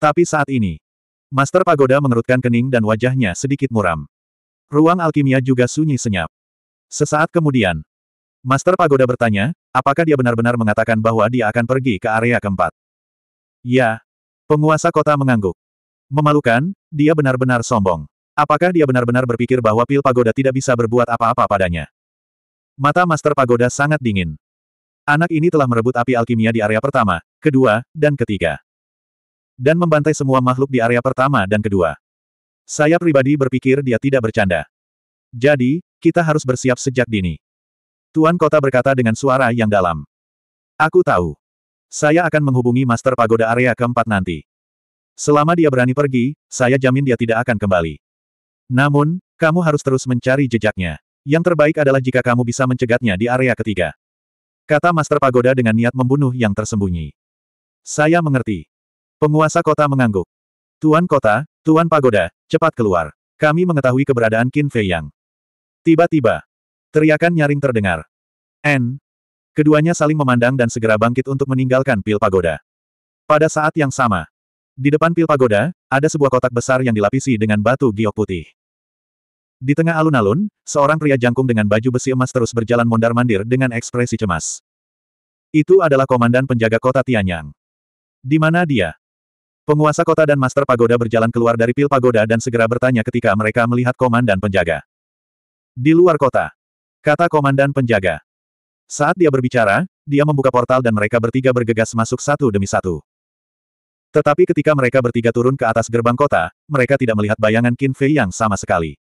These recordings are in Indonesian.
Tapi saat ini, Master Pagoda mengerutkan kening dan wajahnya sedikit muram. Ruang alkimia juga sunyi senyap. Sesaat kemudian, Master Pagoda bertanya, apakah dia benar-benar mengatakan bahwa dia akan pergi ke area keempat? Ya. Penguasa kota mengangguk. Memalukan, dia benar-benar sombong. Apakah dia benar-benar berpikir bahwa pil pagoda tidak bisa berbuat apa-apa padanya? Mata Master Pagoda sangat dingin. Anak ini telah merebut api alkimia di area pertama, kedua, dan ketiga dan membantai semua makhluk di area pertama dan kedua. Saya pribadi berpikir dia tidak bercanda. Jadi, kita harus bersiap sejak dini. Tuan kota berkata dengan suara yang dalam. Aku tahu. Saya akan menghubungi Master Pagoda area keempat nanti. Selama dia berani pergi, saya jamin dia tidak akan kembali. Namun, kamu harus terus mencari jejaknya. Yang terbaik adalah jika kamu bisa mencegatnya di area ketiga. Kata Master Pagoda dengan niat membunuh yang tersembunyi. Saya mengerti. Penguasa kota mengangguk. Tuan kota, Tuan pagoda, cepat keluar. Kami mengetahui keberadaan Qin Fei Yang. Tiba-tiba, teriakan nyaring terdengar. N. Keduanya saling memandang dan segera bangkit untuk meninggalkan pil pagoda. Pada saat yang sama, di depan pil pagoda, ada sebuah kotak besar yang dilapisi dengan batu giok putih. Di tengah alun-alun, seorang pria jangkung dengan baju besi emas terus berjalan mondar-mandir dengan ekspresi cemas. Itu adalah komandan penjaga kota Tianyang. Di mana dia? Penguasa kota dan Master Pagoda berjalan keluar dari pil pagoda dan segera bertanya ketika mereka melihat komandan penjaga. Di luar kota. Kata komandan penjaga. Saat dia berbicara, dia membuka portal dan mereka bertiga bergegas masuk satu demi satu. Tetapi ketika mereka bertiga turun ke atas gerbang kota, mereka tidak melihat bayangan Qin Fei yang sama sekali.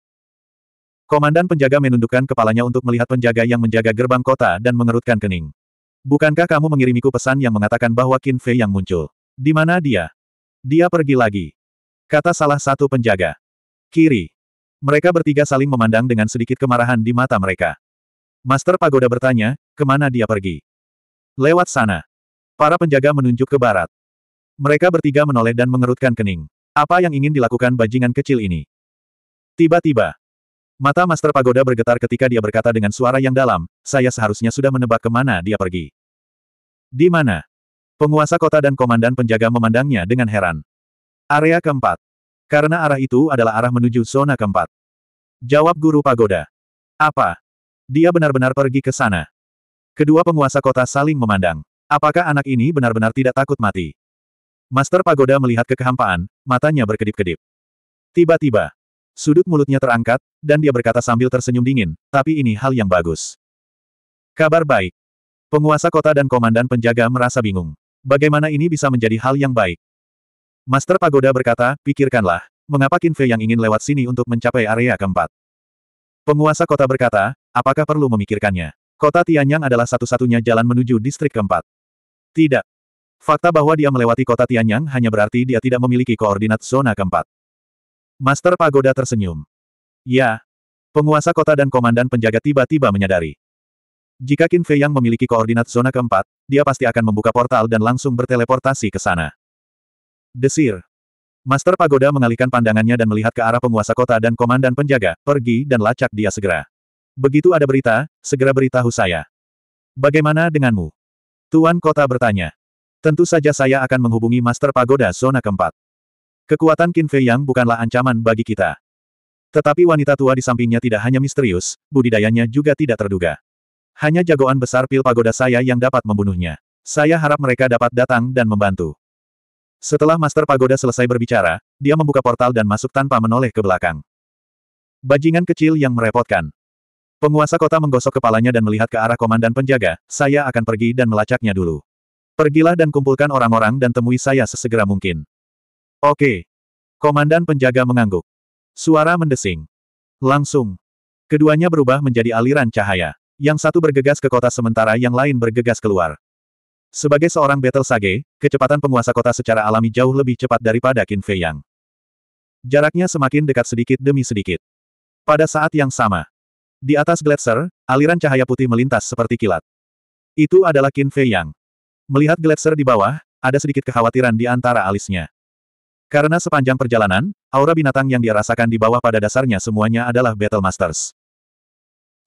Komandan penjaga menundukkan kepalanya untuk melihat penjaga yang menjaga gerbang kota dan mengerutkan kening. Bukankah kamu mengirimiku pesan yang mengatakan bahwa Qin Fei yang muncul? Di mana dia? Dia pergi lagi. Kata salah satu penjaga. Kiri. Mereka bertiga saling memandang dengan sedikit kemarahan di mata mereka. Master Pagoda bertanya, kemana dia pergi? Lewat sana. Para penjaga menunjuk ke barat. Mereka bertiga menoleh dan mengerutkan kening. Apa yang ingin dilakukan bajingan kecil ini? Tiba-tiba. Mata Master Pagoda bergetar ketika dia berkata dengan suara yang dalam, saya seharusnya sudah menebak kemana dia pergi. Di mana? Penguasa kota dan komandan penjaga memandangnya dengan heran. Area keempat. Karena arah itu adalah arah menuju zona keempat. Jawab guru pagoda. Apa? Dia benar-benar pergi ke sana. Kedua penguasa kota saling memandang. Apakah anak ini benar-benar tidak takut mati? Master pagoda melihat kekehampaan, matanya berkedip-kedip. Tiba-tiba, sudut mulutnya terangkat, dan dia berkata sambil tersenyum dingin, tapi ini hal yang bagus. Kabar baik. Penguasa kota dan komandan penjaga merasa bingung. Bagaimana ini bisa menjadi hal yang baik? Master Pagoda berkata, pikirkanlah, mengapa Kinfe yang ingin lewat sini untuk mencapai area keempat? Penguasa kota berkata, apakah perlu memikirkannya? Kota Tianyang adalah satu-satunya jalan menuju distrik keempat. Tidak. Fakta bahwa dia melewati kota Tianyang hanya berarti dia tidak memiliki koordinat zona keempat. Master Pagoda tersenyum. Ya. Penguasa kota dan komandan penjaga tiba-tiba menyadari. Jika Qin Fei yang memiliki koordinat zona keempat, dia pasti akan membuka portal dan langsung berteleportasi ke sana. Desir. Master Pagoda mengalihkan pandangannya dan melihat ke arah penguasa kota dan komandan penjaga, pergi dan lacak dia segera. Begitu ada berita, segera beritahu saya. Bagaimana denganmu? Tuan kota bertanya. Tentu saja saya akan menghubungi Master Pagoda zona keempat. Kekuatan Qin Fei Yang bukanlah ancaman bagi kita. Tetapi wanita tua di sampingnya tidak hanya misterius, budidayanya juga tidak terduga. Hanya jagoan besar pil pagoda saya yang dapat membunuhnya. Saya harap mereka dapat datang dan membantu. Setelah Master Pagoda selesai berbicara, dia membuka portal dan masuk tanpa menoleh ke belakang. Bajingan kecil yang merepotkan. Penguasa kota menggosok kepalanya dan melihat ke arah komandan penjaga, saya akan pergi dan melacaknya dulu. Pergilah dan kumpulkan orang-orang dan temui saya sesegera mungkin. Oke. Komandan penjaga mengangguk. Suara mendesing. Langsung. Keduanya berubah menjadi aliran cahaya. Yang satu bergegas ke kota sementara yang lain bergegas keluar. Sebagai seorang Battle Sage, kecepatan penguasa kota secara alami jauh lebih cepat daripada Qin Fei Yang. Jaraknya semakin dekat sedikit demi sedikit. Pada saat yang sama, di atas gletser, aliran cahaya putih melintas seperti kilat. Itu adalah Qin Fei Yang. Melihat gletser di bawah, ada sedikit kekhawatiran di antara alisnya. Karena sepanjang perjalanan, aura binatang yang dia rasakan di bawah pada dasarnya semuanya adalah Battle Masters.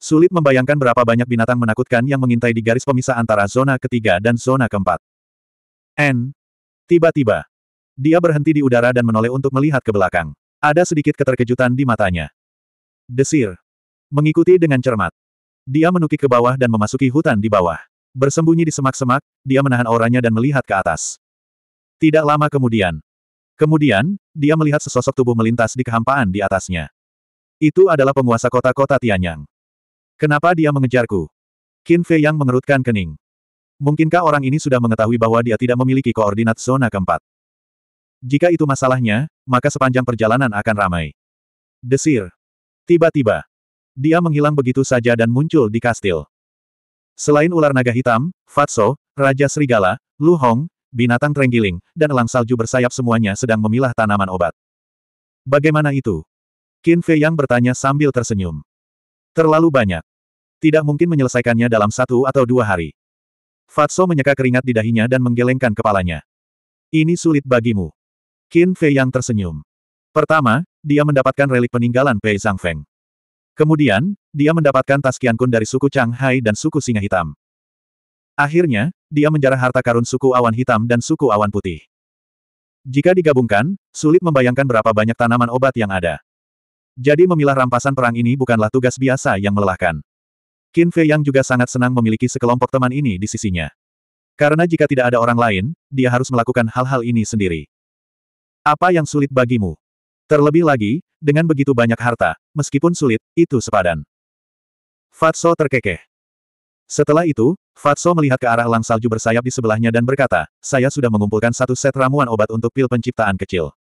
Sulit membayangkan berapa banyak binatang menakutkan yang mengintai di garis pemisah antara zona ketiga dan zona keempat. N. Tiba-tiba. Dia berhenti di udara dan menoleh untuk melihat ke belakang. Ada sedikit keterkejutan di matanya. Desir. Mengikuti dengan cermat. Dia menukik ke bawah dan memasuki hutan di bawah. Bersembunyi di semak-semak, dia menahan auranya dan melihat ke atas. Tidak lama kemudian. Kemudian, dia melihat sesosok tubuh melintas di kehampaan di atasnya. Itu adalah penguasa kota-kota Tianyang. Kenapa dia mengejarku? Qin Fei yang mengerutkan kening. Mungkinkah orang ini sudah mengetahui bahwa dia tidak memiliki koordinat zona keempat? Jika itu masalahnya, maka sepanjang perjalanan akan ramai. Desir. Tiba-tiba. Dia menghilang begitu saja dan muncul di kastil. Selain ular naga hitam, Fatso, Raja Serigala, Lu Hong, binatang terenggiling, dan elang salju bersayap semuanya sedang memilah tanaman obat. Bagaimana itu? Qin Fei Yang bertanya sambil tersenyum. Terlalu banyak. Tidak mungkin menyelesaikannya dalam satu atau dua hari. Fatso menyeka keringat di dahinya dan menggelengkan kepalanya. Ini sulit bagimu. Qin Fei yang tersenyum. Pertama, dia mendapatkan relik peninggalan Pei Zhang Feng. Kemudian, dia mendapatkan tas Kun dari suku Chang Hai dan suku Singa Hitam. Akhirnya, dia menjarah harta karun suku Awan Hitam dan suku Awan Putih. Jika digabungkan, sulit membayangkan berapa banyak tanaman obat yang ada. Jadi memilah rampasan perang ini bukanlah tugas biasa yang melelahkan. Qin Fei yang juga sangat senang memiliki sekelompok teman ini di sisinya. Karena jika tidak ada orang lain, dia harus melakukan hal-hal ini sendiri. Apa yang sulit bagimu? Terlebih lagi, dengan begitu banyak harta, meskipun sulit, itu sepadan. Fatso terkekeh. Setelah itu, Fatso melihat ke arah lang salju bersayap di sebelahnya dan berkata, saya sudah mengumpulkan satu set ramuan obat untuk pil penciptaan kecil.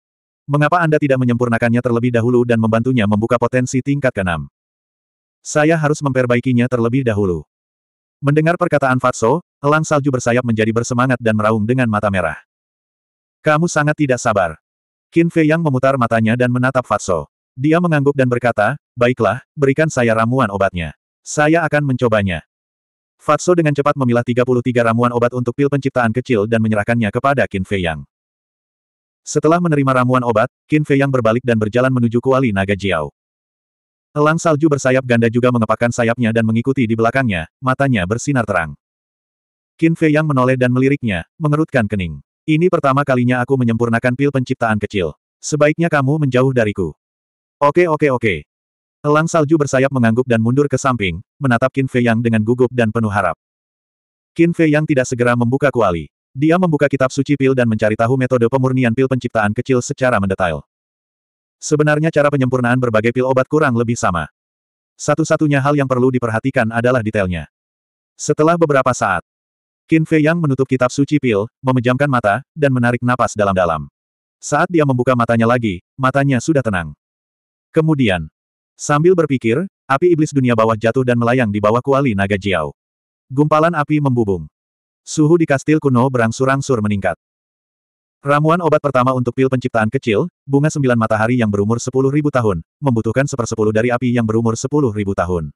Mengapa Anda tidak menyempurnakannya terlebih dahulu dan membantunya membuka potensi tingkat ke-6? Saya harus memperbaikinya terlebih dahulu. Mendengar perkataan Fatso, elang salju bersayap menjadi bersemangat dan meraung dengan mata merah. Kamu sangat tidak sabar. Qin Fei yang memutar matanya dan menatap Fatso. Dia mengangguk dan berkata, baiklah, berikan saya ramuan obatnya. Saya akan mencobanya. Fatso dengan cepat memilah 33 ramuan obat untuk pil penciptaan kecil dan menyerahkannya kepada Qin Fei Yang. Setelah menerima ramuan obat, Qin Fei Yang berbalik dan berjalan menuju Kuali Naga Jiao. Elang salju bersayap ganda juga mengepakkan sayapnya dan mengikuti di belakangnya, matanya bersinar terang. Qin Fei yang menoleh dan meliriknya, mengerutkan kening. Ini pertama kalinya aku menyempurnakan pil penciptaan kecil. Sebaiknya kamu menjauh dariku. Oke oke oke. Elang salju bersayap mengangguk dan mundur ke samping, menatap Qin Fei yang dengan gugup dan penuh harap. Qin Fei yang tidak segera membuka kuali. Dia membuka kitab suci pil dan mencari tahu metode pemurnian pil penciptaan kecil secara mendetail. Sebenarnya cara penyempurnaan berbagai pil obat kurang lebih sama. Satu-satunya hal yang perlu diperhatikan adalah detailnya. Setelah beberapa saat, Qin Fei Yang menutup kitab suci pil, memejamkan mata, dan menarik napas dalam-dalam. Saat dia membuka matanya lagi, matanya sudah tenang. Kemudian, sambil berpikir, api iblis dunia bawah jatuh dan melayang di bawah kuali naga Jiao. Gumpalan api membubung. Suhu di kastil kuno berangsur-angsur meningkat. Ramuan obat pertama untuk pil penciptaan kecil, bunga sembilan matahari yang berumur sepuluh ribu tahun, membutuhkan sepersepuluh dari api yang berumur sepuluh ribu tahun.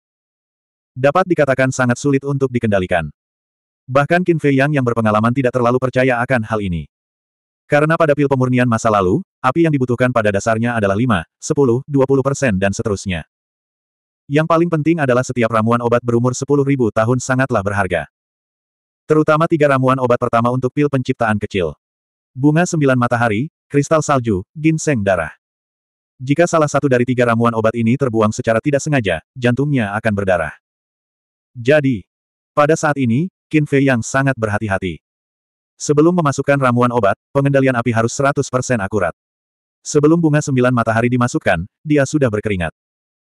Dapat dikatakan sangat sulit untuk dikendalikan. Bahkan Qin Fei Yang yang berpengalaman tidak terlalu percaya akan hal ini. Karena pada pil pemurnian masa lalu, api yang dibutuhkan pada dasarnya adalah 5, 10, 20 persen dan seterusnya. Yang paling penting adalah setiap ramuan obat berumur ribu tahun sangatlah berharga. Terutama tiga ramuan obat pertama untuk pil penciptaan kecil. Bunga sembilan matahari, kristal salju, ginseng darah. Jika salah satu dari tiga ramuan obat ini terbuang secara tidak sengaja, jantungnya akan berdarah. Jadi, pada saat ini, Qin Fei yang sangat berhati-hati. Sebelum memasukkan ramuan obat, pengendalian api harus 100% akurat. Sebelum bunga sembilan matahari dimasukkan, dia sudah berkeringat.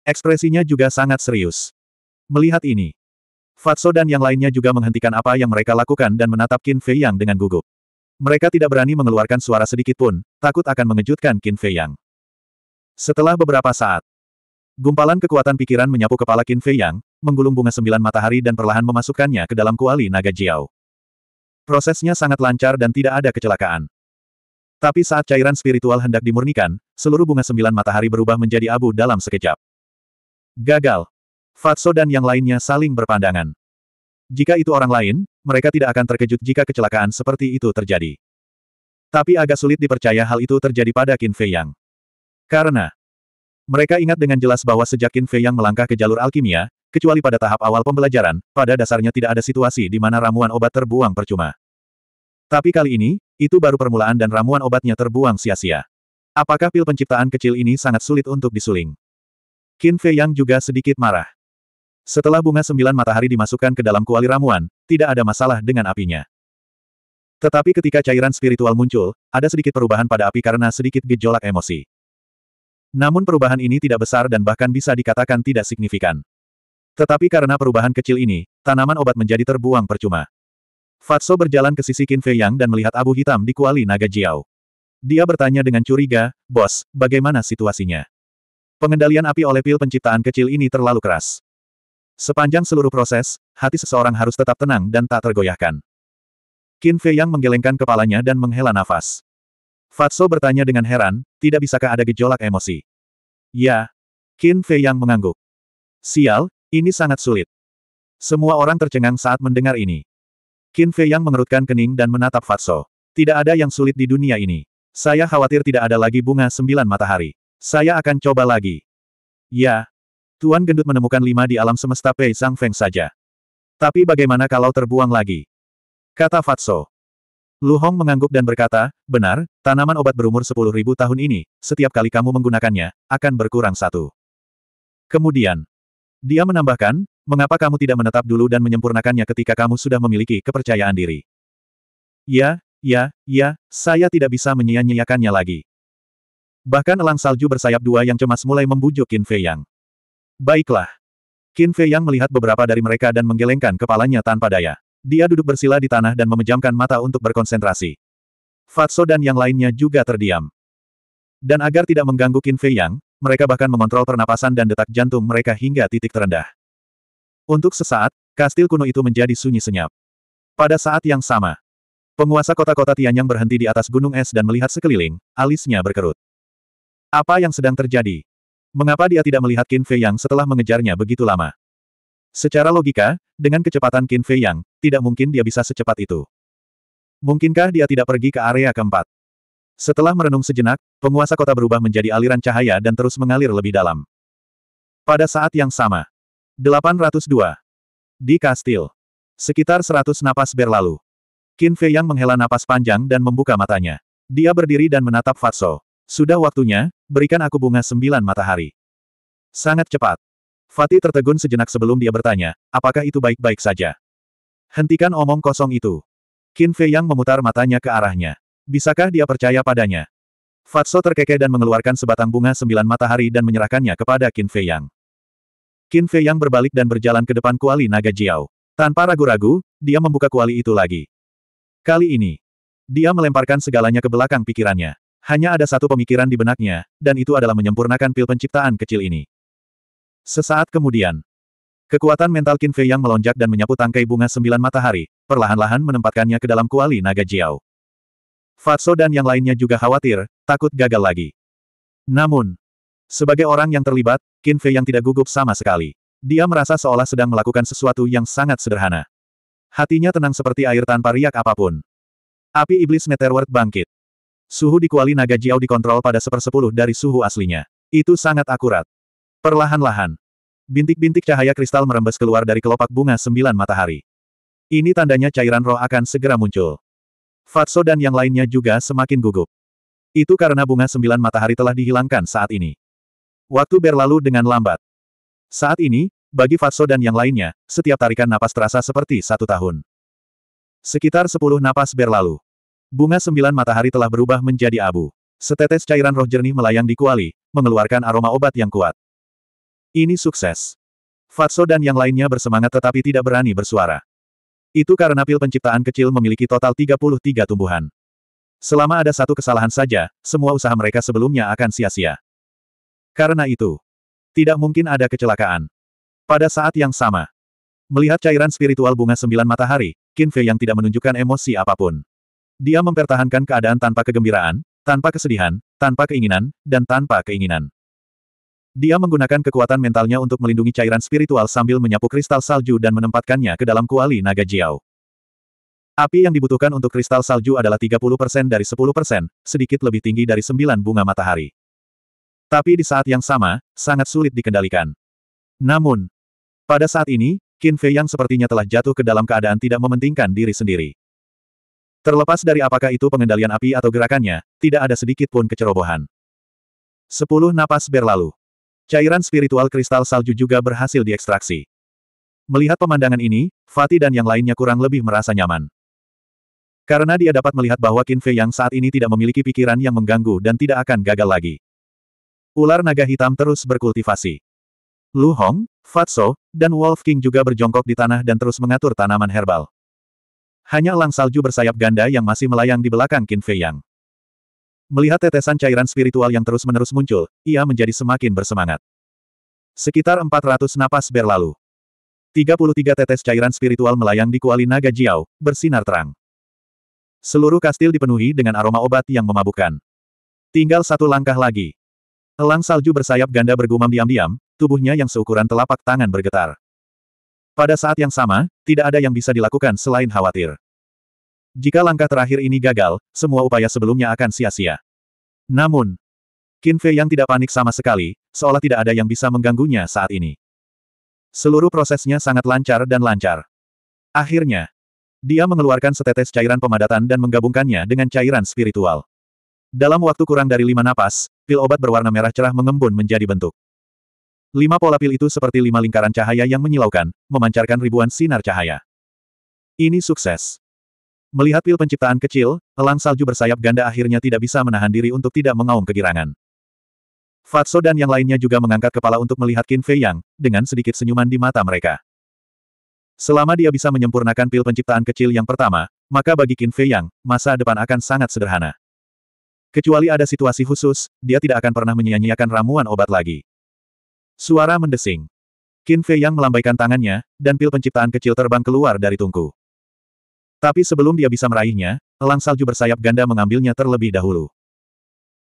Ekspresinya juga sangat serius. Melihat ini, Fatso dan yang lainnya juga menghentikan apa yang mereka lakukan dan menatap Qin Fei Yang dengan gugup. Mereka tidak berani mengeluarkan suara sedikit pun, takut akan mengejutkan Qin Fei Yang. Setelah beberapa saat, gumpalan kekuatan pikiran menyapu kepala Qin Fei Yang, menggulung bunga sembilan matahari dan perlahan memasukkannya ke dalam kuali naga Jiao. Prosesnya sangat lancar dan tidak ada kecelakaan. Tapi saat cairan spiritual hendak dimurnikan, seluruh bunga sembilan matahari berubah menjadi abu dalam sekejap. Gagal. Fatso dan yang lainnya saling berpandangan. Jika itu orang lain, mereka tidak akan terkejut jika kecelakaan seperti itu terjadi. Tapi agak sulit dipercaya hal itu terjadi pada Qin Fei Yang. Karena mereka ingat dengan jelas bahwa sejak Qin Fei Yang melangkah ke jalur alkimia, kecuali pada tahap awal pembelajaran, pada dasarnya tidak ada situasi di mana ramuan obat terbuang percuma. Tapi kali ini, itu baru permulaan dan ramuan obatnya terbuang sia-sia. Apakah pil penciptaan kecil ini sangat sulit untuk disuling? Qin Fei Yang juga sedikit marah. Setelah bunga sembilan matahari dimasukkan ke dalam kuali ramuan, tidak ada masalah dengan apinya. Tetapi ketika cairan spiritual muncul, ada sedikit perubahan pada api karena sedikit gejolak emosi. Namun perubahan ini tidak besar dan bahkan bisa dikatakan tidak signifikan. Tetapi karena perubahan kecil ini, tanaman obat menjadi terbuang percuma. Fatso berjalan ke sisi Qin Fei Yang dan melihat abu hitam di kuali naga Jiao. Dia bertanya dengan curiga, Bos, bagaimana situasinya? Pengendalian api oleh pil penciptaan kecil ini terlalu keras. Sepanjang seluruh proses, hati seseorang harus tetap tenang dan tak tergoyahkan. Qin Fei Yang menggelengkan kepalanya dan menghela nafas. Fatso bertanya dengan heran, tidak bisakah ada gejolak emosi? Ya. Qin Fei Yang mengangguk. Sial, ini sangat sulit. Semua orang tercengang saat mendengar ini. Qin Fei Yang mengerutkan kening dan menatap Fatso. Tidak ada yang sulit di dunia ini. Saya khawatir tidak ada lagi bunga sembilan matahari. Saya akan coba lagi. Ya, Tuan Gendut menemukan lima di alam semesta Pei Zhang Feng saja. Tapi bagaimana kalau terbuang lagi? Kata Fatso. Lu Hong mengangguk dan berkata, benar, tanaman obat berumur sepuluh ribu tahun ini, setiap kali kamu menggunakannya, akan berkurang satu. Kemudian, dia menambahkan, mengapa kamu tidak menetap dulu dan menyempurnakannya ketika kamu sudah memiliki kepercayaan diri? Ya, ya, ya, saya tidak bisa menyia-nyiakannya lagi. Bahkan elang salju bersayap dua yang cemas mulai membujuk Qin Fei Yang. Baiklah. Qin Fei Yang melihat beberapa dari mereka dan menggelengkan kepalanya tanpa daya. Dia duduk bersila di tanah dan memejamkan mata untuk berkonsentrasi. Fatso dan yang lainnya juga terdiam. Dan agar tidak mengganggu Qin Fei Yang, mereka bahkan mengontrol pernapasan dan detak jantung mereka hingga titik terendah. Untuk sesaat, kastil kuno itu menjadi sunyi senyap. Pada saat yang sama, Penguasa kota-kota Tianyang berhenti di atas gunung es dan melihat sekeliling, alisnya berkerut. Apa yang sedang terjadi? Mengapa dia tidak melihat Qin Fei Yang setelah mengejarnya begitu lama? Secara logika, dengan kecepatan Qin Fei Yang, tidak mungkin dia bisa secepat itu. Mungkinkah dia tidak pergi ke area keempat? Setelah merenung sejenak, penguasa kota berubah menjadi aliran cahaya dan terus mengalir lebih dalam. Pada saat yang sama. 802. Di kastil. Sekitar 100 napas berlalu. Qin Fei Yang menghela napas panjang dan membuka matanya. Dia berdiri dan menatap Fatso. Sudah waktunya, berikan aku bunga sembilan matahari. Sangat cepat. Fatih tertegun sejenak sebelum dia bertanya, apakah itu baik-baik saja? Hentikan omong kosong itu. Qin Fei Yang memutar matanya ke arahnya. Bisakah dia percaya padanya? Fatso terkekeh dan mengeluarkan sebatang bunga sembilan matahari dan menyerahkannya kepada Qin Fei Yang. Qin Fei Yang berbalik dan berjalan ke depan kuali naga Jiao. Tanpa ragu-ragu, dia membuka kuali itu lagi. Kali ini, dia melemparkan segalanya ke belakang pikirannya. Hanya ada satu pemikiran di benaknya, dan itu adalah menyempurnakan pil penciptaan kecil ini. Sesaat kemudian, kekuatan mental Qin Fei yang melonjak dan menyapu tangkai bunga sembilan matahari, perlahan-lahan menempatkannya ke dalam kuali naga Jiao. Fatso dan yang lainnya juga khawatir, takut gagal lagi. Namun, sebagai orang yang terlibat, Qin Fei yang tidak gugup sama sekali. Dia merasa seolah sedang melakukan sesuatu yang sangat sederhana. Hatinya tenang seperti air tanpa riak apapun. Api iblis Netherworld bangkit. Suhu di kuali naga Jiao dikontrol pada sepersepuluh dari suhu aslinya. Itu sangat akurat. Perlahan-lahan. Bintik-bintik cahaya kristal merembes keluar dari kelopak bunga sembilan matahari. Ini tandanya cairan roh akan segera muncul. Fatso dan yang lainnya juga semakin gugup. Itu karena bunga sembilan matahari telah dihilangkan saat ini. Waktu berlalu dengan lambat. Saat ini, bagi Fatso dan yang lainnya, setiap tarikan napas terasa seperti satu tahun. Sekitar sepuluh napas berlalu. Bunga sembilan matahari telah berubah menjadi abu. Setetes cairan roh jernih melayang di kuali, mengeluarkan aroma obat yang kuat. Ini sukses. Fatso dan yang lainnya bersemangat tetapi tidak berani bersuara. Itu karena pil penciptaan kecil memiliki total 33 tumbuhan. Selama ada satu kesalahan saja, semua usaha mereka sebelumnya akan sia-sia. Karena itu, tidak mungkin ada kecelakaan. Pada saat yang sama, melihat cairan spiritual bunga sembilan matahari, Kinfe yang tidak menunjukkan emosi apapun. Dia mempertahankan keadaan tanpa kegembiraan, tanpa kesedihan, tanpa keinginan, dan tanpa keinginan. Dia menggunakan kekuatan mentalnya untuk melindungi cairan spiritual sambil menyapu kristal salju dan menempatkannya ke dalam kuali naga Jiao. Api yang dibutuhkan untuk kristal salju adalah 30% dari 10%, sedikit lebih tinggi dari 9 bunga matahari. Tapi di saat yang sama, sangat sulit dikendalikan. Namun, pada saat ini, Qin Fei yang sepertinya telah jatuh ke dalam keadaan tidak mementingkan diri sendiri. Terlepas dari apakah itu pengendalian api atau gerakannya, tidak ada sedikit pun kecerobohan. Sepuluh napas berlalu. Cairan spiritual kristal salju juga berhasil diekstraksi. Melihat pemandangan ini, Fatih dan yang lainnya kurang lebih merasa nyaman. Karena dia dapat melihat bahwa Qin Fei yang saat ini tidak memiliki pikiran yang mengganggu dan tidak akan gagal lagi. Ular naga hitam terus berkultivasi. Lu Hong, Fatso, dan Wolf King juga berjongkok di tanah dan terus mengatur tanaman herbal. Hanya elang salju bersayap ganda yang masih melayang di belakang Qin Fei Yang. Melihat tetesan cairan spiritual yang terus-menerus muncul, ia menjadi semakin bersemangat. Sekitar 400 napas berlalu. 33 tetes cairan spiritual melayang di kuali naga Jiao, bersinar terang. Seluruh kastil dipenuhi dengan aroma obat yang memabukkan. Tinggal satu langkah lagi. Elang salju bersayap ganda bergumam diam-diam, tubuhnya yang seukuran telapak tangan bergetar. Pada saat yang sama, tidak ada yang bisa dilakukan selain khawatir. Jika langkah terakhir ini gagal, semua upaya sebelumnya akan sia-sia. Namun, Qin Fei yang tidak panik sama sekali, seolah tidak ada yang bisa mengganggunya saat ini. Seluruh prosesnya sangat lancar dan lancar. Akhirnya, dia mengeluarkan setetes cairan pemadatan dan menggabungkannya dengan cairan spiritual. Dalam waktu kurang dari lima napas, pil obat berwarna merah cerah mengembun menjadi bentuk. Lima pola pil itu seperti lima lingkaran cahaya yang menyilaukan, memancarkan ribuan sinar cahaya. Ini sukses. Melihat pil penciptaan kecil, elang salju bersayap ganda akhirnya tidak bisa menahan diri untuk tidak mengaum kegirangan. Fatso dan yang lainnya juga mengangkat kepala untuk melihat Qin Fei Yang, dengan sedikit senyuman di mata mereka. Selama dia bisa menyempurnakan pil penciptaan kecil yang pertama, maka bagi Qin Fei Yang, masa depan akan sangat sederhana. Kecuali ada situasi khusus, dia tidak akan pernah menyia-nyiakan ramuan obat lagi. Suara mendesing. Qin Fei Yang melambaikan tangannya, dan pil penciptaan kecil terbang keluar dari tungku. Tapi sebelum dia bisa meraihnya, elang salju bersayap ganda mengambilnya terlebih dahulu.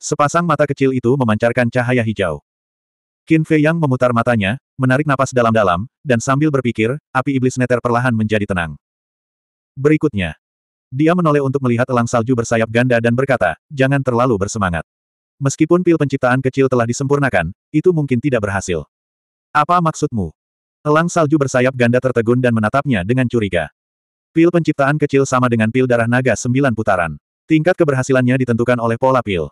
Sepasang mata kecil itu memancarkan cahaya hijau. Qin Fei Yang memutar matanya, menarik napas dalam-dalam, dan sambil berpikir, api iblis neter perlahan menjadi tenang. Berikutnya. Dia menoleh untuk melihat elang salju bersayap ganda dan berkata, jangan terlalu bersemangat. Meskipun pil penciptaan kecil telah disempurnakan, itu mungkin tidak berhasil. Apa maksudmu? Elang salju bersayap ganda tertegun dan menatapnya dengan curiga. Pil penciptaan kecil sama dengan pil darah naga sembilan putaran. Tingkat keberhasilannya ditentukan oleh pola pil.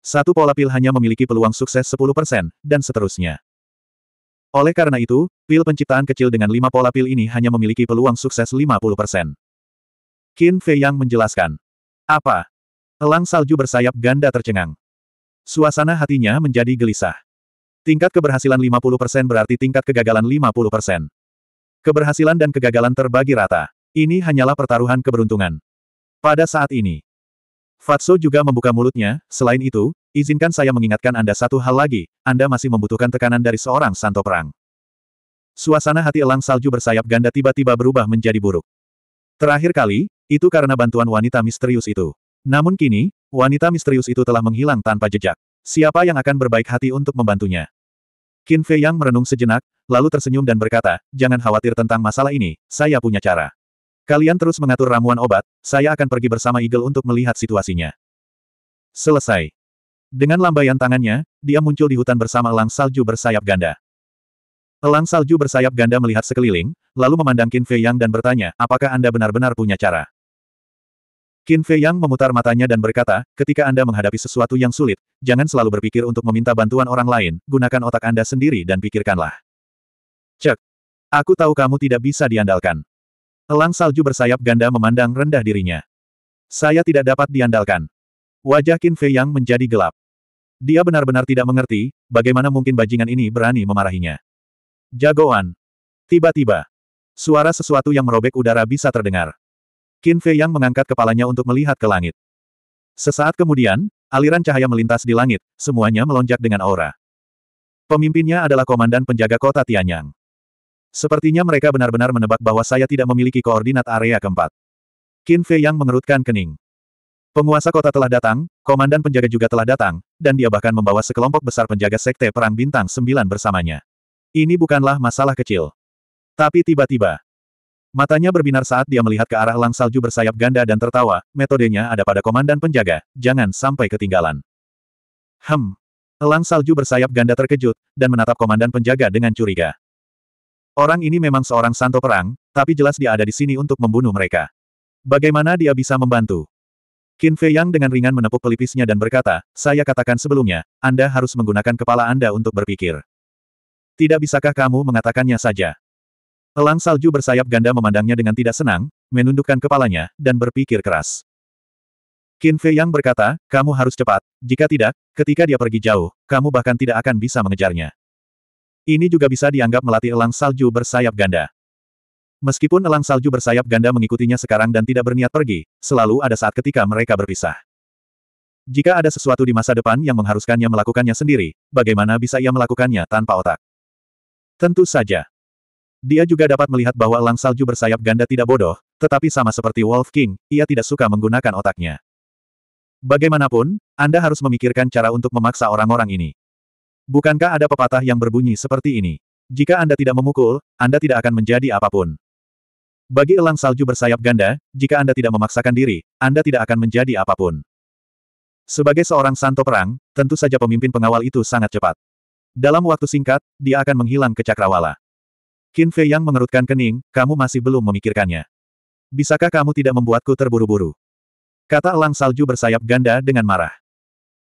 Satu pola pil hanya memiliki peluang sukses 10%, dan seterusnya. Oleh karena itu, pil penciptaan kecil dengan lima pola pil ini hanya memiliki peluang sukses 50%. Qin Fei Yang menjelaskan. Apa? Elang salju bersayap ganda tercengang. Suasana hatinya menjadi gelisah. Tingkat keberhasilan 50% berarti tingkat kegagalan 50%. Keberhasilan dan kegagalan terbagi rata. Ini hanyalah pertaruhan keberuntungan. Pada saat ini, Fatso juga membuka mulutnya, selain itu, izinkan saya mengingatkan Anda satu hal lagi, Anda masih membutuhkan tekanan dari seorang santo perang. Suasana hati elang salju bersayap ganda tiba-tiba berubah menjadi buruk. Terakhir kali, itu karena bantuan wanita misterius itu. Namun kini, Wanita misterius itu telah menghilang tanpa jejak. Siapa yang akan berbaik hati untuk membantunya? Qin Fei Yang merenung sejenak, lalu tersenyum dan berkata, jangan khawatir tentang masalah ini, saya punya cara. Kalian terus mengatur ramuan obat, saya akan pergi bersama Eagle untuk melihat situasinya. Selesai. Dengan lambaian tangannya, dia muncul di hutan bersama elang salju bersayap ganda. Elang salju bersayap ganda melihat sekeliling, lalu memandang Qin Fei Yang dan bertanya, apakah Anda benar-benar punya cara? Qin Fei Yang memutar matanya dan berkata, ketika Anda menghadapi sesuatu yang sulit, jangan selalu berpikir untuk meminta bantuan orang lain, gunakan otak Anda sendiri dan pikirkanlah. Cek. Aku tahu kamu tidak bisa diandalkan. Elang salju bersayap ganda memandang rendah dirinya. Saya tidak dapat diandalkan. Wajah Qin Fei Yang menjadi gelap. Dia benar-benar tidak mengerti, bagaimana mungkin bajingan ini berani memarahinya. Jagoan. Tiba-tiba. Suara sesuatu yang merobek udara bisa terdengar. Qin Fei Yang mengangkat kepalanya untuk melihat ke langit. Sesaat kemudian, aliran cahaya melintas di langit, semuanya melonjak dengan aura. Pemimpinnya adalah komandan penjaga kota Tianyang. Sepertinya mereka benar-benar menebak bahwa saya tidak memiliki koordinat area keempat. Qin Fei Yang mengerutkan kening. Penguasa kota telah datang, komandan penjaga juga telah datang, dan dia bahkan membawa sekelompok besar penjaga sekte Perang Bintang Sembilan bersamanya. Ini bukanlah masalah kecil. Tapi tiba-tiba, Matanya berbinar saat dia melihat ke arah lang salju bersayap ganda dan tertawa, metodenya ada pada komandan penjaga, jangan sampai ketinggalan. Hem. Lang salju bersayap ganda terkejut, dan menatap komandan penjaga dengan curiga. Orang ini memang seorang santo perang, tapi jelas dia ada di sini untuk membunuh mereka. Bagaimana dia bisa membantu? Qin Fei Yang dengan ringan menepuk pelipisnya dan berkata, saya katakan sebelumnya, Anda harus menggunakan kepala Anda untuk berpikir. Tidak bisakah kamu mengatakannya saja? Elang salju bersayap ganda memandangnya dengan tidak senang, menundukkan kepalanya, dan berpikir keras. Qin Fei Yang berkata, kamu harus cepat, jika tidak, ketika dia pergi jauh, kamu bahkan tidak akan bisa mengejarnya. Ini juga bisa dianggap melatih elang salju bersayap ganda. Meskipun elang salju bersayap ganda mengikutinya sekarang dan tidak berniat pergi, selalu ada saat ketika mereka berpisah. Jika ada sesuatu di masa depan yang mengharuskannya melakukannya sendiri, bagaimana bisa ia melakukannya tanpa otak? Tentu saja. Dia juga dapat melihat bahwa Lang Salju bersayap ganda tidak bodoh, tetapi sama seperti Wolf King, ia tidak suka menggunakan otaknya. Bagaimanapun, Anda harus memikirkan cara untuk memaksa orang-orang ini. Bukankah ada pepatah yang berbunyi seperti ini? Jika Anda tidak memukul, Anda tidak akan menjadi apapun. Bagi elang salju bersayap ganda, jika Anda tidak memaksakan diri, Anda tidak akan menjadi apapun. Sebagai seorang santo perang, tentu saja pemimpin pengawal itu sangat cepat. Dalam waktu singkat, dia akan menghilang ke cakrawala. Qin Fei Yang mengerutkan kening, kamu masih belum memikirkannya. Bisakah kamu tidak membuatku terburu-buru? Kata elang salju bersayap ganda dengan marah.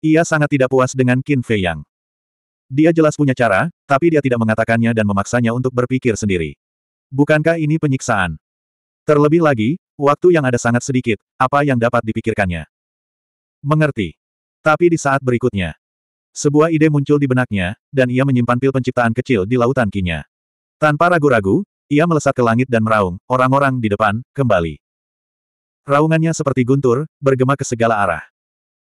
Ia sangat tidak puas dengan Qin Fei Yang. Dia jelas punya cara, tapi dia tidak mengatakannya dan memaksanya untuk berpikir sendiri. Bukankah ini penyiksaan? Terlebih lagi, waktu yang ada sangat sedikit, apa yang dapat dipikirkannya? Mengerti. Tapi di saat berikutnya, sebuah ide muncul di benaknya, dan ia menyimpan pil penciptaan kecil di lautan kinya. Tanpa ragu-ragu, ia melesat ke langit dan meraung, orang-orang di depan, kembali. Raungannya seperti guntur, bergema ke segala arah.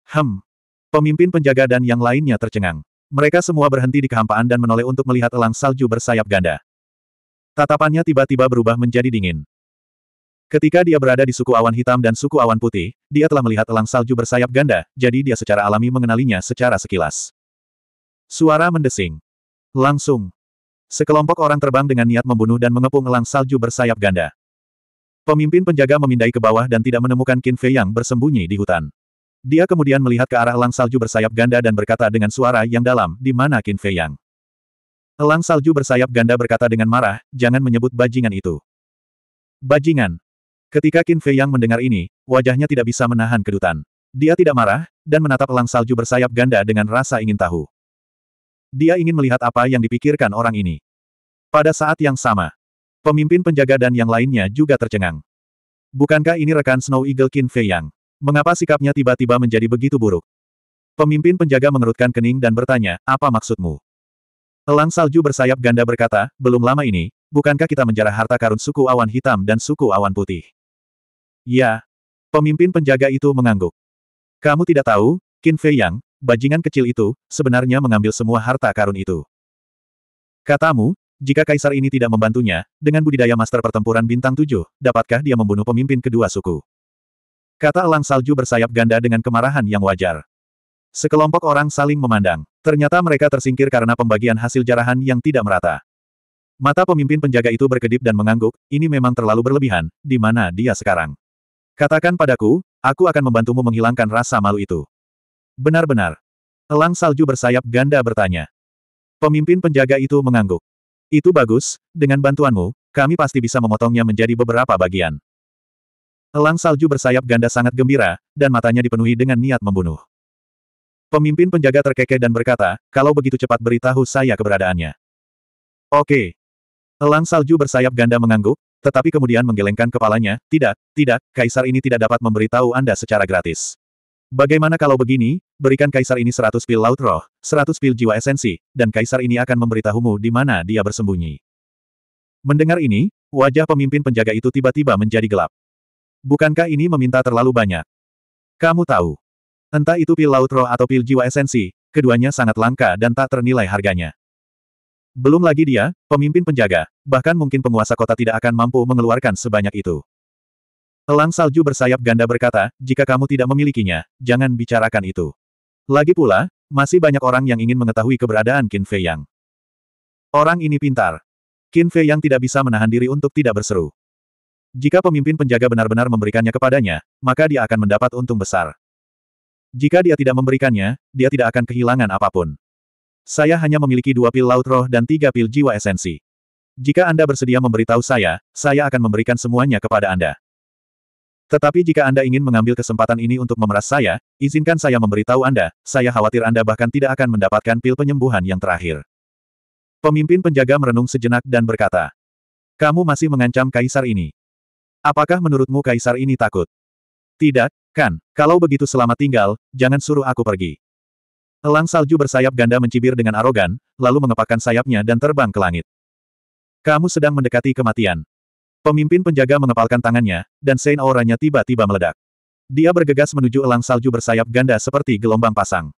Hem. Pemimpin penjaga dan yang lainnya tercengang. Mereka semua berhenti di kehampaan dan menoleh untuk melihat elang salju bersayap ganda. Tatapannya tiba-tiba berubah menjadi dingin. Ketika dia berada di suku awan hitam dan suku awan putih, dia telah melihat elang salju bersayap ganda, jadi dia secara alami mengenalinya secara sekilas. Suara mendesing. Langsung. Sekelompok orang terbang dengan niat membunuh dan mengepung elang salju bersayap ganda. Pemimpin penjaga memindai ke bawah dan tidak menemukan Qin Fei yang bersembunyi di hutan. Dia kemudian melihat ke arah elang salju bersayap ganda dan berkata dengan suara yang dalam, di mana Qin Fei yang. Elang salju bersayap ganda berkata dengan marah, jangan menyebut bajingan itu. Bajingan. Ketika Qin Fei yang mendengar ini, wajahnya tidak bisa menahan kedutan. Dia tidak marah, dan menatap elang salju bersayap ganda dengan rasa ingin tahu. Dia ingin melihat apa yang dipikirkan orang ini. Pada saat yang sama, pemimpin penjaga dan yang lainnya juga tercengang. Bukankah ini rekan Snow Eagle Qin Fei Yang? Mengapa sikapnya tiba-tiba menjadi begitu buruk? Pemimpin penjaga mengerutkan kening dan bertanya, apa maksudmu? Elang salju bersayap ganda berkata, belum lama ini, bukankah kita menjarah harta karun suku awan hitam dan suku awan putih? Ya. Pemimpin penjaga itu mengangguk. Kamu tidak tahu, Qin Fei Yang, bajingan kecil itu, sebenarnya mengambil semua harta karun itu. Katamu, jika kaisar ini tidak membantunya, dengan budidaya master pertempuran bintang tujuh, dapatkah dia membunuh pemimpin kedua suku? Kata elang salju bersayap ganda dengan kemarahan yang wajar. Sekelompok orang saling memandang. Ternyata mereka tersingkir karena pembagian hasil jarahan yang tidak merata. Mata pemimpin penjaga itu berkedip dan mengangguk, ini memang terlalu berlebihan, di mana dia sekarang? Katakan padaku, aku akan membantumu menghilangkan rasa malu itu. Benar-benar. Elang salju bersayap ganda bertanya. Pemimpin penjaga itu mengangguk. Itu bagus, dengan bantuanmu, kami pasti bisa memotongnya menjadi beberapa bagian. Elang salju bersayap ganda sangat gembira, dan matanya dipenuhi dengan niat membunuh. Pemimpin penjaga terkekeh dan berkata, kalau begitu cepat beritahu saya keberadaannya. Oke. Elang salju bersayap ganda mengangguk, tetapi kemudian menggelengkan kepalanya, tidak, tidak, kaisar ini tidak dapat memberitahu Anda secara gratis. Bagaimana kalau begini, berikan kaisar ini seratus pil laut roh, seratus pil jiwa esensi, dan kaisar ini akan memberitahumu di mana dia bersembunyi. Mendengar ini, wajah pemimpin penjaga itu tiba-tiba menjadi gelap. Bukankah ini meminta terlalu banyak? Kamu tahu. Entah itu pil laut roh atau pil jiwa esensi, keduanya sangat langka dan tak ternilai harganya. Belum lagi dia, pemimpin penjaga, bahkan mungkin penguasa kota tidak akan mampu mengeluarkan sebanyak itu. Elang salju bersayap ganda berkata, jika kamu tidak memilikinya, jangan bicarakan itu. Lagi pula, masih banyak orang yang ingin mengetahui keberadaan Qin Fei Yang. Orang ini pintar. Qin Fei Yang tidak bisa menahan diri untuk tidak berseru. Jika pemimpin penjaga benar-benar memberikannya kepadanya, maka dia akan mendapat untung besar. Jika dia tidak memberikannya, dia tidak akan kehilangan apapun. Saya hanya memiliki dua pil laut roh dan tiga pil jiwa esensi. Jika Anda bersedia memberitahu saya, saya akan memberikan semuanya kepada Anda. Tetapi jika Anda ingin mengambil kesempatan ini untuk memeras saya, izinkan saya memberitahu Anda, saya khawatir Anda bahkan tidak akan mendapatkan pil penyembuhan yang terakhir. Pemimpin penjaga merenung sejenak dan berkata, Kamu masih mengancam kaisar ini. Apakah menurutmu kaisar ini takut? Tidak, kan, kalau begitu selamat tinggal, jangan suruh aku pergi. Elang salju bersayap ganda mencibir dengan arogan, lalu mengepakkan sayapnya dan terbang ke langit. Kamu sedang mendekati kematian. Pemimpin penjaga mengepalkan tangannya, dan sein auranya tiba-tiba meledak. Dia bergegas menuju elang salju bersayap ganda seperti gelombang pasang.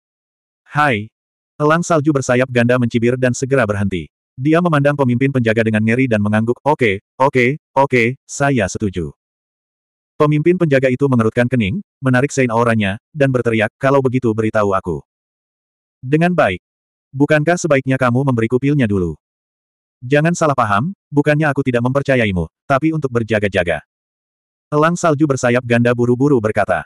Hai! Elang salju bersayap ganda mencibir dan segera berhenti. Dia memandang pemimpin penjaga dengan ngeri dan mengangguk, oke, okay, oke, okay, oke, okay, saya setuju. Pemimpin penjaga itu mengerutkan kening, menarik sein auranya, dan berteriak, kalau begitu beritahu aku. Dengan baik. Bukankah sebaiknya kamu memberiku pilnya dulu? Jangan salah paham, bukannya aku tidak mempercayaimu, tapi untuk berjaga-jaga. Elang salju bersayap ganda buru-buru berkata.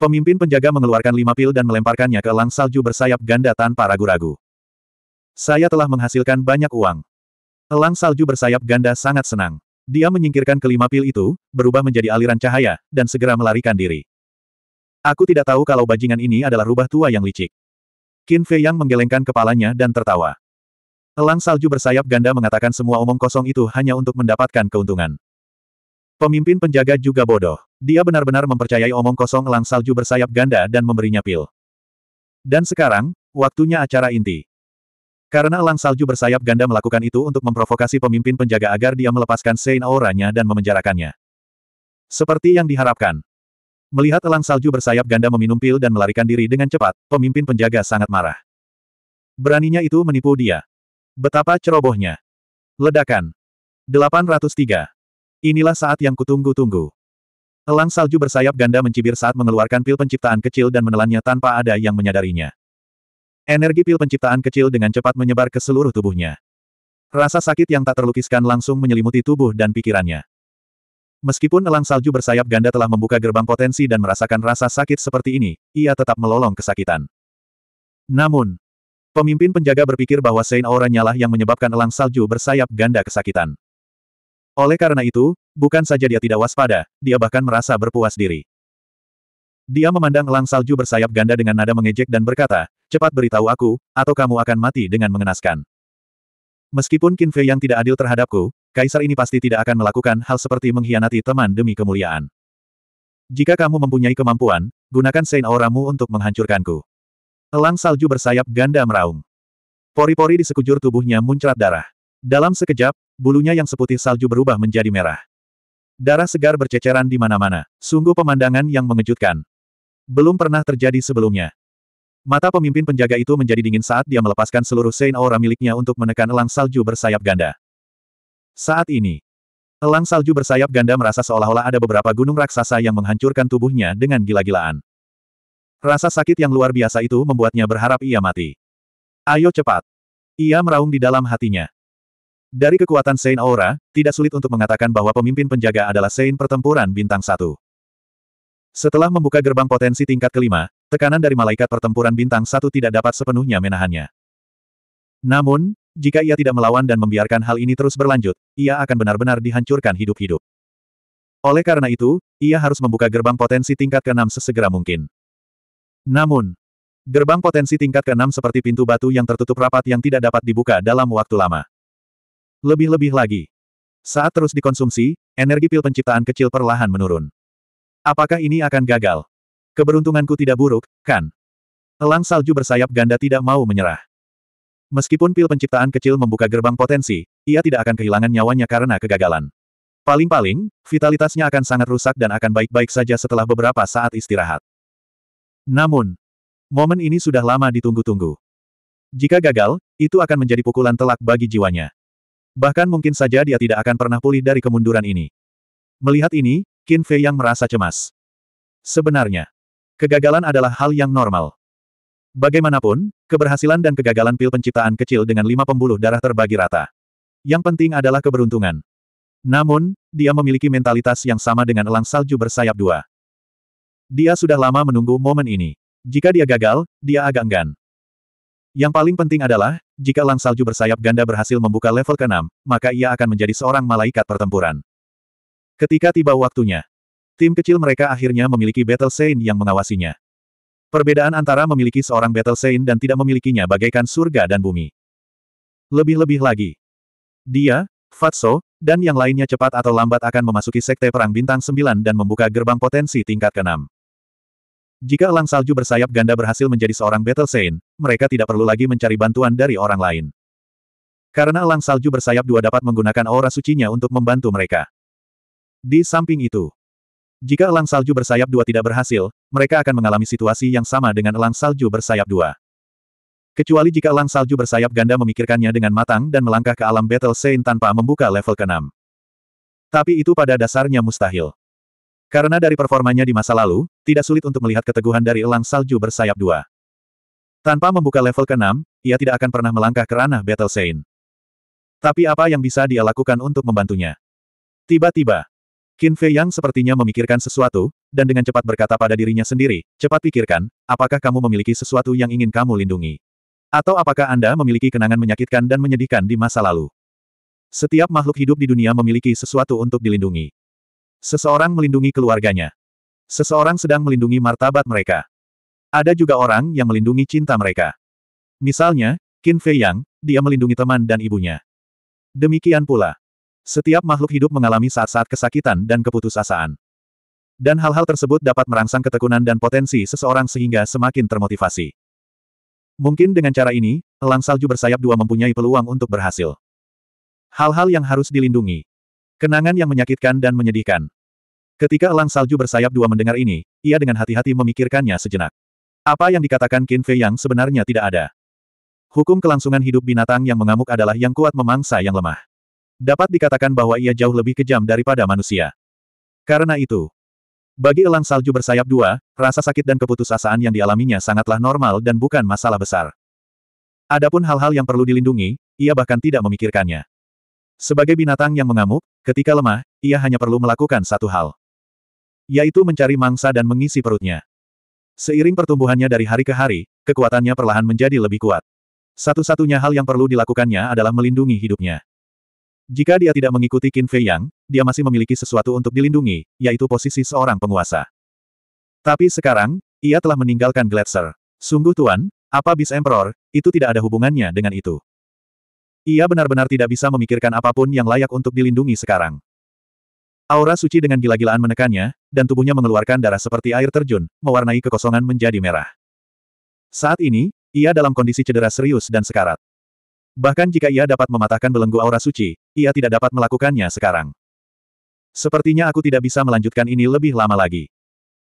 Pemimpin penjaga mengeluarkan lima pil dan melemparkannya ke elang salju bersayap ganda tanpa ragu-ragu. Saya telah menghasilkan banyak uang. Elang salju bersayap ganda sangat senang. Dia menyingkirkan kelima pil itu, berubah menjadi aliran cahaya, dan segera melarikan diri. Aku tidak tahu kalau bajingan ini adalah rubah tua yang licik. Qin Fei Yang menggelengkan kepalanya dan tertawa. Elang salju bersayap ganda mengatakan semua omong kosong itu hanya untuk mendapatkan keuntungan. Pemimpin penjaga juga bodoh. Dia benar-benar mempercayai omong kosong elang salju bersayap ganda dan memberinya pil. Dan sekarang, waktunya acara inti. Karena elang salju bersayap ganda melakukan itu untuk memprovokasi pemimpin penjaga agar dia melepaskan Sein auranya dan memenjarakannya. Seperti yang diharapkan. Melihat elang salju bersayap ganda meminum pil dan melarikan diri dengan cepat, pemimpin penjaga sangat marah. Beraninya itu menipu dia, Betapa cerobohnya. Ledakan. 803. Inilah saat yang kutunggu-tunggu. Elang salju bersayap ganda mencibir saat mengeluarkan pil penciptaan kecil dan menelannya tanpa ada yang menyadarinya. Energi pil penciptaan kecil dengan cepat menyebar ke seluruh tubuhnya. Rasa sakit yang tak terlukiskan langsung menyelimuti tubuh dan pikirannya. Meskipun elang salju bersayap ganda telah membuka gerbang potensi dan merasakan rasa sakit seperti ini, ia tetap melolong kesakitan. Namun, Pemimpin penjaga berpikir bahwa Sein Aura nyalah yang menyebabkan elang salju bersayap ganda kesakitan. Oleh karena itu, bukan saja dia tidak waspada, dia bahkan merasa berpuas diri. Dia memandang elang salju bersayap ganda dengan nada mengejek dan berkata, cepat beritahu aku, atau kamu akan mati dengan mengenaskan. Meskipun Qin Fei yang tidak adil terhadapku, kaisar ini pasti tidak akan melakukan hal seperti mengkhianati teman demi kemuliaan. Jika kamu mempunyai kemampuan, gunakan Sein Auramu untuk menghancurkanku. Elang salju bersayap ganda meraung. Pori-pori di sekujur tubuhnya muncrat darah. Dalam sekejap, bulunya yang seputih salju berubah menjadi merah. Darah segar berceceran di mana-mana, sungguh pemandangan yang mengejutkan. Belum pernah terjadi sebelumnya. Mata pemimpin penjaga itu menjadi dingin saat dia melepaskan seluruh sein aura miliknya untuk menekan elang salju bersayap ganda. Saat ini, elang salju bersayap ganda merasa seolah-olah ada beberapa gunung raksasa yang menghancurkan tubuhnya dengan gila-gilaan. Rasa sakit yang luar biasa itu membuatnya berharap ia mati. Ayo cepat. Ia meraung di dalam hatinya. Dari kekuatan Saint Aura, tidak sulit untuk mengatakan bahwa pemimpin penjaga adalah Saint pertempuran bintang satu. Setelah membuka gerbang potensi tingkat kelima, tekanan dari malaikat pertempuran bintang satu tidak dapat sepenuhnya menahannya. Namun, jika ia tidak melawan dan membiarkan hal ini terus berlanjut, ia akan benar-benar dihancurkan hidup-hidup. Oleh karena itu, ia harus membuka gerbang potensi tingkat keenam sesegera mungkin. Namun, gerbang potensi tingkat ke-6 seperti pintu batu yang tertutup rapat yang tidak dapat dibuka dalam waktu lama. Lebih-lebih lagi, saat terus dikonsumsi, energi pil penciptaan kecil perlahan menurun. Apakah ini akan gagal? Keberuntunganku tidak buruk, kan? Elang salju bersayap ganda tidak mau menyerah. Meskipun pil penciptaan kecil membuka gerbang potensi, ia tidak akan kehilangan nyawanya karena kegagalan. Paling-paling, vitalitasnya akan sangat rusak dan akan baik-baik saja setelah beberapa saat istirahat. Namun, momen ini sudah lama ditunggu-tunggu. Jika gagal, itu akan menjadi pukulan telak bagi jiwanya. Bahkan mungkin saja dia tidak akan pernah pulih dari kemunduran ini. Melihat ini, Qin Fei yang merasa cemas. Sebenarnya, kegagalan adalah hal yang normal. Bagaimanapun, keberhasilan dan kegagalan pil penciptaan kecil dengan lima pembuluh darah terbagi rata. Yang penting adalah keberuntungan. Namun, dia memiliki mentalitas yang sama dengan elang salju bersayap dua. Dia sudah lama menunggu momen ini. Jika dia gagal, dia agak enggan. Yang paling penting adalah, jika Lang Salju bersayap ganda berhasil membuka level ke-6, maka ia akan menjadi seorang malaikat pertempuran. Ketika tiba waktunya, tim kecil mereka akhirnya memiliki Battle Saint yang mengawasinya. Perbedaan antara memiliki seorang Battle Saint dan tidak memilikinya bagaikan surga dan bumi. Lebih-lebih lagi, dia, Fatso, dan yang lainnya cepat atau lambat akan memasuki Sekte Perang Bintang 9 dan membuka gerbang potensi tingkat ke-6. Jika elang salju bersayap ganda berhasil menjadi seorang Battle Saint, mereka tidak perlu lagi mencari bantuan dari orang lain. Karena elang salju bersayap dua dapat menggunakan aura sucinya untuk membantu mereka. Di samping itu, jika elang salju bersayap dua tidak berhasil, mereka akan mengalami situasi yang sama dengan elang salju bersayap dua. Kecuali jika elang salju bersayap ganda memikirkannya dengan matang dan melangkah ke alam Battle Saint tanpa membuka level keenam. Tapi itu pada dasarnya mustahil. Karena dari performanya di masa lalu, tidak sulit untuk melihat keteguhan dari elang salju bersayap dua. Tanpa membuka level ke-6, ia tidak akan pernah melangkah ke ranah Battle Saint. Tapi apa yang bisa dia lakukan untuk membantunya? Tiba-tiba, Qin Fei Yang sepertinya memikirkan sesuatu, dan dengan cepat berkata pada dirinya sendiri, cepat pikirkan, apakah kamu memiliki sesuatu yang ingin kamu lindungi? Atau apakah Anda memiliki kenangan menyakitkan dan menyedihkan di masa lalu? Setiap makhluk hidup di dunia memiliki sesuatu untuk dilindungi. Seseorang melindungi keluarganya. Seseorang sedang melindungi martabat mereka. Ada juga orang yang melindungi cinta mereka. Misalnya, Qin Fei Yang, dia melindungi teman dan ibunya. Demikian pula. Setiap makhluk hidup mengalami saat-saat kesakitan dan keputusasaan. Dan hal-hal tersebut dapat merangsang ketekunan dan potensi seseorang sehingga semakin termotivasi. Mungkin dengan cara ini, elang salju bersayap dua mempunyai peluang untuk berhasil. Hal-hal yang harus dilindungi. Kenangan yang menyakitkan dan menyedihkan. Ketika elang salju bersayap dua mendengar ini, ia dengan hati-hati memikirkannya sejenak. Apa yang dikatakan Qin Fei yang sebenarnya tidak ada. Hukum kelangsungan hidup binatang yang mengamuk adalah yang kuat memangsa yang lemah. Dapat dikatakan bahwa ia jauh lebih kejam daripada manusia. Karena itu, bagi elang salju bersayap dua, rasa sakit dan keputusasaan yang dialaminya sangatlah normal dan bukan masalah besar. Adapun hal-hal yang perlu dilindungi, ia bahkan tidak memikirkannya. Sebagai binatang yang mengamuk, ketika lemah, ia hanya perlu melakukan satu hal. Yaitu mencari mangsa dan mengisi perutnya. Seiring pertumbuhannya dari hari ke hari, kekuatannya perlahan menjadi lebih kuat. Satu-satunya hal yang perlu dilakukannya adalah melindungi hidupnya. Jika dia tidak mengikuti Qin Fei Yang, dia masih memiliki sesuatu untuk dilindungi, yaitu posisi seorang penguasa. Tapi sekarang, ia telah meninggalkan Gletser. Sungguh Tuan, apa Bis Emperor, itu tidak ada hubungannya dengan itu. Ia benar-benar tidak bisa memikirkan apapun yang layak untuk dilindungi sekarang. Aura suci dengan gila-gilaan menekannya, dan tubuhnya mengeluarkan darah seperti air terjun, mewarnai kekosongan menjadi merah. Saat ini, ia dalam kondisi cedera serius dan sekarat. Bahkan jika ia dapat mematahkan belenggu aura suci, ia tidak dapat melakukannya sekarang. Sepertinya aku tidak bisa melanjutkan ini lebih lama lagi.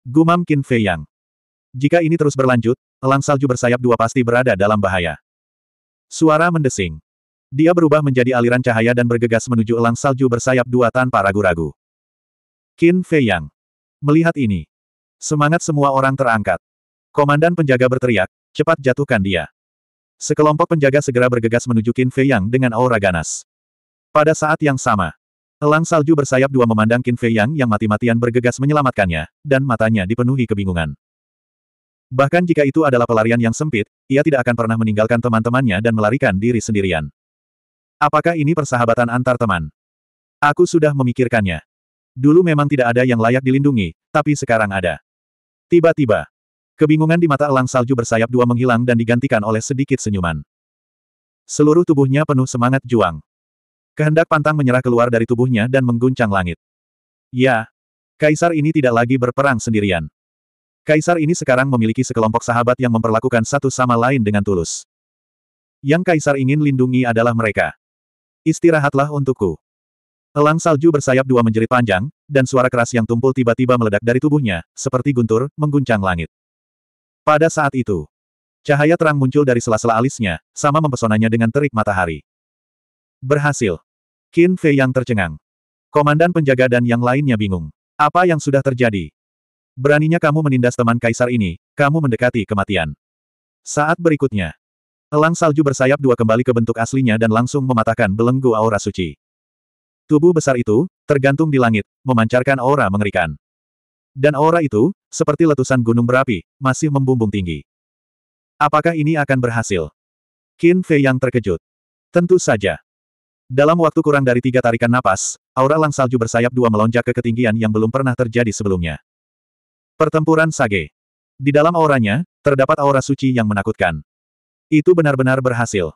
Gumam Qin Fei Yang. Jika ini terus berlanjut, elang salju bersayap dua pasti berada dalam bahaya. Suara mendesing. Dia berubah menjadi aliran cahaya dan bergegas menuju elang salju bersayap dua tanpa ragu-ragu. Qin Fei Yang. Melihat ini. Semangat semua orang terangkat. Komandan penjaga berteriak, cepat jatuhkan dia. Sekelompok penjaga segera bergegas menuju Qin Fei Yang dengan aura ganas. Pada saat yang sama, elang salju bersayap dua memandang Qin Fei Yang yang mati-matian bergegas menyelamatkannya, dan matanya dipenuhi kebingungan. Bahkan jika itu adalah pelarian yang sempit, ia tidak akan pernah meninggalkan teman-temannya dan melarikan diri sendirian. Apakah ini persahabatan antar teman? Aku sudah memikirkannya. Dulu memang tidak ada yang layak dilindungi, tapi sekarang ada. Tiba-tiba, kebingungan di mata elang salju bersayap dua menghilang dan digantikan oleh sedikit senyuman. Seluruh tubuhnya penuh semangat juang. Kehendak pantang menyerah keluar dari tubuhnya dan mengguncang langit. Ya, Kaisar ini tidak lagi berperang sendirian. Kaisar ini sekarang memiliki sekelompok sahabat yang memperlakukan satu sama lain dengan tulus. Yang Kaisar ingin lindungi adalah mereka. Istirahatlah untukku. Elang salju bersayap dua menjerit panjang, dan suara keras yang tumpul tiba-tiba meledak dari tubuhnya, seperti guntur, mengguncang langit. Pada saat itu, cahaya terang muncul dari sela-sela alisnya, sama mempesonanya dengan terik matahari. Berhasil. Qin Fei yang tercengang. Komandan penjaga dan yang lainnya bingung. Apa yang sudah terjadi? Beraninya kamu menindas teman kaisar ini, kamu mendekati kematian. Saat berikutnya, Elang salju bersayap dua kembali ke bentuk aslinya dan langsung mematahkan belenggu aura suci. Tubuh besar itu, tergantung di langit, memancarkan aura mengerikan. Dan aura itu, seperti letusan gunung berapi, masih membumbung tinggi. Apakah ini akan berhasil? Qin Fei yang terkejut. Tentu saja. Dalam waktu kurang dari tiga tarikan napas, aura lang salju bersayap dua melonjak ke ketinggian yang belum pernah terjadi sebelumnya. Pertempuran Sage. Di dalam auranya, terdapat aura suci yang menakutkan. Itu benar-benar berhasil.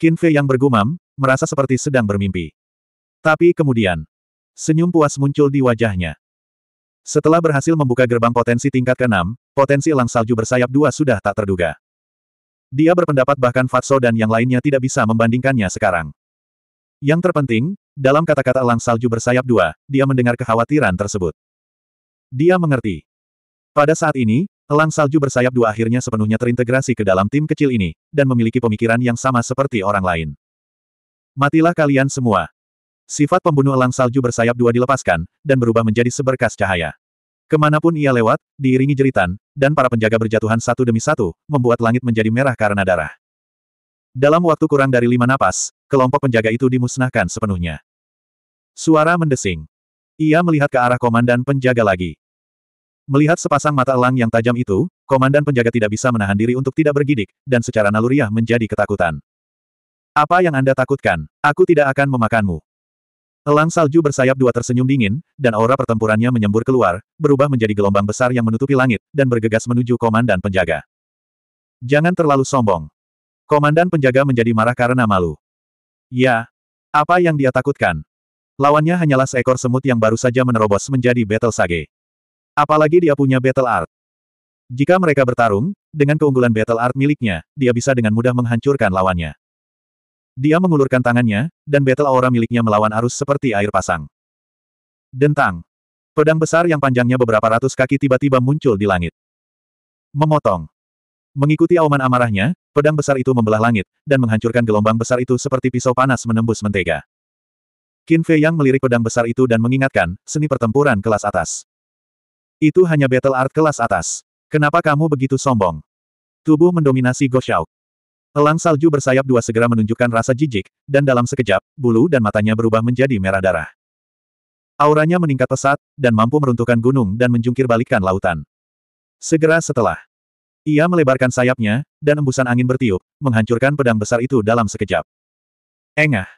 Qin Fei yang bergumam, merasa seperti sedang bermimpi. Tapi kemudian, senyum puas muncul di wajahnya. Setelah berhasil membuka gerbang potensi tingkat ke-6, potensi elang salju bersayap dua sudah tak terduga. Dia berpendapat bahkan Fatso dan yang lainnya tidak bisa membandingkannya sekarang. Yang terpenting, dalam kata-kata elang salju bersayap dua, dia mendengar kekhawatiran tersebut. Dia mengerti. Pada saat ini, Elang salju bersayap dua akhirnya sepenuhnya terintegrasi ke dalam tim kecil ini, dan memiliki pemikiran yang sama seperti orang lain. Matilah kalian semua. Sifat pembunuh elang salju bersayap dua dilepaskan, dan berubah menjadi seberkas cahaya. Kemanapun ia lewat, diiringi jeritan, dan para penjaga berjatuhan satu demi satu, membuat langit menjadi merah karena darah. Dalam waktu kurang dari lima napas, kelompok penjaga itu dimusnahkan sepenuhnya. Suara mendesing. Ia melihat ke arah komandan penjaga lagi. Melihat sepasang mata elang yang tajam itu, komandan penjaga tidak bisa menahan diri untuk tidak bergidik, dan secara naluriah menjadi ketakutan. Apa yang Anda takutkan? Aku tidak akan memakanmu. Elang salju bersayap dua tersenyum dingin, dan aura pertempurannya menyembur keluar, berubah menjadi gelombang besar yang menutupi langit, dan bergegas menuju komandan penjaga. Jangan terlalu sombong. Komandan penjaga menjadi marah karena malu. Ya. Apa yang dia takutkan? Lawannya hanyalah seekor semut yang baru saja menerobos menjadi Battle Sage. Apalagi dia punya battle art. Jika mereka bertarung, dengan keunggulan battle art miliknya, dia bisa dengan mudah menghancurkan lawannya. Dia mengulurkan tangannya, dan battle aura miliknya melawan arus seperti air pasang. Dentang. Pedang besar yang panjangnya beberapa ratus kaki tiba-tiba muncul di langit. Memotong. Mengikuti auman amarahnya, pedang besar itu membelah langit, dan menghancurkan gelombang besar itu seperti pisau panas menembus mentega. Qin Fei yang melirik pedang besar itu dan mengingatkan, seni pertempuran kelas atas. Itu hanya battle art kelas atas. Kenapa kamu begitu sombong? Tubuh mendominasi Goshao. Elang salju bersayap dua segera menunjukkan rasa jijik, dan dalam sekejap, bulu dan matanya berubah menjadi merah darah. Auranya meningkat pesat, dan mampu meruntuhkan gunung dan menjungkir balikan lautan. Segera setelah, ia melebarkan sayapnya, dan embusan angin bertiup, menghancurkan pedang besar itu dalam sekejap. Engah.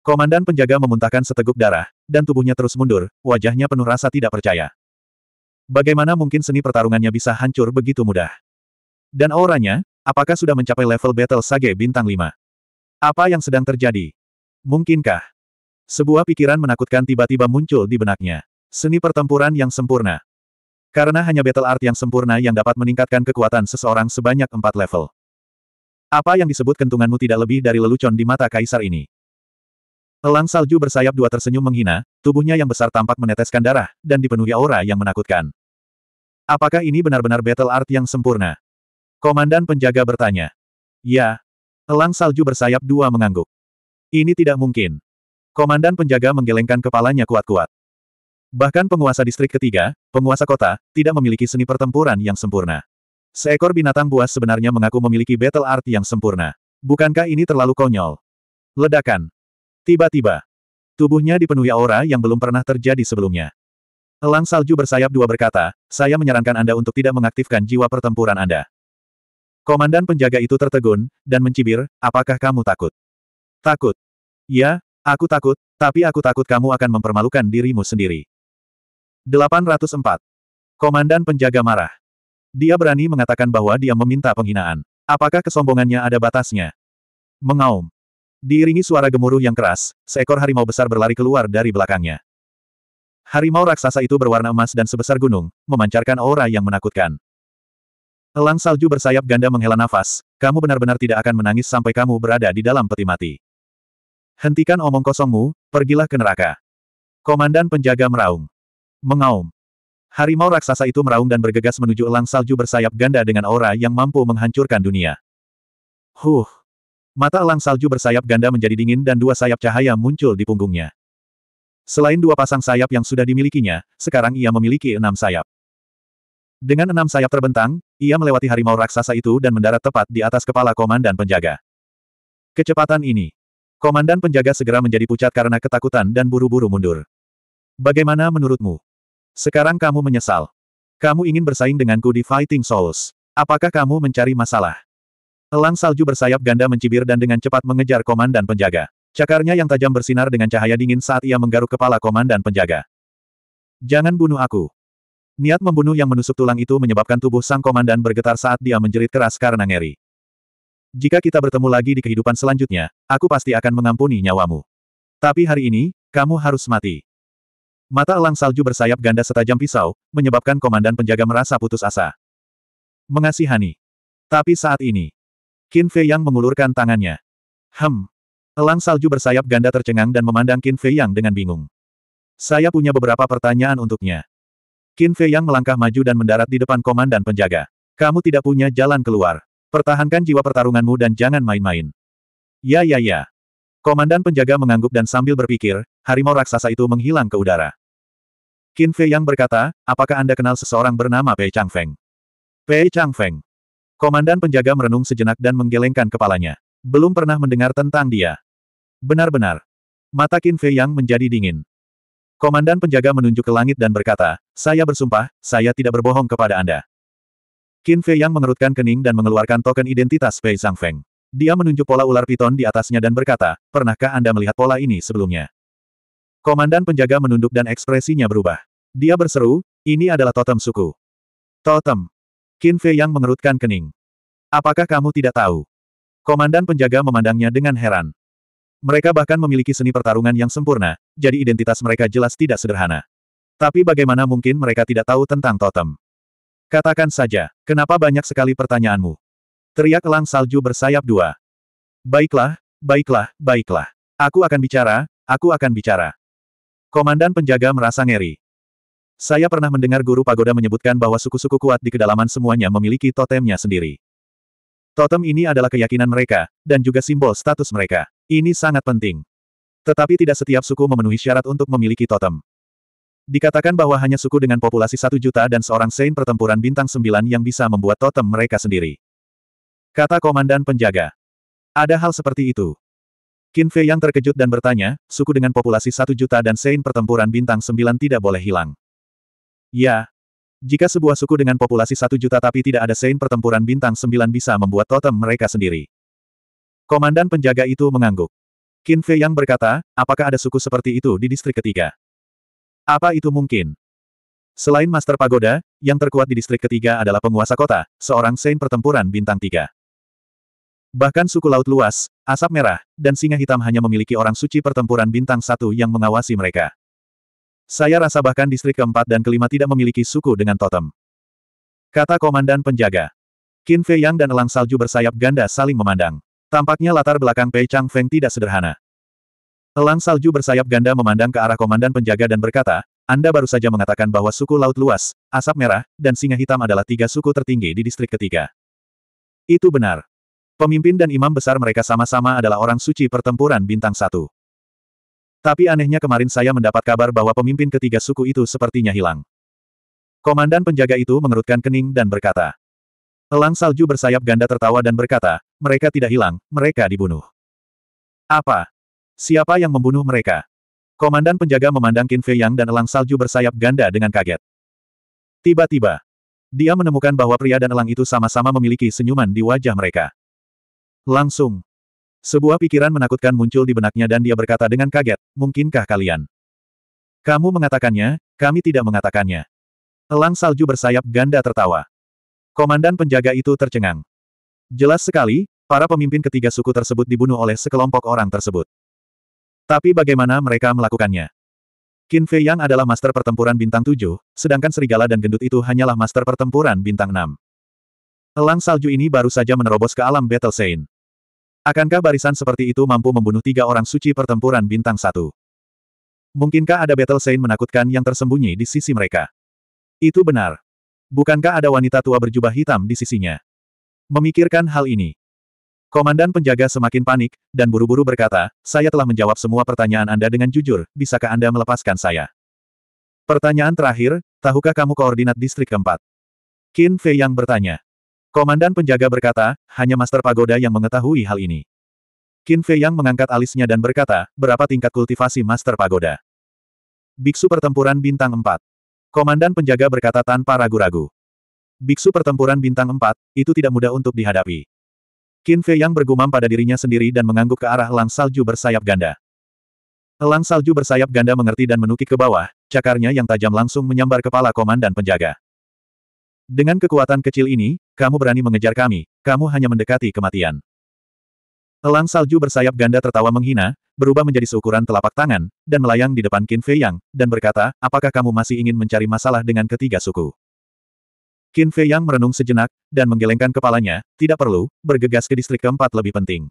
Komandan penjaga memuntahkan seteguk darah, dan tubuhnya terus mundur, wajahnya penuh rasa tidak percaya. Bagaimana mungkin seni pertarungannya bisa hancur begitu mudah? Dan auranya, apakah sudah mencapai level Battle Sage bintang 5? Apa yang sedang terjadi? Mungkinkah? Sebuah pikiran menakutkan tiba-tiba muncul di benaknya. Seni pertempuran yang sempurna. Karena hanya battle art yang sempurna yang dapat meningkatkan kekuatan seseorang sebanyak empat level. Apa yang disebut kentunganmu tidak lebih dari lelucon di mata kaisar ini. Elang salju bersayap dua tersenyum menghina, tubuhnya yang besar tampak meneteskan darah, dan dipenuhi aura yang menakutkan. Apakah ini benar-benar battle art yang sempurna? Komandan penjaga bertanya. Ya. Elang salju bersayap dua mengangguk. Ini tidak mungkin. Komandan penjaga menggelengkan kepalanya kuat-kuat. Bahkan penguasa distrik ketiga, penguasa kota, tidak memiliki seni pertempuran yang sempurna. Seekor binatang buas sebenarnya mengaku memiliki battle art yang sempurna. Bukankah ini terlalu konyol? Ledakan. Tiba-tiba. Tubuhnya dipenuhi aura yang belum pernah terjadi sebelumnya. Elang salju bersayap dua berkata, saya menyarankan Anda untuk tidak mengaktifkan jiwa pertempuran Anda. Komandan penjaga itu tertegun, dan mencibir, apakah kamu takut? Takut. Ya, aku takut, tapi aku takut kamu akan mempermalukan dirimu sendiri. 804. Komandan penjaga marah. Dia berani mengatakan bahwa dia meminta penghinaan. Apakah kesombongannya ada batasnya? Mengaum. Diiringi suara gemuruh yang keras, seekor harimau besar berlari keluar dari belakangnya. Harimau raksasa itu berwarna emas dan sebesar gunung, memancarkan aura yang menakutkan. Elang salju bersayap ganda menghela nafas, kamu benar-benar tidak akan menangis sampai kamu berada di dalam peti mati. Hentikan omong kosongmu, pergilah ke neraka. Komandan penjaga meraung. Mengaum. Harimau raksasa itu meraung dan bergegas menuju elang salju bersayap ganda dengan aura yang mampu menghancurkan dunia. Huh. Mata elang salju bersayap ganda menjadi dingin dan dua sayap cahaya muncul di punggungnya. Selain dua pasang sayap yang sudah dimilikinya, sekarang ia memiliki enam sayap. Dengan enam sayap terbentang, ia melewati harimau raksasa itu dan mendarat tepat di atas kepala komandan penjaga. Kecepatan ini. Komandan penjaga segera menjadi pucat karena ketakutan dan buru-buru mundur. Bagaimana menurutmu? Sekarang kamu menyesal. Kamu ingin bersaing denganku di Fighting Souls. Apakah kamu mencari masalah? Elang salju bersayap ganda mencibir dan dengan cepat mengejar komandan penjaga. Cakarnya yang tajam bersinar dengan cahaya dingin saat ia menggaruk kepala komandan penjaga. Jangan bunuh aku. Niat membunuh yang menusuk tulang itu menyebabkan tubuh sang komandan bergetar saat dia menjerit keras karena ngeri. Jika kita bertemu lagi di kehidupan selanjutnya, aku pasti akan mengampuni nyawamu. Tapi hari ini, kamu harus mati. Mata elang salju bersayap ganda setajam pisau, menyebabkan komandan penjaga merasa putus asa. Mengasihani. Tapi saat ini, Qin Fei Yang mengulurkan tangannya. Hem, Elang salju bersayap ganda tercengang dan memandang Qin Fei Yang dengan bingung. Saya punya beberapa pertanyaan untuknya. Qin Fei Yang melangkah maju dan mendarat di depan komandan penjaga. Kamu tidak punya jalan keluar. Pertahankan jiwa pertarunganmu dan jangan main-main. Ya ya ya. Komandan penjaga mengangguk dan sambil berpikir, harimau raksasa itu menghilang ke udara. Qin Fei Yang berkata, apakah Anda kenal seseorang bernama Pei Chang Feng? Pei Chang Feng. Komandan penjaga merenung sejenak dan menggelengkan kepalanya. Belum pernah mendengar tentang dia. Benar-benar. Mata Qin Fei Yang menjadi dingin. Komandan penjaga menunjuk ke langit dan berkata, saya bersumpah, saya tidak berbohong kepada Anda. Qin Fei Yang mengerutkan kening dan mengeluarkan token identitas Fei Zhang Feng. Dia menunjuk pola ular piton di atasnya dan berkata, pernahkah Anda melihat pola ini sebelumnya? Komandan penjaga menunduk dan ekspresinya berubah. Dia berseru, ini adalah totem suku. Totem. Qin Fei Yang mengerutkan kening. Apakah kamu tidak tahu? Komandan penjaga memandangnya dengan heran. Mereka bahkan memiliki seni pertarungan yang sempurna, jadi identitas mereka jelas tidak sederhana. Tapi bagaimana mungkin mereka tidak tahu tentang totem? Katakan saja, kenapa banyak sekali pertanyaanmu? Teriak lang salju bersayap dua. Baiklah, baiklah, baiklah. Aku akan bicara, aku akan bicara. Komandan penjaga merasa ngeri. Saya pernah mendengar guru pagoda menyebutkan bahwa suku-suku kuat di kedalaman semuanya memiliki totemnya sendiri. Totem ini adalah keyakinan mereka, dan juga simbol status mereka. Ini sangat penting. Tetapi tidak setiap suku memenuhi syarat untuk memiliki totem. Dikatakan bahwa hanya suku dengan populasi satu juta dan seorang sein pertempuran bintang sembilan yang bisa membuat totem mereka sendiri. Kata komandan penjaga. Ada hal seperti itu. Qin Fei yang terkejut dan bertanya, suku dengan populasi satu juta dan sein pertempuran bintang sembilan tidak boleh hilang. Ya, jika sebuah suku dengan populasi satu juta tapi tidak ada sein pertempuran bintang sembilan bisa membuat totem mereka sendiri. Komandan penjaga itu mengangguk. Qin Fei yang berkata, apakah ada suku seperti itu di distrik ketiga? Apa itu mungkin? Selain Master Pagoda, yang terkuat di distrik ketiga adalah penguasa kota, seorang sein pertempuran bintang tiga. Bahkan suku laut luas, asap merah, dan singa hitam hanya memiliki orang suci pertempuran bintang satu yang mengawasi mereka. Saya rasa bahkan distrik keempat dan kelima tidak memiliki suku dengan totem. Kata komandan penjaga. Qin Fei Yang dan elang salju bersayap ganda saling memandang. Tampaknya latar belakang Pei Chang Feng tidak sederhana. Elang salju bersayap ganda memandang ke arah komandan penjaga dan berkata, Anda baru saja mengatakan bahwa suku Laut Luas, Asap Merah, dan Singa Hitam adalah tiga suku tertinggi di distrik ketiga. Itu benar. Pemimpin dan imam besar mereka sama-sama adalah orang suci pertempuran bintang satu. Tapi anehnya kemarin saya mendapat kabar bahwa pemimpin ketiga suku itu sepertinya hilang. Komandan penjaga itu mengerutkan kening dan berkata. Elang salju bersayap ganda tertawa dan berkata, mereka tidak hilang, mereka dibunuh. Apa? Siapa yang membunuh mereka? Komandan penjaga memandang Qin Fei Yang dan elang salju bersayap ganda dengan kaget. Tiba-tiba, dia menemukan bahwa pria dan elang itu sama-sama memiliki senyuman di wajah mereka. Langsung, sebuah pikiran menakutkan muncul di benaknya dan dia berkata dengan kaget, mungkinkah kalian? Kamu mengatakannya, kami tidak mengatakannya. Elang salju bersayap ganda tertawa. Komandan penjaga itu tercengang. Jelas sekali, para pemimpin ketiga suku tersebut dibunuh oleh sekelompok orang tersebut. Tapi bagaimana mereka melakukannya? Qin Fei Yang adalah master pertempuran bintang tujuh, sedangkan serigala dan gendut itu hanyalah master pertempuran bintang enam. Elang salju ini baru saja menerobos ke alam Battle Saint. Akankah barisan seperti itu mampu membunuh tiga orang suci pertempuran bintang satu? Mungkinkah ada battle saint menakutkan yang tersembunyi di sisi mereka? Itu benar. Bukankah ada wanita tua berjubah hitam di sisinya? Memikirkan hal ini. Komandan penjaga semakin panik, dan buru-buru berkata, saya telah menjawab semua pertanyaan Anda dengan jujur, bisakah Anda melepaskan saya? Pertanyaan terakhir, tahukah kamu koordinat distrik keempat? Qin Fei yang bertanya. Komandan penjaga berkata, hanya Master Pagoda yang mengetahui hal ini. Qin Fei Yang mengangkat alisnya dan berkata, berapa tingkat kultivasi Master Pagoda? Biksu pertempuran bintang 4. Komandan penjaga berkata tanpa ragu-ragu. Biksu pertempuran bintang 4, itu tidak mudah untuk dihadapi. Qin Fei Yang bergumam pada dirinya sendiri dan mengangguk ke arah elang salju bersayap ganda. Elang salju bersayap ganda mengerti dan menukik ke bawah, cakarnya yang tajam langsung menyambar kepala komandan penjaga. Dengan kekuatan kecil ini, kamu berani mengejar kami, kamu hanya mendekati kematian. Elang salju bersayap ganda tertawa menghina, berubah menjadi seukuran telapak tangan, dan melayang di depan Qin Fei Yang, dan berkata, apakah kamu masih ingin mencari masalah dengan ketiga suku? Qin Fei Yang merenung sejenak, dan menggelengkan kepalanya, tidak perlu, bergegas ke distrik keempat lebih penting.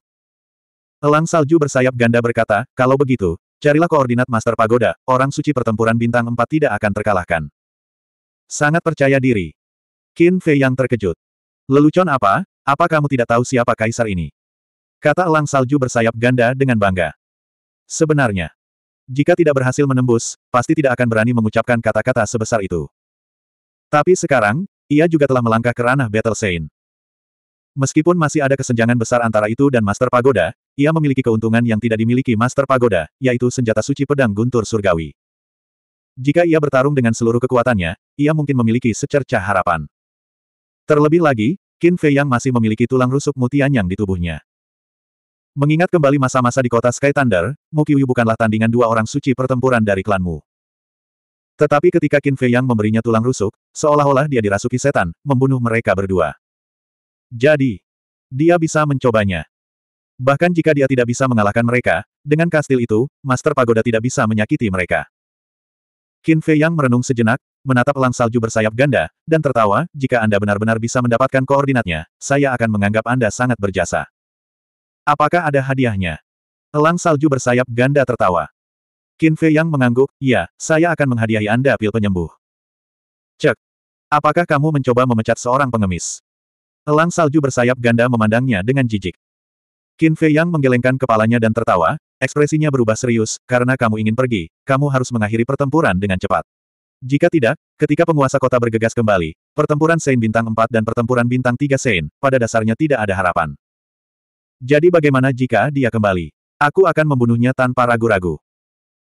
Elang salju bersayap ganda berkata, kalau begitu, carilah koordinat Master Pagoda, orang suci pertempuran bintang empat tidak akan terkalahkan. Sangat percaya diri. Qin Fei Yang terkejut. Lelucon apa? Apa kamu tidak tahu siapa kaisar ini? Kata elang salju bersayap ganda dengan bangga. Sebenarnya, jika tidak berhasil menembus, pasti tidak akan berani mengucapkan kata-kata sebesar itu. Tapi sekarang, ia juga telah melangkah ke ranah Battle Saint. Meskipun masih ada kesenjangan besar antara itu dan Master Pagoda, ia memiliki keuntungan yang tidak dimiliki Master Pagoda, yaitu senjata suci pedang guntur surgawi. Jika ia bertarung dengan seluruh kekuatannya, ia mungkin memiliki secercah harapan. Terlebih lagi, Qin Fei yang masih memiliki tulang rusuk yang di tubuhnya. Mengingat kembali masa-masa di kota Sky Thunder, Mu Yu bukanlah tandingan dua orang suci pertempuran dari Klan Mu. Tetapi ketika Qin Fei yang memberinya tulang rusuk, seolah-olah dia dirasuki setan, membunuh mereka berdua. Jadi, dia bisa mencobanya. Bahkan jika dia tidak bisa mengalahkan mereka, dengan kastil itu, Master Pagoda tidak bisa menyakiti mereka. Qin Fei Yang merenung sejenak, menatap elang salju bersayap ganda, dan tertawa, jika Anda benar-benar bisa mendapatkan koordinatnya, saya akan menganggap Anda sangat berjasa. Apakah ada hadiahnya? Elang salju bersayap ganda tertawa. Qin Fei Yang mengangguk, ya, saya akan menghadiahi Anda pil penyembuh. Cek. Apakah kamu mencoba memecat seorang pengemis? Elang salju bersayap ganda memandangnya dengan jijik. Qin Fei Yang menggelengkan kepalanya dan tertawa, ekspresinya berubah serius, karena kamu ingin pergi, kamu harus mengakhiri pertempuran dengan cepat. Jika tidak, ketika penguasa kota bergegas kembali, pertempuran Sein Bintang 4 dan pertempuran Bintang 3 Sein, pada dasarnya tidak ada harapan. Jadi bagaimana jika dia kembali? Aku akan membunuhnya tanpa ragu-ragu.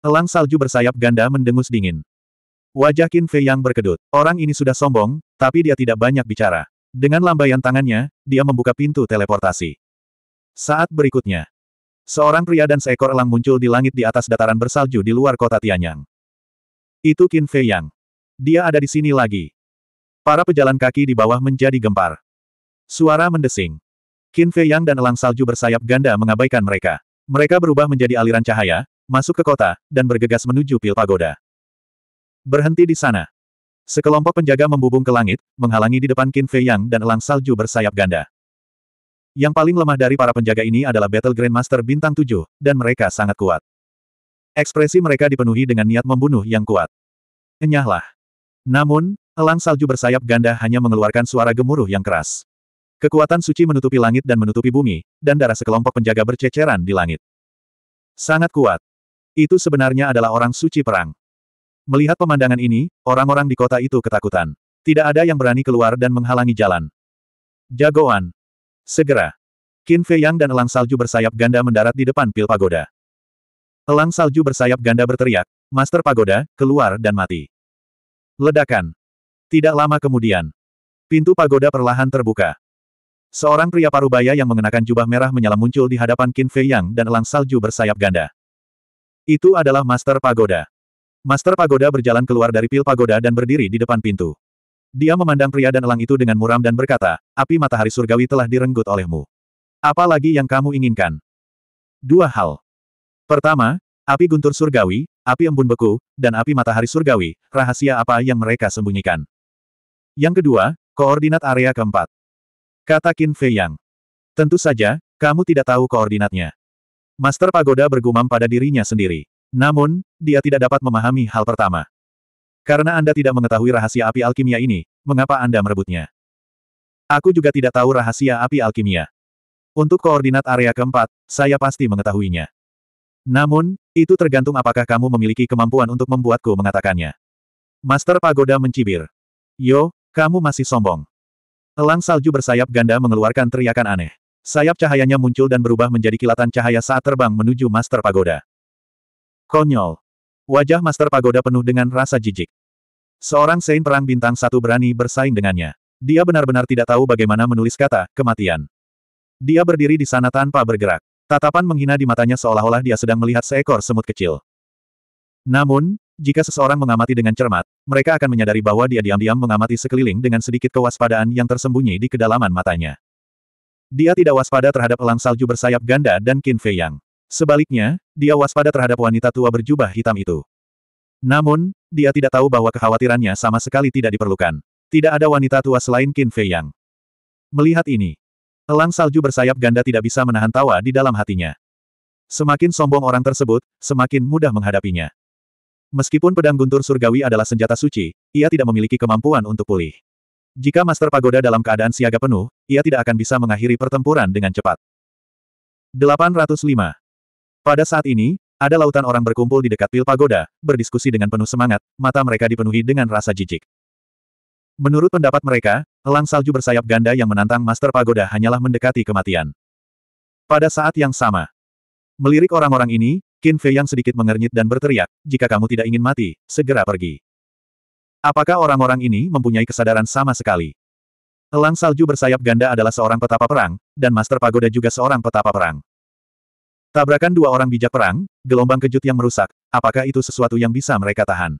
Elang salju bersayap ganda mendengus dingin. Wajah Qin Fei yang berkedut. Orang ini sudah sombong, tapi dia tidak banyak bicara. Dengan lambaian tangannya, dia membuka pintu teleportasi. Saat berikutnya, seorang pria dan seekor elang muncul di langit di atas dataran bersalju di luar kota Tianyang. Itu Qin Fei Yang. Dia ada di sini lagi. Para pejalan kaki di bawah menjadi gempar. Suara mendesing. Qin Fei Yang dan elang salju bersayap ganda mengabaikan mereka. Mereka berubah menjadi aliran cahaya, masuk ke kota, dan bergegas menuju pil pagoda. Berhenti di sana. Sekelompok penjaga membubung ke langit, menghalangi di depan Qin Fei Yang dan elang salju bersayap ganda. Yang paling lemah dari para penjaga ini adalah Battle Grandmaster bintang 7, dan mereka sangat kuat. Ekspresi mereka dipenuhi dengan niat membunuh yang kuat. Enyahlah. Namun, elang salju bersayap ganda hanya mengeluarkan suara gemuruh yang keras. Kekuatan suci menutupi langit dan menutupi bumi, dan darah sekelompok penjaga berceceran di langit. Sangat kuat. Itu sebenarnya adalah orang suci perang. Melihat pemandangan ini, orang-orang di kota itu ketakutan. Tidak ada yang berani keluar dan menghalangi jalan. Jagoan. Segera. Qin Fei Yang dan elang salju bersayap ganda mendarat di depan pil pagoda. Elang salju bersayap ganda berteriak, Master Pagoda, keluar dan mati. Ledakan. Tidak lama kemudian. Pintu pagoda perlahan terbuka. Seorang pria parubaya yang mengenakan jubah merah menyala muncul di hadapan Qin Fei Yang dan elang salju bersayap ganda. Itu adalah Master Pagoda. Master Pagoda berjalan keluar dari pil pagoda dan berdiri di depan pintu. Dia memandang pria dan elang itu dengan muram dan berkata, api matahari surgawi telah direnggut olehmu. Apa lagi yang kamu inginkan? Dua hal. Pertama, api guntur surgawi, api embun beku, dan api matahari surgawi, rahasia apa yang mereka sembunyikan. Yang kedua, koordinat area keempat. Kata Qin Fei Yang. Tentu saja, kamu tidak tahu koordinatnya. Master Pagoda bergumam pada dirinya sendiri. Namun, dia tidak dapat memahami hal pertama. Karena Anda tidak mengetahui rahasia api alkimia ini, mengapa Anda merebutnya? Aku juga tidak tahu rahasia api alkimia. Untuk koordinat area keempat, saya pasti mengetahuinya. Namun, itu tergantung apakah kamu memiliki kemampuan untuk membuatku mengatakannya. Master Pagoda mencibir. Yo, kamu masih sombong. Elang salju bersayap ganda mengeluarkan teriakan aneh. Sayap cahayanya muncul dan berubah menjadi kilatan cahaya saat terbang menuju Master Pagoda. Konyol. Wajah Master Pagoda penuh dengan rasa jijik. Seorang Sein Perang Bintang Satu berani bersaing dengannya. Dia benar-benar tidak tahu bagaimana menulis kata, kematian. Dia berdiri di sana tanpa bergerak. Tatapan menghina di matanya seolah-olah dia sedang melihat seekor semut kecil. Namun, jika seseorang mengamati dengan cermat, mereka akan menyadari bahwa dia diam-diam mengamati sekeliling dengan sedikit kewaspadaan yang tersembunyi di kedalaman matanya. Dia tidak waspada terhadap elang salju bersayap ganda dan Qin Fei Yang. Sebaliknya, dia waspada terhadap wanita tua berjubah hitam itu. Namun, dia tidak tahu bahwa kekhawatirannya sama sekali tidak diperlukan. Tidak ada wanita tua selain Qin Fei Yang. Melihat ini, elang salju bersayap ganda tidak bisa menahan tawa di dalam hatinya. Semakin sombong orang tersebut, semakin mudah menghadapinya. Meskipun pedang guntur surgawi adalah senjata suci, ia tidak memiliki kemampuan untuk pulih. Jika Master Pagoda dalam keadaan siaga penuh, ia tidak akan bisa mengakhiri pertempuran dengan cepat. 805. Pada saat ini, ada lautan orang berkumpul di dekat pil pagoda, berdiskusi dengan penuh semangat, mata mereka dipenuhi dengan rasa jijik. Menurut pendapat mereka, elang salju bersayap ganda yang menantang Master Pagoda hanyalah mendekati kematian. Pada saat yang sama, melirik orang-orang ini, Qin Fei yang sedikit mengernyit dan berteriak, jika kamu tidak ingin mati, segera pergi. Apakah orang-orang ini mempunyai kesadaran sama sekali? Elang salju bersayap ganda adalah seorang petapa perang, dan Master Pagoda juga seorang petapa perang. Tabrakan dua orang bijak perang, gelombang kejut yang merusak, apakah itu sesuatu yang bisa mereka tahan?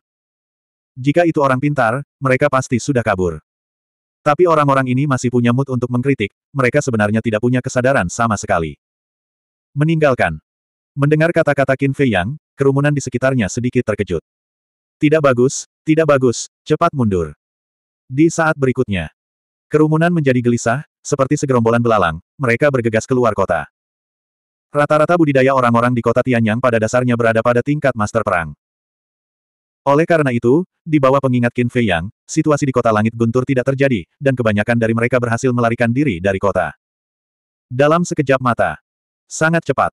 Jika itu orang pintar, mereka pasti sudah kabur. Tapi orang-orang ini masih punya mood untuk mengkritik, mereka sebenarnya tidak punya kesadaran sama sekali. Meninggalkan. Mendengar kata-kata Qin Fei Yang, kerumunan di sekitarnya sedikit terkejut. Tidak bagus, tidak bagus, cepat mundur. Di saat berikutnya, kerumunan menjadi gelisah, seperti segerombolan belalang, mereka bergegas keluar kota. Rata-rata budidaya orang-orang di kota Tianyang pada dasarnya berada pada tingkat master perang. Oleh karena itu, di bawah pengingat Qin Fei Yang, situasi di kota langit guntur tidak terjadi, dan kebanyakan dari mereka berhasil melarikan diri dari kota. Dalam sekejap mata. Sangat cepat.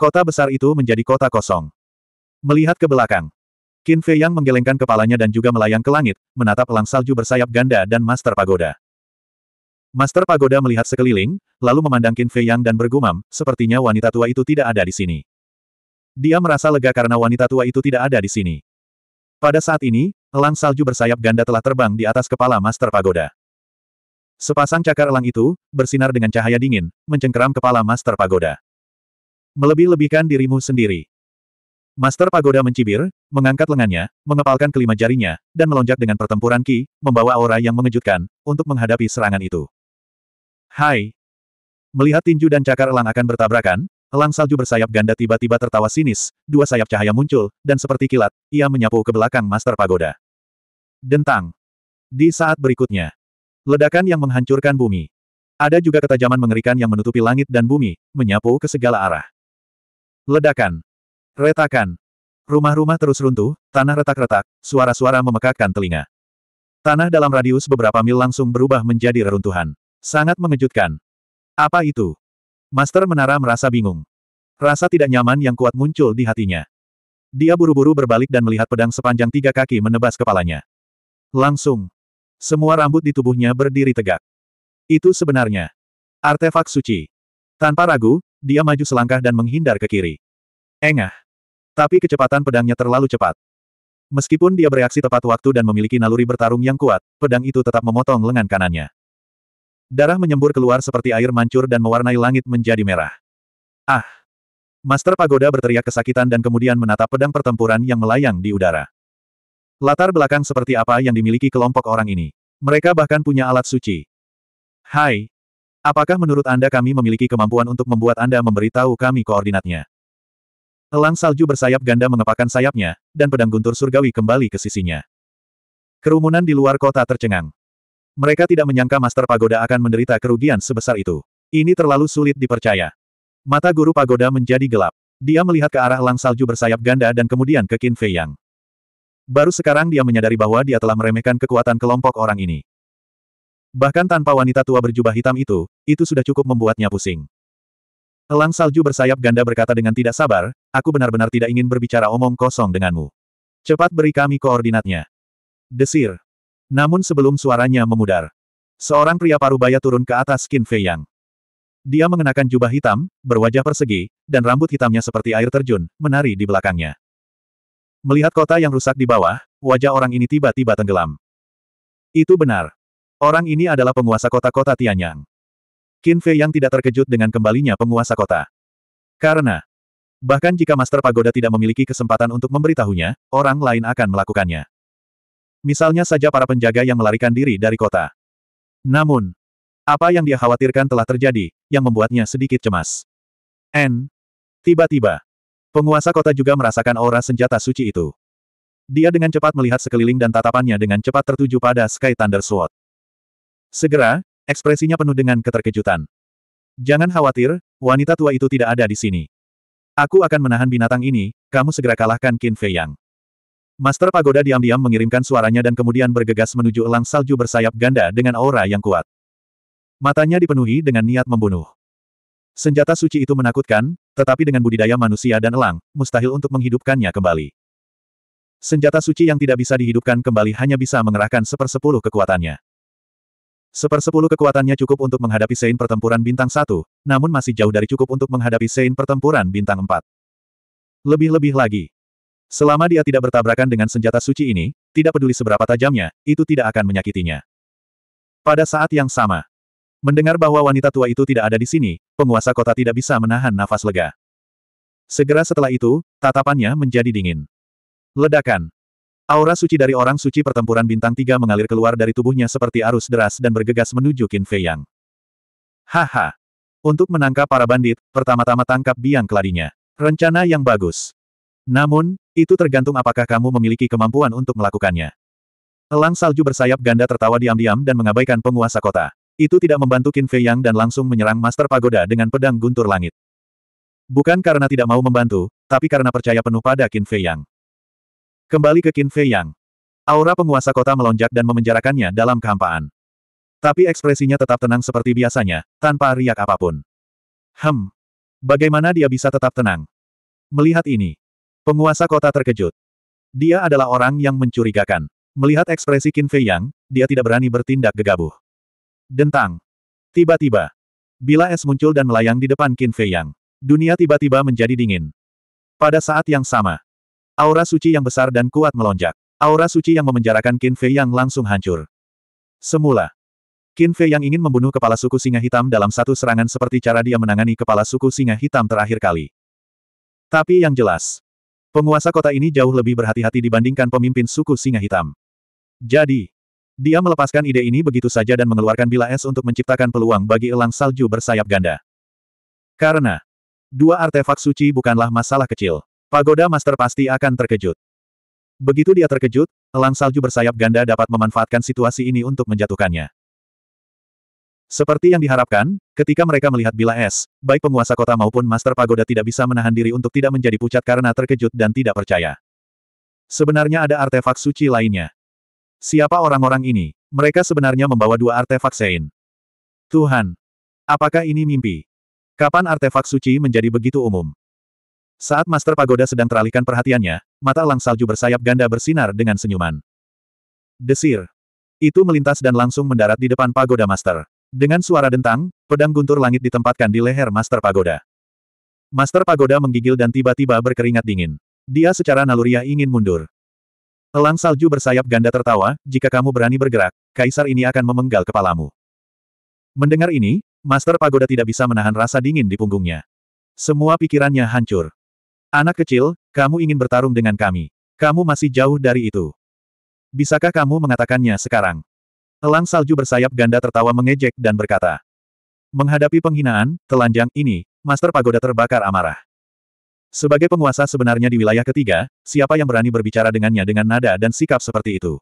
Kota besar itu menjadi kota kosong. Melihat ke belakang. Qin Fei Yang menggelengkan kepalanya dan juga melayang ke langit, menatap elang salju bersayap ganda dan master pagoda. Master Pagoda melihat sekeliling, lalu memandang Qin Fei Yang dan bergumam, sepertinya wanita tua itu tidak ada di sini. Dia merasa lega karena wanita tua itu tidak ada di sini. Pada saat ini, elang salju bersayap ganda telah terbang di atas kepala Master Pagoda. Sepasang cakar elang itu, bersinar dengan cahaya dingin, mencengkeram kepala Master Pagoda. Melebih-lebihkan dirimu sendiri. Master Pagoda mencibir, mengangkat lengannya, mengepalkan kelima jarinya, dan melonjak dengan pertempuran Ki, membawa aura yang mengejutkan, untuk menghadapi serangan itu. Hai. Melihat tinju dan cakar elang akan bertabrakan, elang salju bersayap ganda tiba-tiba tertawa sinis, dua sayap cahaya muncul, dan seperti kilat, ia menyapu ke belakang Master Pagoda. Dentang. Di saat berikutnya. Ledakan yang menghancurkan bumi. Ada juga ketajaman mengerikan yang menutupi langit dan bumi, menyapu ke segala arah. Ledakan. Retakan. Rumah-rumah terus runtuh, tanah retak-retak, suara-suara memekakkan telinga. Tanah dalam radius beberapa mil langsung berubah menjadi reruntuhan. Sangat mengejutkan. Apa itu? Master Menara merasa bingung. Rasa tidak nyaman yang kuat muncul di hatinya. Dia buru-buru berbalik dan melihat pedang sepanjang tiga kaki menebas kepalanya. Langsung. Semua rambut di tubuhnya berdiri tegak. Itu sebenarnya. Artefak suci. Tanpa ragu, dia maju selangkah dan menghindar ke kiri. Engah. Tapi kecepatan pedangnya terlalu cepat. Meskipun dia bereaksi tepat waktu dan memiliki naluri bertarung yang kuat, pedang itu tetap memotong lengan kanannya. Darah menyembur keluar seperti air mancur dan mewarnai langit menjadi merah. Ah! Master Pagoda berteriak kesakitan dan kemudian menatap pedang pertempuran yang melayang di udara. Latar belakang seperti apa yang dimiliki kelompok orang ini. Mereka bahkan punya alat suci. Hai! Apakah menurut Anda kami memiliki kemampuan untuk membuat Anda memberitahu kami koordinatnya? Elang salju bersayap ganda mengepakkan sayapnya, dan pedang guntur surgawi kembali ke sisinya. Kerumunan di luar kota tercengang. Mereka tidak menyangka Master Pagoda akan menderita kerugian sebesar itu. Ini terlalu sulit dipercaya. Mata Guru Pagoda menjadi gelap. Dia melihat ke arah elang salju bersayap ganda dan kemudian ke Qin Fei Yang. Baru sekarang dia menyadari bahwa dia telah meremehkan kekuatan kelompok orang ini. Bahkan tanpa wanita tua berjubah hitam itu, itu sudah cukup membuatnya pusing. Elang salju bersayap ganda berkata dengan tidak sabar, aku benar-benar tidak ingin berbicara omong kosong denganmu. Cepat beri kami koordinatnya. Desir, namun sebelum suaranya memudar, seorang pria parubaya turun ke atas Qin Fei Yang. Dia mengenakan jubah hitam, berwajah persegi, dan rambut hitamnya seperti air terjun, menari di belakangnya. Melihat kota yang rusak di bawah, wajah orang ini tiba-tiba tenggelam. Itu benar. Orang ini adalah penguasa kota-kota Tianyang. Qin Fei Yang tidak terkejut dengan kembalinya penguasa kota. Karena, bahkan jika Master Pagoda tidak memiliki kesempatan untuk memberitahunya, orang lain akan melakukannya. Misalnya saja para penjaga yang melarikan diri dari kota. Namun, apa yang dia khawatirkan telah terjadi, yang membuatnya sedikit cemas. N. Tiba-tiba, penguasa kota juga merasakan aura senjata suci itu. Dia dengan cepat melihat sekeliling dan tatapannya dengan cepat tertuju pada Sky Thunder Sword. Segera, ekspresinya penuh dengan keterkejutan. Jangan khawatir, wanita tua itu tidak ada di sini. Aku akan menahan binatang ini, kamu segera kalahkan Qin Fei Yang. Master Pagoda diam-diam mengirimkan suaranya dan kemudian bergegas menuju elang salju bersayap ganda dengan aura yang kuat. Matanya dipenuhi dengan niat membunuh. Senjata suci itu menakutkan, tetapi dengan budidaya manusia dan elang, mustahil untuk menghidupkannya kembali. Senjata suci yang tidak bisa dihidupkan kembali hanya bisa mengerahkan sepersepuluh kekuatannya. Sepersepuluh kekuatannya cukup untuk menghadapi Sein pertempuran bintang satu, namun masih jauh dari cukup untuk menghadapi Sein pertempuran bintang empat. Lebih-lebih lagi, Selama dia tidak bertabrakan dengan senjata suci ini, tidak peduli seberapa tajamnya, itu tidak akan menyakitinya. Pada saat yang sama, mendengar bahwa wanita tua itu tidak ada di sini, penguasa kota tidak bisa menahan nafas lega. Segera setelah itu, tatapannya menjadi dingin. Ledakan. Aura suci dari orang suci pertempuran bintang tiga mengalir keluar dari tubuhnya seperti arus deras dan bergegas menuju Qin Fei Yang. Haha. Untuk menangkap para bandit, pertama-tama tangkap biang keladinya. Rencana yang bagus. Namun, itu tergantung apakah kamu memiliki kemampuan untuk melakukannya. Elang salju bersayap ganda tertawa diam-diam dan mengabaikan penguasa kota. Itu tidak membantu Qin Fei Yang dan langsung menyerang Master Pagoda dengan pedang guntur langit. Bukan karena tidak mau membantu, tapi karena percaya penuh pada Qin Fei Yang. Kembali ke Qin Fei Yang. Aura penguasa kota melonjak dan memenjarakannya dalam kehampaan. Tapi ekspresinya tetap tenang seperti biasanya, tanpa riak apapun. Hem. Bagaimana dia bisa tetap tenang? Melihat ini, Penguasa kota terkejut. Dia adalah orang yang mencurigakan. Melihat ekspresi Qin Fei Yang, dia tidak berani bertindak gegabah. Dentang. Tiba-tiba. Bila es muncul dan melayang di depan Qin Fei Yang. Dunia tiba-tiba menjadi dingin. Pada saat yang sama. Aura suci yang besar dan kuat melonjak. Aura suci yang memenjarakan Qin Fei Yang langsung hancur. Semula. Qin Fei Yang ingin membunuh kepala suku singa hitam dalam satu serangan seperti cara dia menangani kepala suku singa hitam terakhir kali. Tapi yang jelas, Penguasa kota ini jauh lebih berhati-hati dibandingkan pemimpin suku singa hitam. Jadi, dia melepaskan ide ini begitu saja dan mengeluarkan bila es untuk menciptakan peluang bagi elang salju bersayap ganda. Karena, dua artefak suci bukanlah masalah kecil. Pagoda Master pasti akan terkejut. Begitu dia terkejut, elang salju bersayap ganda dapat memanfaatkan situasi ini untuk menjatuhkannya. Seperti yang diharapkan, ketika mereka melihat Bila Es, baik penguasa kota maupun Master Pagoda tidak bisa menahan diri untuk tidak menjadi pucat karena terkejut dan tidak percaya. Sebenarnya ada artefak suci lainnya. Siapa orang-orang ini? Mereka sebenarnya membawa dua artefak Sein. Tuhan! Apakah ini mimpi? Kapan artefak suci menjadi begitu umum? Saat Master Pagoda sedang teralihkan perhatiannya, mata elang salju bersayap ganda bersinar dengan senyuman. Desir! Itu melintas dan langsung mendarat di depan Pagoda Master. Dengan suara dentang, pedang guntur langit ditempatkan di leher Master Pagoda. Master Pagoda menggigil dan tiba-tiba berkeringat dingin. Dia secara naluriah ingin mundur. Elang salju bersayap ganda tertawa, jika kamu berani bergerak, kaisar ini akan memenggal kepalamu. Mendengar ini, Master Pagoda tidak bisa menahan rasa dingin di punggungnya. Semua pikirannya hancur. Anak kecil, kamu ingin bertarung dengan kami. Kamu masih jauh dari itu. Bisakah kamu mengatakannya sekarang? Elang salju bersayap ganda tertawa mengejek dan berkata. Menghadapi penghinaan, telanjang ini, Master Pagoda terbakar amarah. Sebagai penguasa sebenarnya di wilayah ketiga, siapa yang berani berbicara dengannya dengan nada dan sikap seperti itu?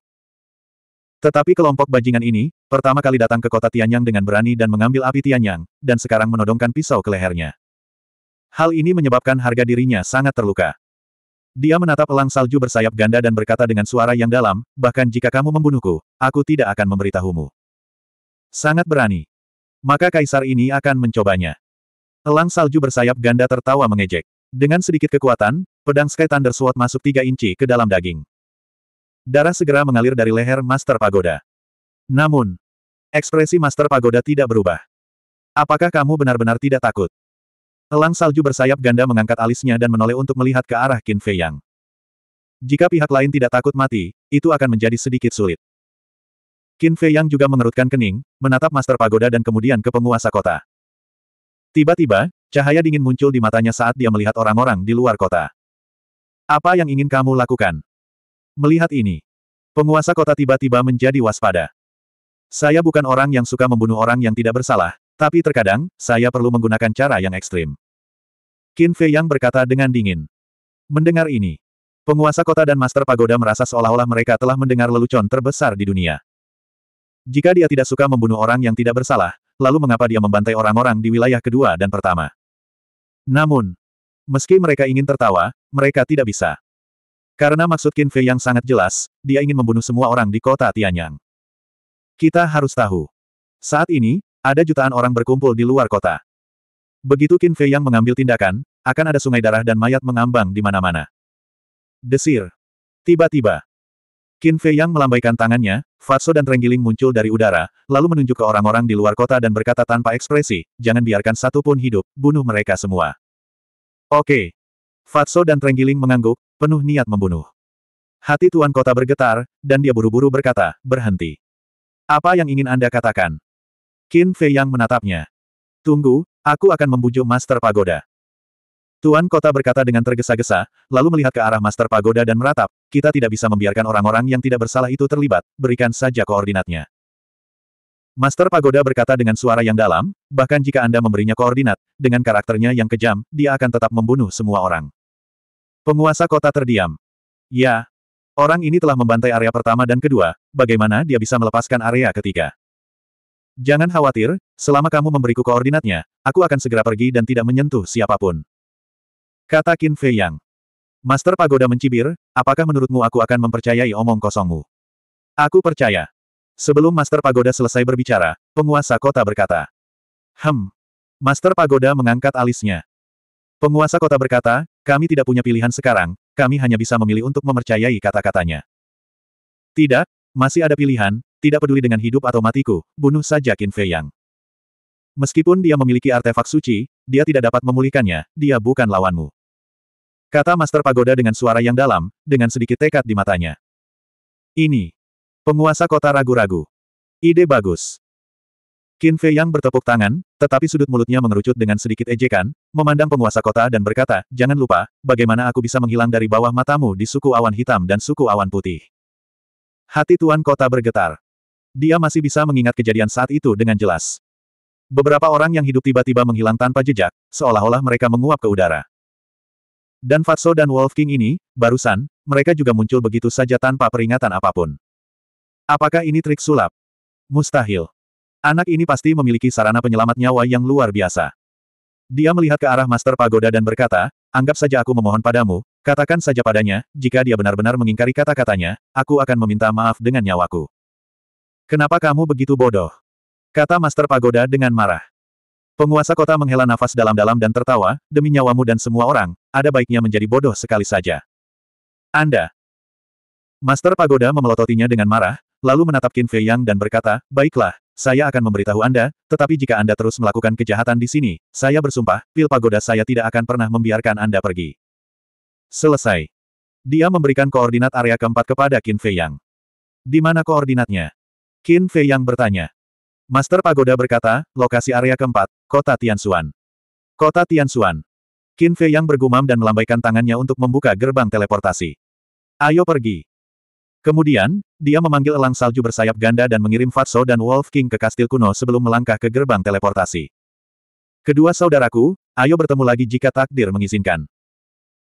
Tetapi kelompok bajingan ini, pertama kali datang ke kota Tianyang dengan berani dan mengambil api Tianyang, dan sekarang menodongkan pisau ke lehernya. Hal ini menyebabkan harga dirinya sangat terluka. Dia menatap elang salju bersayap ganda dan berkata dengan suara yang dalam, bahkan jika kamu membunuhku, aku tidak akan memberitahumu. Sangat berani. Maka kaisar ini akan mencobanya. Elang salju bersayap ganda tertawa mengejek. Dengan sedikit kekuatan, pedang Sky Thunder Sword masuk tiga inci ke dalam daging. Darah segera mengalir dari leher Master Pagoda. Namun, ekspresi Master Pagoda tidak berubah. Apakah kamu benar-benar tidak takut? Elang salju bersayap ganda mengangkat alisnya dan menoleh untuk melihat ke arah Qin Fei Yang. Jika pihak lain tidak takut mati, itu akan menjadi sedikit sulit. Qin Fei Yang juga mengerutkan kening, menatap Master Pagoda dan kemudian ke penguasa kota. Tiba-tiba, cahaya dingin muncul di matanya saat dia melihat orang-orang di luar kota. Apa yang ingin kamu lakukan? Melihat ini, penguasa kota tiba-tiba menjadi waspada. Saya bukan orang yang suka membunuh orang yang tidak bersalah, tapi terkadang, saya perlu menggunakan cara yang ekstrim. Qin Fei Yang berkata dengan dingin. Mendengar ini, penguasa kota dan master pagoda merasa seolah-olah mereka telah mendengar lelucon terbesar di dunia. Jika dia tidak suka membunuh orang yang tidak bersalah, lalu mengapa dia membantai orang-orang di wilayah kedua dan pertama? Namun, meski mereka ingin tertawa, mereka tidak bisa. Karena maksud Qin Fei yang sangat jelas, dia ingin membunuh semua orang di kota Tianyang. Kita harus tahu. Saat ini, ada jutaan orang berkumpul di luar kota. Begitu Qin Fei yang mengambil tindakan, akan ada sungai darah dan mayat mengambang di mana-mana. Desir. Tiba-tiba. Qin Fei yang melambaikan tangannya, Fatso dan Renggiling muncul dari udara, lalu menunjuk ke orang-orang di luar kota dan berkata tanpa ekspresi, jangan biarkan satu pun hidup, bunuh mereka semua. Oke. Fatso dan Renggiling mengangguk, penuh niat membunuh. Hati tuan kota bergetar, dan dia buru-buru berkata, berhenti. Apa yang ingin Anda katakan? Qin Fei yang menatapnya. Tunggu, aku akan membujuk Master Pagoda. Tuan kota berkata dengan tergesa-gesa, lalu melihat ke arah Master Pagoda dan meratap, kita tidak bisa membiarkan orang-orang yang tidak bersalah itu terlibat, berikan saja koordinatnya. Master Pagoda berkata dengan suara yang dalam, bahkan jika Anda memberinya koordinat, dengan karakternya yang kejam, dia akan tetap membunuh semua orang. Penguasa kota terdiam. Ya. Orang ini telah membantai area pertama dan kedua, bagaimana dia bisa melepaskan area ketiga? Jangan khawatir, selama kamu memberiku koordinatnya, aku akan segera pergi dan tidak menyentuh siapapun. Kata Qin Fei Yang. Master Pagoda mencibir, apakah menurutmu aku akan mempercayai omong kosongmu? Aku percaya. Sebelum Master Pagoda selesai berbicara, penguasa kota berkata. Hem. Master Pagoda mengangkat alisnya. Penguasa kota berkata, kami tidak punya pilihan sekarang, kami hanya bisa memilih untuk mempercayai kata-katanya. Tidak, masih ada pilihan, tidak peduli dengan hidup atau matiku, bunuh saja Qin Fei Yang. Meskipun dia memiliki artefak suci, dia tidak dapat memulihkannya, dia bukan lawanmu. Kata Master Pagoda dengan suara yang dalam, dengan sedikit tekad di matanya. Ini. Penguasa kota ragu-ragu. Ide bagus. Qin Fei Yang bertepuk tangan, tetapi sudut mulutnya mengerucut dengan sedikit ejekan, memandang penguasa kota dan berkata, Jangan lupa, bagaimana aku bisa menghilang dari bawah matamu di suku awan hitam dan suku awan putih. Hati Tuan Kota bergetar. Dia masih bisa mengingat kejadian saat itu dengan jelas. Beberapa orang yang hidup tiba-tiba menghilang tanpa jejak, seolah-olah mereka menguap ke udara. Dan Fatso dan Wolf King ini, barusan, mereka juga muncul begitu saja tanpa peringatan apapun. Apakah ini trik sulap? Mustahil. Anak ini pasti memiliki sarana penyelamat nyawa yang luar biasa. Dia melihat ke arah Master Pagoda dan berkata, anggap saja aku memohon padamu, katakan saja padanya, jika dia benar-benar mengingkari kata-katanya, aku akan meminta maaf dengan nyawaku. Kenapa kamu begitu bodoh? Kata Master Pagoda dengan marah. Penguasa kota menghela nafas dalam-dalam dan tertawa, demi nyawamu dan semua orang, ada baiknya menjadi bodoh sekali saja. Anda. Master Pagoda memelototinya dengan marah, lalu menatap Qin Fei Yang dan berkata, Baiklah, saya akan memberitahu Anda, tetapi jika Anda terus melakukan kejahatan di sini, saya bersumpah, pil pagoda saya tidak akan pernah membiarkan Anda pergi. Selesai. Dia memberikan koordinat area keempat kepada Qin Fei Yang. Di mana koordinatnya? Qin Fei yang bertanya. Master Pagoda berkata, lokasi area keempat, kota Tianxuan. Kota Tianxuan. Qin Fei yang bergumam dan melambaikan tangannya untuk membuka gerbang teleportasi. Ayo pergi. Kemudian, dia memanggil elang salju bersayap ganda dan mengirim Fatso dan Wolf King ke kastil kuno sebelum melangkah ke gerbang teleportasi. Kedua saudaraku, ayo bertemu lagi jika takdir mengizinkan.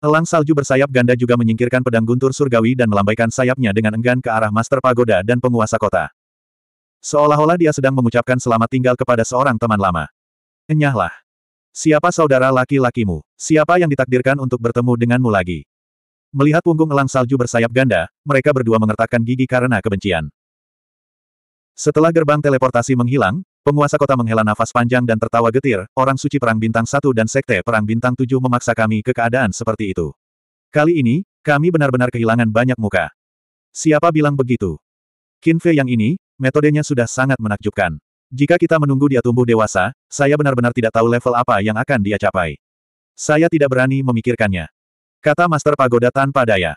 Elang salju bersayap ganda juga menyingkirkan pedang guntur surgawi dan melambaikan sayapnya dengan enggan ke arah Master Pagoda dan penguasa kota. Seolah-olah dia sedang mengucapkan selamat tinggal kepada seorang teman lama. Enyahlah. Siapa saudara laki-lakimu? Siapa yang ditakdirkan untuk bertemu denganmu lagi? Melihat punggung elang salju bersayap ganda, mereka berdua mengertakkan gigi karena kebencian. Setelah gerbang teleportasi menghilang, penguasa kota menghela nafas panjang dan tertawa getir, orang suci perang bintang satu dan sekte perang bintang tujuh memaksa kami ke keadaan seperti itu. Kali ini, kami benar-benar kehilangan banyak muka. Siapa bilang begitu? Kinfe yang ini, Metodenya sudah sangat menakjubkan. Jika kita menunggu dia tumbuh dewasa, saya benar-benar tidak tahu level apa yang akan dia capai. Saya tidak berani memikirkannya. Kata Master Pagoda tanpa daya.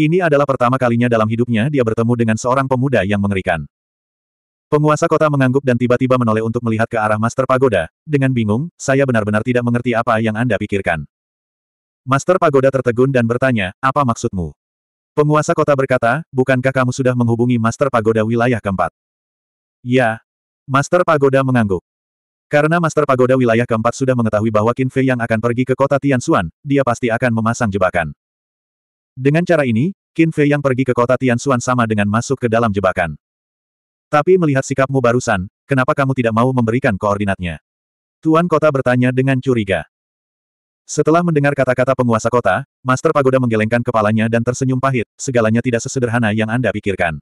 Ini adalah pertama kalinya dalam hidupnya dia bertemu dengan seorang pemuda yang mengerikan. Penguasa kota mengangguk dan tiba-tiba menoleh untuk melihat ke arah Master Pagoda. Dengan bingung, saya benar-benar tidak mengerti apa yang Anda pikirkan. Master Pagoda tertegun dan bertanya, apa maksudmu? Penguasa kota berkata, bukankah kamu sudah menghubungi Master Pagoda wilayah keempat? Ya. Master Pagoda mengangguk. Karena Master Pagoda wilayah keempat sudah mengetahui bahwa Qin Fei yang akan pergi ke kota Tianxuan, dia pasti akan memasang jebakan. Dengan cara ini, Qin Fei yang pergi ke kota Tianxuan sama dengan masuk ke dalam jebakan. Tapi melihat sikapmu barusan, kenapa kamu tidak mau memberikan koordinatnya? Tuan kota bertanya dengan curiga. Setelah mendengar kata-kata penguasa kota, Master Pagoda menggelengkan kepalanya dan tersenyum pahit, segalanya tidak sesederhana yang Anda pikirkan.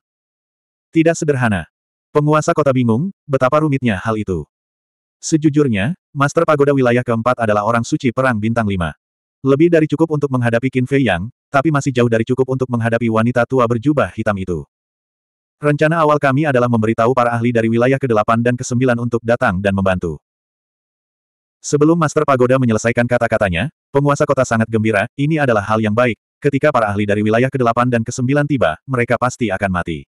Tidak sederhana. Penguasa kota bingung, betapa rumitnya hal itu. Sejujurnya, Master Pagoda wilayah keempat adalah orang suci perang bintang lima. Lebih dari cukup untuk menghadapi Qin Fei Yang, tapi masih jauh dari cukup untuk menghadapi wanita tua berjubah hitam itu. Rencana awal kami adalah memberitahu para ahli dari wilayah ke-8 dan ke-9 untuk datang dan membantu. Sebelum Master Pagoda menyelesaikan kata-katanya, penguasa kota sangat gembira, ini adalah hal yang baik. Ketika para ahli dari wilayah ke-8 dan ke-9 tiba, mereka pasti akan mati.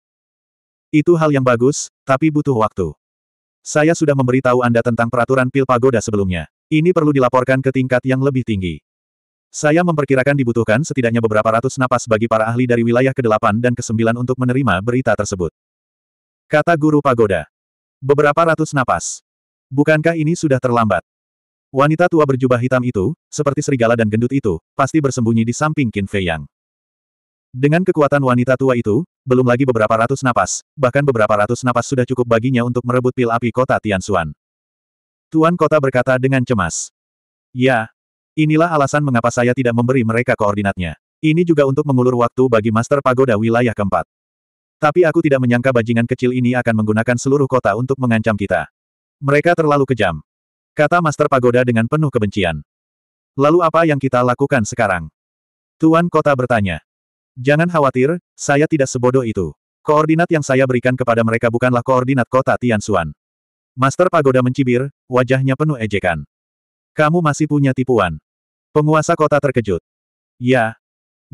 Itu hal yang bagus, tapi butuh waktu. Saya sudah memberitahu Anda tentang peraturan pil pagoda sebelumnya. Ini perlu dilaporkan ke tingkat yang lebih tinggi. Saya memperkirakan dibutuhkan setidaknya beberapa ratus napas bagi para ahli dari wilayah ke-8 dan ke-9 untuk menerima berita tersebut. Kata Guru Pagoda. Beberapa ratus napas. Bukankah ini sudah terlambat? Wanita tua berjubah hitam itu, seperti serigala dan gendut itu, pasti bersembunyi di samping Qin Fei Yang. Dengan kekuatan wanita tua itu, belum lagi beberapa ratus napas, bahkan beberapa ratus napas sudah cukup baginya untuk merebut pil api kota Tianxuan. Tuan kota berkata dengan cemas. Ya, inilah alasan mengapa saya tidak memberi mereka koordinatnya. Ini juga untuk mengulur waktu bagi Master Pagoda wilayah keempat. Tapi aku tidak menyangka bajingan kecil ini akan menggunakan seluruh kota untuk mengancam kita. Mereka terlalu kejam. Kata Master Pagoda dengan penuh kebencian. Lalu apa yang kita lakukan sekarang? Tuan Kota bertanya. Jangan khawatir, saya tidak sebodoh itu. Koordinat yang saya berikan kepada mereka bukanlah koordinat kota Tianxuan. Master Pagoda mencibir, wajahnya penuh ejekan. Kamu masih punya tipuan. Penguasa kota terkejut. Ya.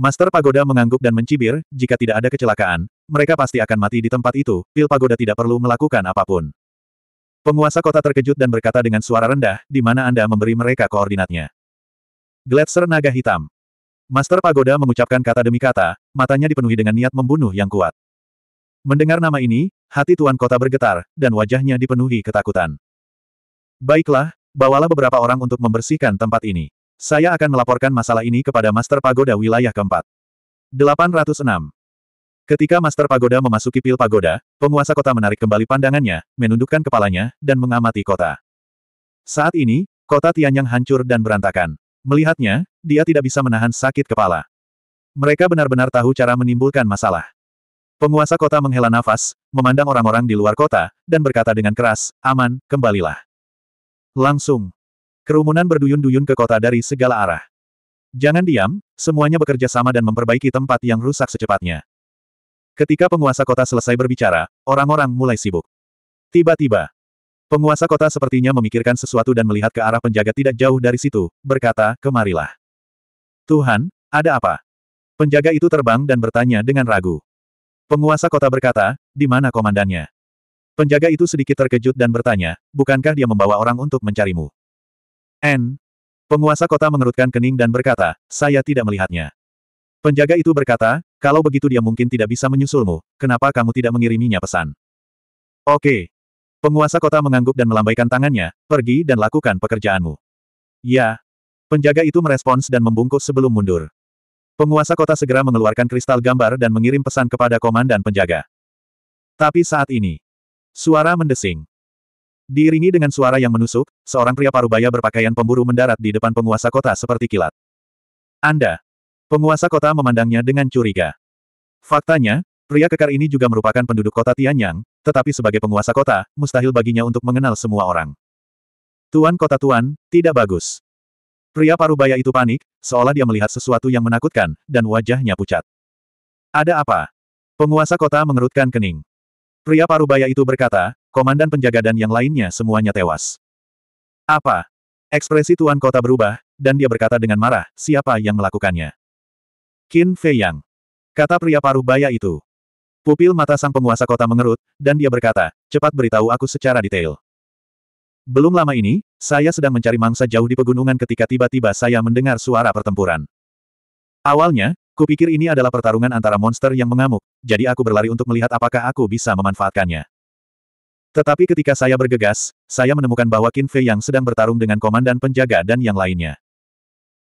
Master Pagoda mengangguk dan mencibir, jika tidak ada kecelakaan, mereka pasti akan mati di tempat itu, pil pagoda tidak perlu melakukan apapun. Penguasa kota terkejut dan berkata dengan suara rendah, di mana Anda memberi mereka koordinatnya. Gletser Naga Hitam. Master Pagoda mengucapkan kata demi kata, matanya dipenuhi dengan niat membunuh yang kuat. Mendengar nama ini, hati Tuan Kota bergetar, dan wajahnya dipenuhi ketakutan. Baiklah, bawalah beberapa orang untuk membersihkan tempat ini. Saya akan melaporkan masalah ini kepada Master Pagoda wilayah keempat. 806. Ketika Master Pagoda memasuki pil pagoda, penguasa kota menarik kembali pandangannya, menundukkan kepalanya, dan mengamati kota. Saat ini, kota Tianyang hancur dan berantakan. Melihatnya, dia tidak bisa menahan sakit kepala. Mereka benar-benar tahu cara menimbulkan masalah. Penguasa kota menghela nafas, memandang orang-orang di luar kota, dan berkata dengan keras, aman, kembalilah. Langsung. Kerumunan berduyun-duyun ke kota dari segala arah. Jangan diam, semuanya bekerja sama dan memperbaiki tempat yang rusak secepatnya. Ketika penguasa kota selesai berbicara, orang-orang mulai sibuk. Tiba-tiba, penguasa kota sepertinya memikirkan sesuatu dan melihat ke arah penjaga tidak jauh dari situ, berkata, kemarilah. Tuhan, ada apa? Penjaga itu terbang dan bertanya dengan ragu. Penguasa kota berkata, di mana komandannya? Penjaga itu sedikit terkejut dan bertanya, bukankah dia membawa orang untuk mencarimu? N. Penguasa kota mengerutkan kening dan berkata, saya tidak melihatnya. Penjaga itu berkata, kalau begitu dia mungkin tidak bisa menyusulmu, kenapa kamu tidak mengiriminya pesan? Oke. Penguasa kota mengangguk dan melambaikan tangannya, pergi dan lakukan pekerjaanmu. Ya. Penjaga itu merespons dan membungkus sebelum mundur. Penguasa kota segera mengeluarkan kristal gambar dan mengirim pesan kepada komandan penjaga. Tapi saat ini, suara mendesing. Diiringi dengan suara yang menusuk, seorang pria parubaya berpakaian pemburu mendarat di depan penguasa kota seperti kilat. Anda, Penguasa kota memandangnya dengan curiga. Faktanya, pria kekar ini juga merupakan penduduk kota Tianyang, tetapi sebagai penguasa kota, mustahil baginya untuk mengenal semua orang. Tuan kota tuan, tidak bagus. Pria parubaya itu panik, seolah dia melihat sesuatu yang menakutkan, dan wajahnya pucat. Ada apa? Penguasa kota mengerutkan kening. Pria parubaya itu berkata, komandan penjaga dan yang lainnya semuanya tewas. Apa? Ekspresi tuan kota berubah, dan dia berkata dengan marah, siapa yang melakukannya? Qin Feiyang. Kata pria paruh baya itu. Pupil mata sang penguasa kota mengerut, dan dia berkata, cepat beritahu aku secara detail. Belum lama ini, saya sedang mencari mangsa jauh di pegunungan ketika tiba-tiba saya mendengar suara pertempuran. Awalnya, kupikir ini adalah pertarungan antara monster yang mengamuk, jadi aku berlari untuk melihat apakah aku bisa memanfaatkannya. Tetapi ketika saya bergegas, saya menemukan bahwa Qin Fei yang sedang bertarung dengan komandan penjaga dan yang lainnya.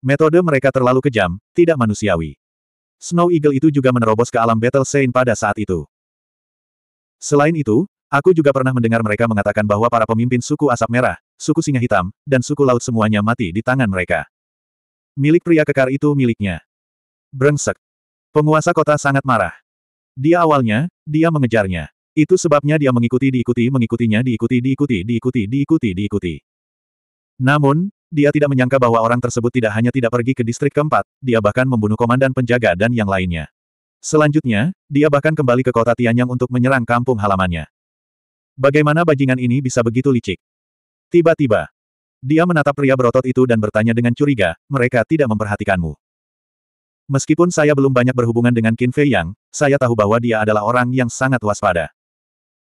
Metode mereka terlalu kejam, tidak manusiawi. Snow Eagle itu juga menerobos ke alam Battle Saint pada saat itu. Selain itu, aku juga pernah mendengar mereka mengatakan bahwa para pemimpin suku asap merah, suku singa hitam, dan suku laut semuanya mati di tangan mereka. Milik pria kekar itu miliknya. Brengsek. Penguasa kota sangat marah. Dia awalnya, dia mengejarnya. Itu sebabnya dia mengikuti diikuti mengikutinya diikuti diikuti diikuti diikuti diikuti. Namun, dia tidak menyangka bahwa orang tersebut tidak hanya tidak pergi ke distrik keempat, dia bahkan membunuh komandan penjaga dan yang lainnya. Selanjutnya, dia bahkan kembali ke kota Tianyang untuk menyerang kampung halamannya. Bagaimana bajingan ini bisa begitu licik? Tiba-tiba, dia menatap pria berotot itu dan bertanya dengan curiga, mereka tidak memperhatikanmu. Meskipun saya belum banyak berhubungan dengan Qin Fei Yang, saya tahu bahwa dia adalah orang yang sangat waspada.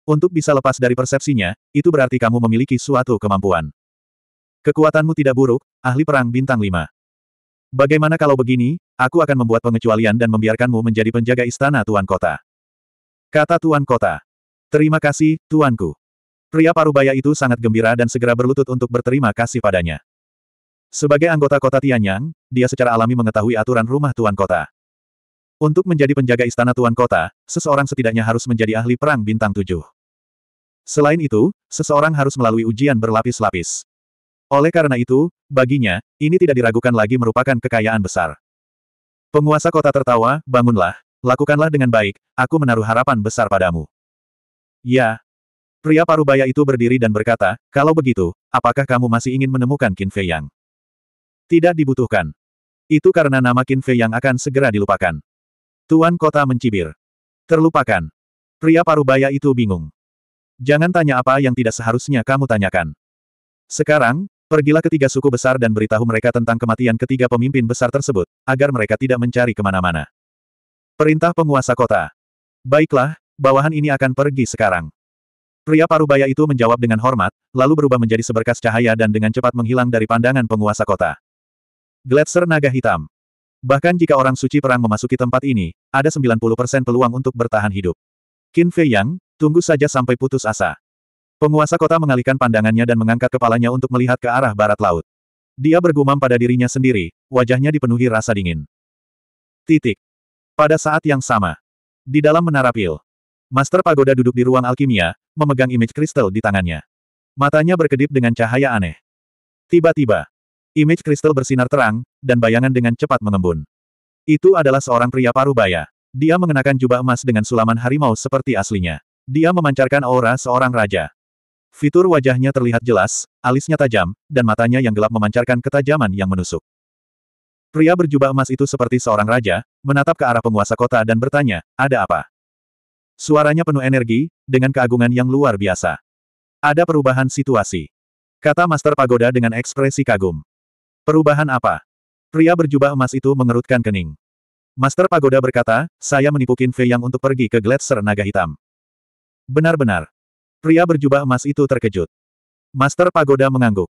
Untuk bisa lepas dari persepsinya, itu berarti kamu memiliki suatu kemampuan. Kekuatanmu tidak buruk, ahli perang bintang lima. Bagaimana kalau begini, aku akan membuat pengecualian dan membiarkanmu menjadi penjaga istana Tuan Kota. Kata Tuan Kota. Terima kasih, Tuanku. Pria parubaya itu sangat gembira dan segera berlutut untuk berterima kasih padanya. Sebagai anggota kota Tianyang, dia secara alami mengetahui aturan rumah Tuan Kota. Untuk menjadi penjaga istana Tuan Kota, seseorang setidaknya harus menjadi ahli perang bintang tujuh. Selain itu, seseorang harus melalui ujian berlapis-lapis. Oleh karena itu, baginya, ini tidak diragukan lagi merupakan kekayaan besar. Penguasa kota tertawa, bangunlah, lakukanlah dengan baik, aku menaruh harapan besar padamu. Ya. Pria parubaya itu berdiri dan berkata, kalau begitu, apakah kamu masih ingin menemukan Qin Fei Yang? Tidak dibutuhkan. Itu karena nama Qin Fei Yang akan segera dilupakan. Tuan kota mencibir. Terlupakan. Pria parubaya itu bingung. Jangan tanya apa yang tidak seharusnya kamu tanyakan. Sekarang, Pergilah ke tiga suku besar dan beritahu mereka tentang kematian ketiga pemimpin besar tersebut, agar mereka tidak mencari kemana-mana. Perintah penguasa kota. Baiklah, bawahan ini akan pergi sekarang. Pria parubaya itu menjawab dengan hormat, lalu berubah menjadi seberkas cahaya dan dengan cepat menghilang dari pandangan penguasa kota. Gletser naga hitam. Bahkan jika orang suci perang memasuki tempat ini, ada 90% peluang untuk bertahan hidup. Qin Fei Yang, tunggu saja sampai putus asa. Penguasa kota mengalihkan pandangannya dan mengangkat kepalanya untuk melihat ke arah barat laut. Dia bergumam pada dirinya sendiri, wajahnya dipenuhi rasa dingin. Titik. Pada saat yang sama. Di dalam menara pil. Master Pagoda duduk di ruang alkimia, memegang image kristal di tangannya. Matanya berkedip dengan cahaya aneh. Tiba-tiba, image kristal bersinar terang, dan bayangan dengan cepat mengembun. Itu adalah seorang pria paruh baya. Dia mengenakan jubah emas dengan sulaman harimau seperti aslinya. Dia memancarkan aura seorang raja. Fitur wajahnya terlihat jelas, alisnya tajam, dan matanya yang gelap memancarkan ketajaman yang menusuk. Pria berjubah emas itu seperti seorang raja, menatap ke arah penguasa kota dan bertanya, ada apa? Suaranya penuh energi, dengan keagungan yang luar biasa. Ada perubahan situasi. Kata Master Pagoda dengan ekspresi kagum. Perubahan apa? Pria berjubah emas itu mengerutkan kening. Master Pagoda berkata, saya menipu Kinfei Yang untuk pergi ke Gletser Naga Hitam. Benar-benar, Pria berjubah emas itu terkejut. Master Pagoda mengangguk.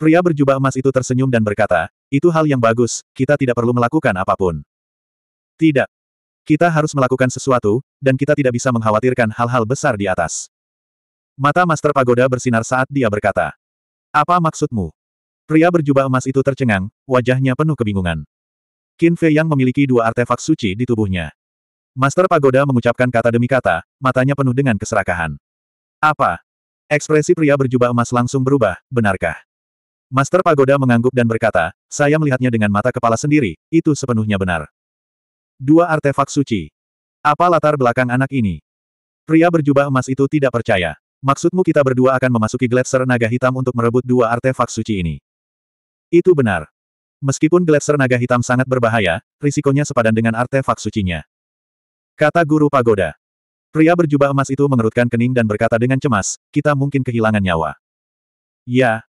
Pria berjubah emas itu tersenyum dan berkata, itu hal yang bagus, kita tidak perlu melakukan apapun. Tidak. Kita harus melakukan sesuatu, dan kita tidak bisa mengkhawatirkan hal-hal besar di atas. Mata Master Pagoda bersinar saat dia berkata. Apa maksudmu? Pria berjubah emas itu tercengang, wajahnya penuh kebingungan. Qin Fei yang memiliki dua artefak suci di tubuhnya. Master Pagoda mengucapkan kata demi kata, matanya penuh dengan keserakahan. Apa? Ekspresi pria berjubah emas langsung berubah, benarkah? Master Pagoda mengangguk dan berkata, saya melihatnya dengan mata kepala sendiri, itu sepenuhnya benar. Dua artefak suci. Apa latar belakang anak ini? Pria berjubah emas itu tidak percaya. Maksudmu kita berdua akan memasuki Gletser Naga Hitam untuk merebut dua artefak suci ini? Itu benar. Meskipun Gletser Naga Hitam sangat berbahaya, risikonya sepadan dengan artefak sucinya. Kata Guru Pagoda. Pria berjubah emas itu mengerutkan kening dan berkata dengan cemas, kita mungkin kehilangan nyawa. Ya.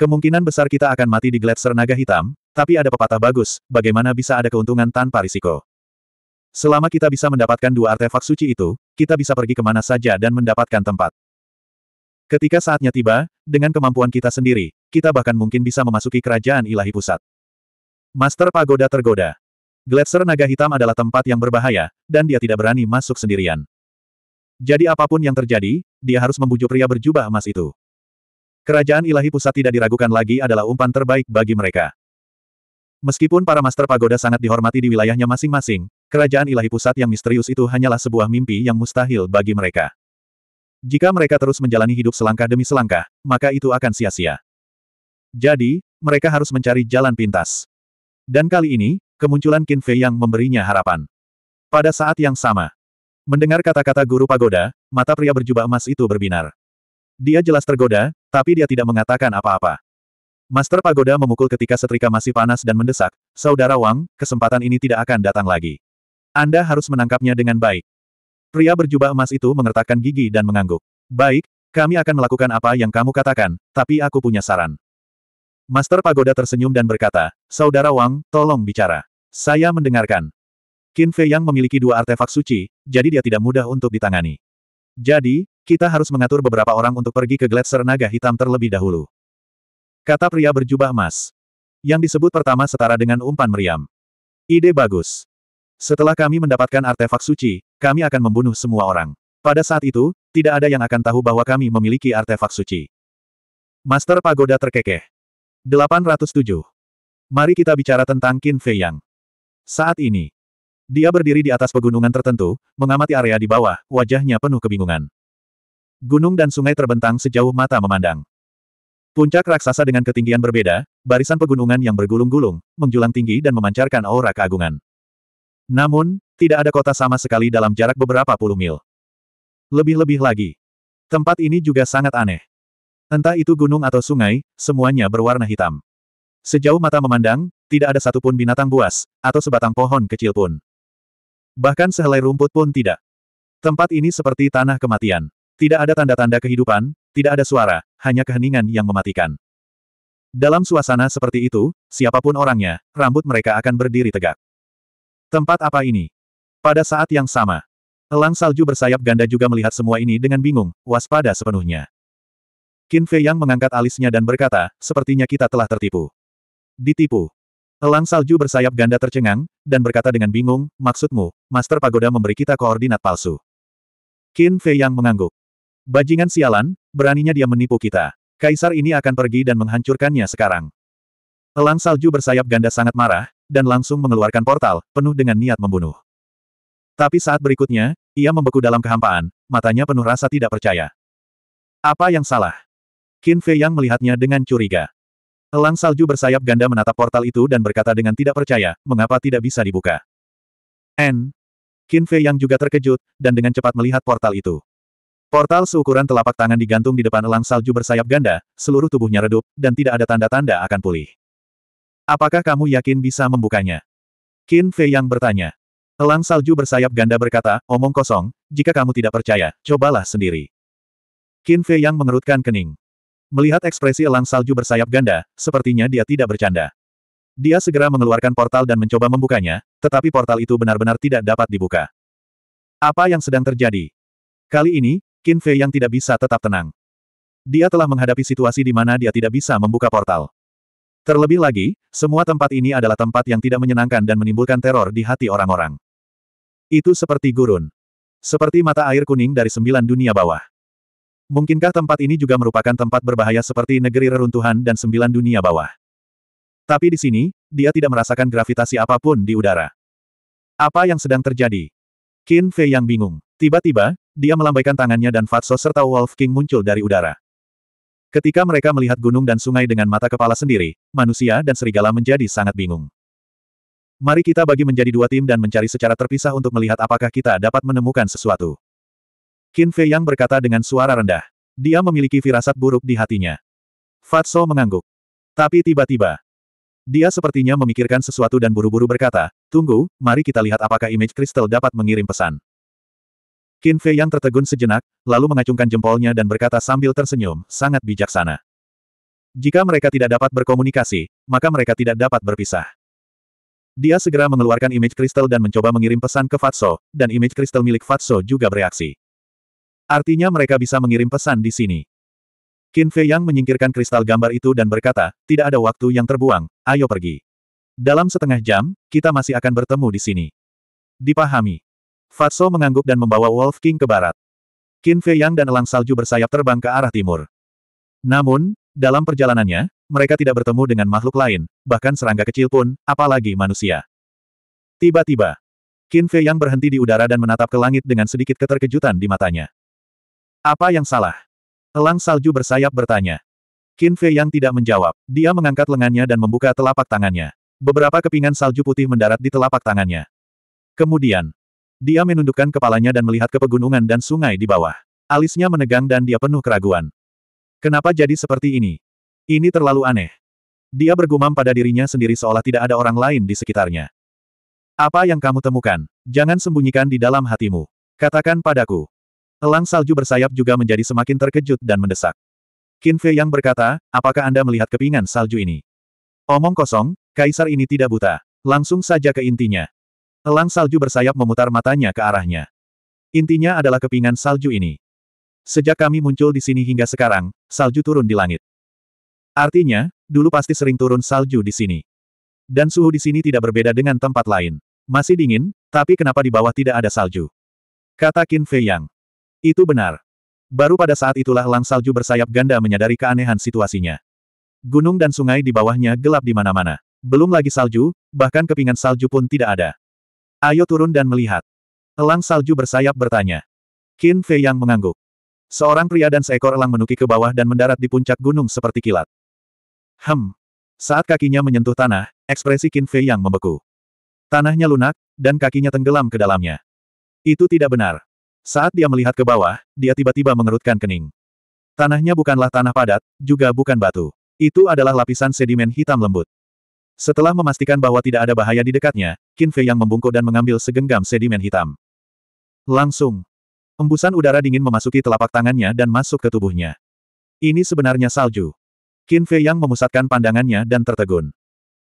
Kemungkinan besar kita akan mati di gletser naga hitam, tapi ada pepatah bagus, bagaimana bisa ada keuntungan tanpa risiko. Selama kita bisa mendapatkan dua artefak suci itu, kita bisa pergi kemana saja dan mendapatkan tempat. Ketika saatnya tiba, dengan kemampuan kita sendiri, kita bahkan mungkin bisa memasuki kerajaan ilahi pusat. Master Pagoda tergoda. Gletser naga hitam adalah tempat yang berbahaya, dan dia tidak berani masuk sendirian. Jadi apapun yang terjadi, dia harus membujuk pria berjubah emas itu. Kerajaan ilahi pusat tidak diragukan lagi adalah umpan terbaik bagi mereka. Meskipun para master pagoda sangat dihormati di wilayahnya masing-masing, kerajaan ilahi pusat yang misterius itu hanyalah sebuah mimpi yang mustahil bagi mereka. Jika mereka terus menjalani hidup selangkah demi selangkah, maka itu akan sia-sia. Jadi, mereka harus mencari jalan pintas. Dan kali ini, kemunculan Qin Fei yang memberinya harapan. Pada saat yang sama, Mendengar kata-kata guru pagoda, mata pria berjubah emas itu berbinar. Dia jelas tergoda, tapi dia tidak mengatakan apa-apa. Master pagoda memukul ketika setrika masih panas dan mendesak, Saudara Wang, kesempatan ini tidak akan datang lagi. Anda harus menangkapnya dengan baik. Pria berjubah emas itu mengertakkan gigi dan mengangguk. Baik, kami akan melakukan apa yang kamu katakan, tapi aku punya saran. Master Pagoda tersenyum dan berkata, Saudara Wang, tolong bicara. Saya mendengarkan. Qin Fei yang memiliki dua artefak suci, jadi dia tidak mudah untuk ditangani. Jadi, kita harus mengatur beberapa orang untuk pergi ke gletser naga hitam terlebih dahulu. Kata pria berjubah emas. Yang disebut pertama setara dengan umpan meriam. Ide bagus. Setelah kami mendapatkan artefak suci, kami akan membunuh semua orang. Pada saat itu, tidak ada yang akan tahu bahwa kami memiliki artefak suci. Master Pagoda terkekeh. 807. Mari kita bicara tentang Qin Fei Yang. Saat ini, dia berdiri di atas pegunungan tertentu, mengamati area di bawah, wajahnya penuh kebingungan. Gunung dan sungai terbentang sejauh mata memandang. Puncak raksasa dengan ketinggian berbeda, barisan pegunungan yang bergulung-gulung, menjulang tinggi dan memancarkan aura keagungan. Namun, tidak ada kota sama sekali dalam jarak beberapa puluh mil. Lebih-lebih lagi, tempat ini juga sangat aneh. Entah itu gunung atau sungai, semuanya berwarna hitam. Sejauh mata memandang, tidak ada satupun binatang buas, atau sebatang pohon kecil pun. Bahkan sehelai rumput pun tidak. Tempat ini seperti tanah kematian. Tidak ada tanda-tanda kehidupan, tidak ada suara, hanya keheningan yang mematikan. Dalam suasana seperti itu, siapapun orangnya, rambut mereka akan berdiri tegak. Tempat apa ini? Pada saat yang sama, elang salju bersayap ganda juga melihat semua ini dengan bingung, waspada sepenuhnya. Qin Fei Yang mengangkat alisnya dan berkata, sepertinya kita telah tertipu. Ditipu. Elang salju bersayap ganda tercengang, dan berkata dengan bingung, maksudmu, Master Pagoda memberi kita koordinat palsu. Qin Fei yang mengangguk. Bajingan sialan, beraninya dia menipu kita. Kaisar ini akan pergi dan menghancurkannya sekarang. Elang salju bersayap ganda sangat marah, dan langsung mengeluarkan portal, penuh dengan niat membunuh. Tapi saat berikutnya, ia membeku dalam kehampaan, matanya penuh rasa tidak percaya. Apa yang salah? Qin Fei yang melihatnya dengan curiga. Elang salju bersayap ganda menatap portal itu dan berkata dengan tidak percaya, mengapa tidak bisa dibuka. N. Qin Fei yang juga terkejut, dan dengan cepat melihat portal itu. Portal seukuran telapak tangan digantung di depan elang salju bersayap ganda, seluruh tubuhnya redup, dan tidak ada tanda-tanda akan pulih. Apakah kamu yakin bisa membukanya? Qin Fei yang bertanya. Elang salju bersayap ganda berkata, omong kosong, jika kamu tidak percaya, cobalah sendiri. Qin Fei yang mengerutkan kening. Melihat ekspresi elang salju bersayap ganda, sepertinya dia tidak bercanda. Dia segera mengeluarkan portal dan mencoba membukanya, tetapi portal itu benar-benar tidak dapat dibuka. Apa yang sedang terjadi? Kali ini, Qin Fei yang tidak bisa tetap tenang. Dia telah menghadapi situasi di mana dia tidak bisa membuka portal. Terlebih lagi, semua tempat ini adalah tempat yang tidak menyenangkan dan menimbulkan teror di hati orang-orang. Itu seperti gurun. Seperti mata air kuning dari sembilan dunia bawah. Mungkinkah tempat ini juga merupakan tempat berbahaya seperti negeri reruntuhan dan sembilan dunia bawah? Tapi di sini, dia tidak merasakan gravitasi apapun di udara. Apa yang sedang terjadi? Qin Fei yang bingung. Tiba-tiba, dia melambaikan tangannya dan Fatso serta Wolf King muncul dari udara. Ketika mereka melihat gunung dan sungai dengan mata kepala sendiri, manusia dan serigala menjadi sangat bingung. Mari kita bagi menjadi dua tim dan mencari secara terpisah untuk melihat apakah kita dapat menemukan sesuatu. Qin Fei Yang berkata dengan suara rendah. Dia memiliki firasat buruk di hatinya. Fatso mengangguk. Tapi tiba-tiba, dia sepertinya memikirkan sesuatu dan buru-buru berkata, Tunggu, mari kita lihat apakah image kristal dapat mengirim pesan. Qin Fei Yang tertegun sejenak, lalu mengacungkan jempolnya dan berkata sambil tersenyum, sangat bijaksana. Jika mereka tidak dapat berkomunikasi, maka mereka tidak dapat berpisah. Dia segera mengeluarkan image kristal dan mencoba mengirim pesan ke Fatso, dan image kristal milik Fatso juga bereaksi. Artinya mereka bisa mengirim pesan di sini. Qin Fei Yang menyingkirkan kristal gambar itu dan berkata, tidak ada waktu yang terbuang, ayo pergi. Dalam setengah jam, kita masih akan bertemu di sini. Dipahami. Fatso mengangguk dan membawa Wolf King ke barat. Qin Fei Yang dan elang salju bersayap terbang ke arah timur. Namun, dalam perjalanannya, mereka tidak bertemu dengan makhluk lain, bahkan serangga kecil pun, apalagi manusia. Tiba-tiba, Qin Fei Yang berhenti di udara dan menatap ke langit dengan sedikit keterkejutan di matanya. Apa yang salah? Elang salju bersayap bertanya. Qin Fei yang tidak menjawab. Dia mengangkat lengannya dan membuka telapak tangannya. Beberapa kepingan salju putih mendarat di telapak tangannya. Kemudian, dia menundukkan kepalanya dan melihat ke pegunungan dan sungai di bawah. Alisnya menegang dan dia penuh keraguan. Kenapa jadi seperti ini? Ini terlalu aneh. Dia bergumam pada dirinya sendiri seolah tidak ada orang lain di sekitarnya. Apa yang kamu temukan? Jangan sembunyikan di dalam hatimu. Katakan padaku. Elang salju bersayap juga menjadi semakin terkejut dan mendesak. Qin Fei yang berkata, apakah Anda melihat kepingan salju ini? Omong kosong, kaisar ini tidak buta. Langsung saja ke intinya. Elang salju bersayap memutar matanya ke arahnya. Intinya adalah kepingan salju ini. Sejak kami muncul di sini hingga sekarang, salju turun di langit. Artinya, dulu pasti sering turun salju di sini. Dan suhu di sini tidak berbeda dengan tempat lain. Masih dingin, tapi kenapa di bawah tidak ada salju? Kata Qin Fei Yang. Itu benar. Baru pada saat itulah Lang Salju bersayap ganda menyadari keanehan situasinya. Gunung dan sungai di bawahnya gelap di mana-mana. Belum lagi salju, bahkan kepingan salju pun tidak ada. Ayo turun dan melihat. Elang salju bersayap bertanya. Qin Fei yang mengangguk. Seorang pria dan seekor elang menuki ke bawah dan mendarat di puncak gunung seperti kilat. Hem. Saat kakinya menyentuh tanah, ekspresi Qin Fei yang membeku. Tanahnya lunak, dan kakinya tenggelam ke dalamnya. Itu tidak benar. Saat dia melihat ke bawah, dia tiba-tiba mengerutkan kening. Tanahnya bukanlah tanah padat, juga bukan batu. Itu adalah lapisan sedimen hitam lembut. Setelah memastikan bahwa tidak ada bahaya di dekatnya, Qin Fei yang membungkuk dan mengambil segenggam sedimen hitam. Langsung. Embusan udara dingin memasuki telapak tangannya dan masuk ke tubuhnya. Ini sebenarnya salju. Qin Fei yang memusatkan pandangannya dan tertegun.